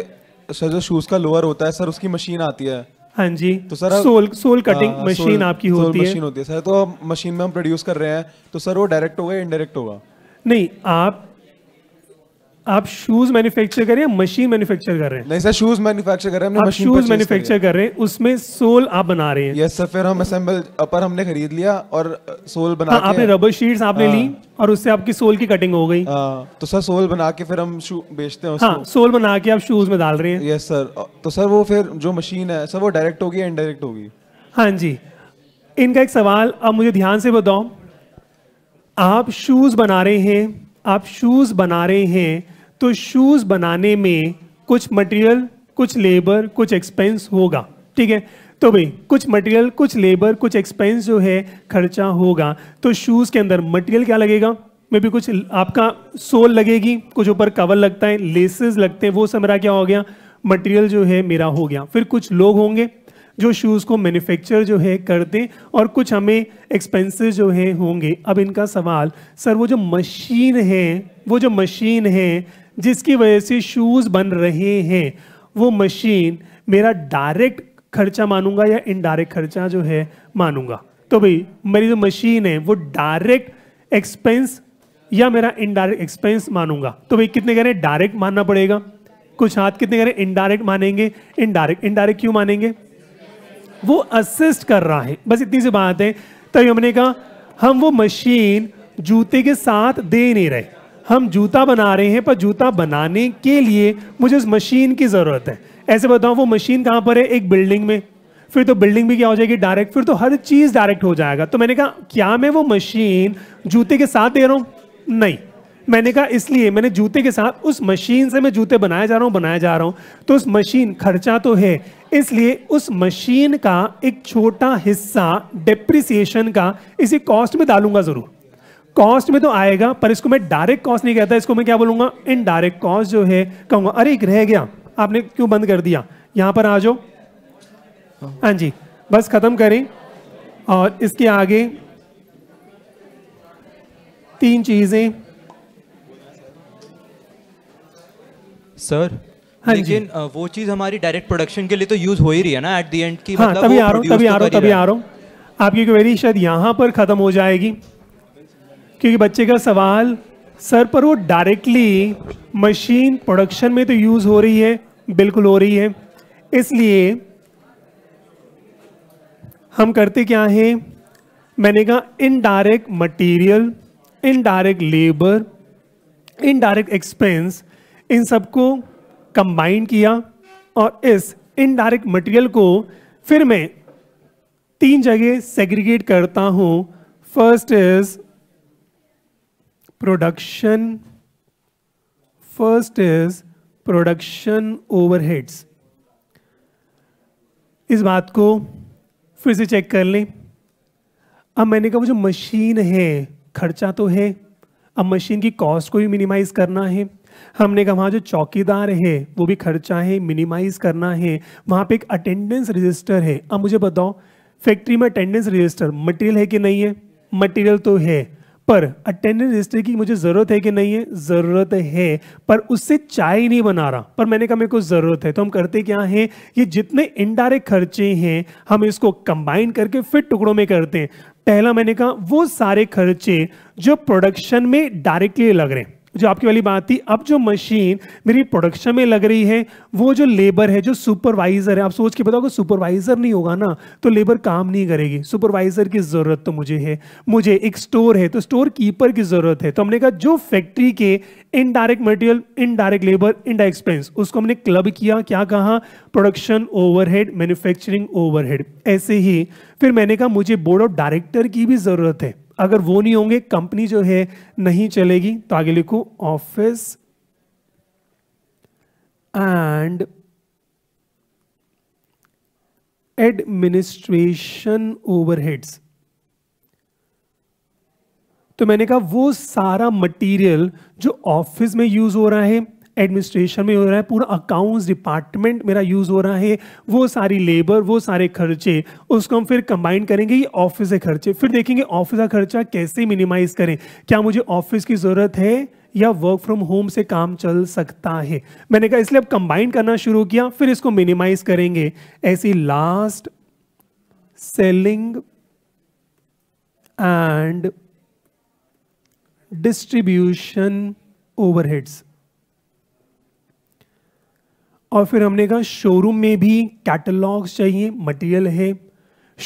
सर जो शूज का लोअर होता है सर उसकी मशीन आती है हाँ जी तो सर सोल सोल कटिंग हाँ, मशीन आपकी होती है मशीन होती है सर तो मशीन में हम प्रोड्यूस कर रहे हैं तो सर वो डायरेक्ट होगा या इनडायरेक्ट होगा नहीं आप आप शूज मैन्युफैक्चर कर रहे हैं मशीन मैन्युफैक्चर कर रहे हैं नहीं सर शूज मैन्युफैक्चर कर रहे हैं आप शूज मैन्युफैक्चर कर रहे हैं उसमें सोल आप बना रहे हैं यस सर फिर हम असेंबल अपर हमने खरीद लिया और सोल बना हाँ, आपने रबर शीट्स आपने ली हाँ। और उससे आपकी सोल की कटिंग हो गई आ, हाँ, तो सर सोल बना के फिर हम शू बेचते हैं हाँ, सोल बना के आप शूज में डाल रहे हैं यस सर तो सर वो फिर जो मशीन है सर वो डायरेक्ट होगी या इनडायरेक्ट होगी हाँ जी इनका एक सवाल अब मुझे ध्यान से बताओ आप शूज बना रहे हैं आप शूज बना रहे हैं तो शूज बनाने में कुछ मटेरियल कुछ लेबर कुछ एक्सपेंस होगा ठीक है तो भाई कुछ मटेरियल कुछ लेबर कुछ एक्सपेंस जो है खर्चा होगा तो शूज़ के अंदर मटेरियल क्या लगेगा में भी कुछ आपका सोल लगेगी कुछ ऊपर कवर लगता है लेसेस लगते हैं वो सब मेरा क्या हो गया मटेरियल जो है मेरा हो गया फिर कुछ लोग होंगे जो शूज़ को मैन्युफैक्चर जो है करते और कुछ हमें एक्सपेंसेस जो है होंगे अब इनका सवाल सर वो जो मशीन है वो जो मशीन है जिसकी वजह से शूज़ बन रहे हैं वो मशीन मेरा डायरेक्ट खर्चा मानूंगा या इनडायरेक्ट खर्चा जो है मानूंगा तो भाई मेरी जो मशीन है वो डायरेक्ट एक्सपेंस या मेरा इनडायरेक्ट एक्सपेंस मानूंगा तो भाई कितने कह रहे हैं डायरेक्ट मानना पड़ेगा कुछ हाथ कितने कह रहे हैं इनडायरेक्ट मानेंगे इनडायरेक्ट इनडायरेक्ट क्यों मानेंगे वो असिस्ट कर रहा है बस इतनी सी बात है तभी हमने कहा हम वो मशीन जूते के साथ दे नहीं रहे हम जूता बना रहे हैं पर जूता बनाने के लिए मुझे उस मशीन की ज़रूरत है ऐसे बताओ वो मशीन कहाँ पर है एक बिल्डिंग में फिर तो बिल्डिंग भी क्या हो जाएगी डायरेक्ट फिर तो हर चीज़ डायरेक्ट हो जाएगा तो मैंने कहा क्या मैं वो मशीन जूते के साथ दे रहा हूँ नहीं मैंने कहा इसलिए मैंने जूते के साथ उस मशीन से मैं जूते बनाए जा रहा हूँ बनाया जा रहा हूँ तो उस मशीन खर्चा तो है इसलिए उस मशीन का एक छोटा हिस्सा डिप्रिसिएशन का इसी कॉस्ट में डालूंगा ज़रूर कॉस्ट में तो आएगा पर इसको मैं डायरेक्ट कॉस्ट नहीं कहता इसको मैं क्या बोलूंगा इनडायरेक्ट कॉस्ट जो है कहूंगा अरे एक रह गया आपने क्यों बंद कर दिया यहां पर आ जाओ हाँ जी बस खत्म करें और इसके आगे तीन चीजें सर हाँ लेकिन जी। वो चीज हमारी डायरेक्ट प्रोडक्शन के लिए तो यूज हो ही रही है ना एट द एंड की हाँ, मतलब तभी आ रहा हूँ तभी आ तो रहा हूँ तभी आ रहा हूँ आपकी क्वेरी शायद यहाँ पर खत्म हो जाएगी क्योंकि बच्चे का सवाल सर पर वो डायरेक्टली मशीन प्रोडक्शन में तो यूज़ हो रही है बिल्कुल हो रही है इसलिए हम करते क्या हैं मैंने कहा indirect material indirect labour indirect expense इन सबको कंबाइन किया और इस इनडायरेक्ट मटेरियल को फिर मैं तीन जगह सेग्रीगेट करता हूँ first is production first is production overheads इस बात को फिर से चेक कर लें अब मैंने कहा वो जो मशीन है खर्चा तो है अब मशीन की कॉस्ट को भी मिनिमाइज करना है हमने कहा वहाँ जो चौकीदार है वो भी खर्चा है मिनिमाइज करना है वहाँ पे एक अटेंडेंस रजिस्टर है अब मुझे बताओ फैक्ट्री में अटेंडेंस रजिस्टर मटेरियल है कि नहीं है मटेरियल तो है पर अटेंडेंस हिस्ट्री की मुझे ज़रूरत है कि नहीं है ज़रूरत है पर उससे चाय नहीं बना रहा पर मैंने कहा मेरे को ज़रूरत है तो हम करते क्या हैं ये जितने इनडायरेक्ट खर्चे हैं हम इसको कंबाइन करके फिर टुकड़ों में करते हैं पहला मैंने कहा वो सारे खर्चे जो प्रोडक्शन में डायरेक्टली लग रहे हैं जो आपकी वाली बात थी अब जो मशीन मेरी प्रोडक्शन में लग रही है वो जो लेबर है जो सुपरवाइजर है आप सोच के बताओ सुपरवाइजर नहीं होगा ना तो लेबर काम नहीं करेगी सुपरवाइजर की ज़रूरत तो मुझे है मुझे एक स्टोर है तो स्टोर कीपर की ज़रूरत है तो हमने कहा जो फैक्ट्री के indirect material indirect labour indirect expense उसको हमने क्लब किया क्या कहा प्रोडक्शन ओवरहेड मैन्युफैक्चरिंग ओवरहेड ऐसे ही फिर मैंने कहा मुझे बोर्ड ऑफ डायरेक्टर की भी ज़रूरत है अगर वो नहीं होंगे कंपनी जो है नहीं चलेगी तो आगे लिखो ऑफिस एंड एडमिनिस्ट्रेशन ओवरहेड्स तो मैंने कहा वो सारा मटेरियल जो ऑफिस में यूज हो रहा है एडमिनिस्ट्रेशन में हो रहा है पूरा अकाउंट्स डिपार्टमेंट मेरा यूज़ हो रहा है वो सारी लेबर वो सारे खर्चे उसको हम फिर कंबाइन करेंगे ये ऑफिस के खर्चे फिर देखेंगे ऑफिस का खर्चा कैसे मिनिमाइज करें क्या मुझे ऑफिस की ज़रूरत है या वर्क फ्रॉम होम से काम चल सकता है मैंने कहा इसलिए अब कंबाइन करना शुरू किया फिर इसको मिनिमाइज करेंगे ऐसी last selling and distribution overheads और फिर हमने कहा शोरूम में भी कैटलॉग्स चाहिए मटेरियल है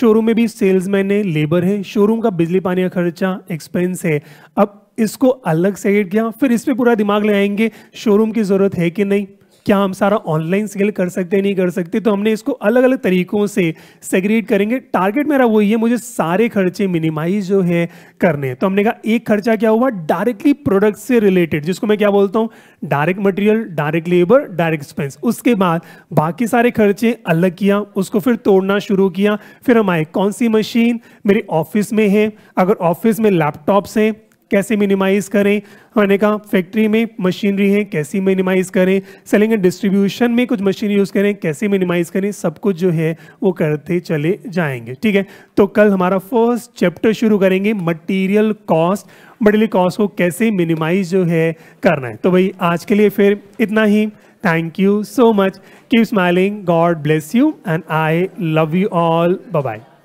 शोरूम में भी सेल्समैन है लेबर है शोरूम का बिजली पानी का खर्चा एक्सपेंस है अब इसको अलग सेट किया फिर इस पर पूरा दिमाग लगाएंगे शोरूम की ज़रूरत है कि नहीं क्या हम सारा ऑनलाइन सेल कर सकते नहीं कर सकते तो हमने इसको अलग अलग तरीकों से सेग्रीट करेंगे टारगेट मेरा वही है मुझे सारे खर्चे मिनिमाइज जो है करने तो हमने कहा एक खर्चा क्या हुआ डायरेक्टली प्रोडक्ट से रिलेटेड जिसको मैं क्या बोलता हूँ direct material direct labour direct expense उसके बाद बाकी सारे खर्चे अलग किया उसको फिर तोड़ना शुरू किया फिर हम आए कौन सी मशीन मेरे ऑफिस में है अगर ऑफिस में लैपटॉप्स हैं कैसे मिनिमाइज़ करें मैंने कहा फैक्ट्री में मशीनरी है कैसे मिनिमाइज़ करें सेलिंग एंड डिस्ट्रीब्यूशन में कुछ मशीन यूज़ करें कैसे मिनिमाइज़ करें सब कुछ जो है वो करते चले जाएंगे ठीक है तो कल हमारा फर्स्ट चैप्टर शुरू करेंगे मटेरियल कॉस्ट मटेरियल कॉस्ट को कैसे मिनिमाइज जो है करना है तो भाई आज के लिए फिर इतना ही thank you so much keep smiling God bless you and I love you all bye bye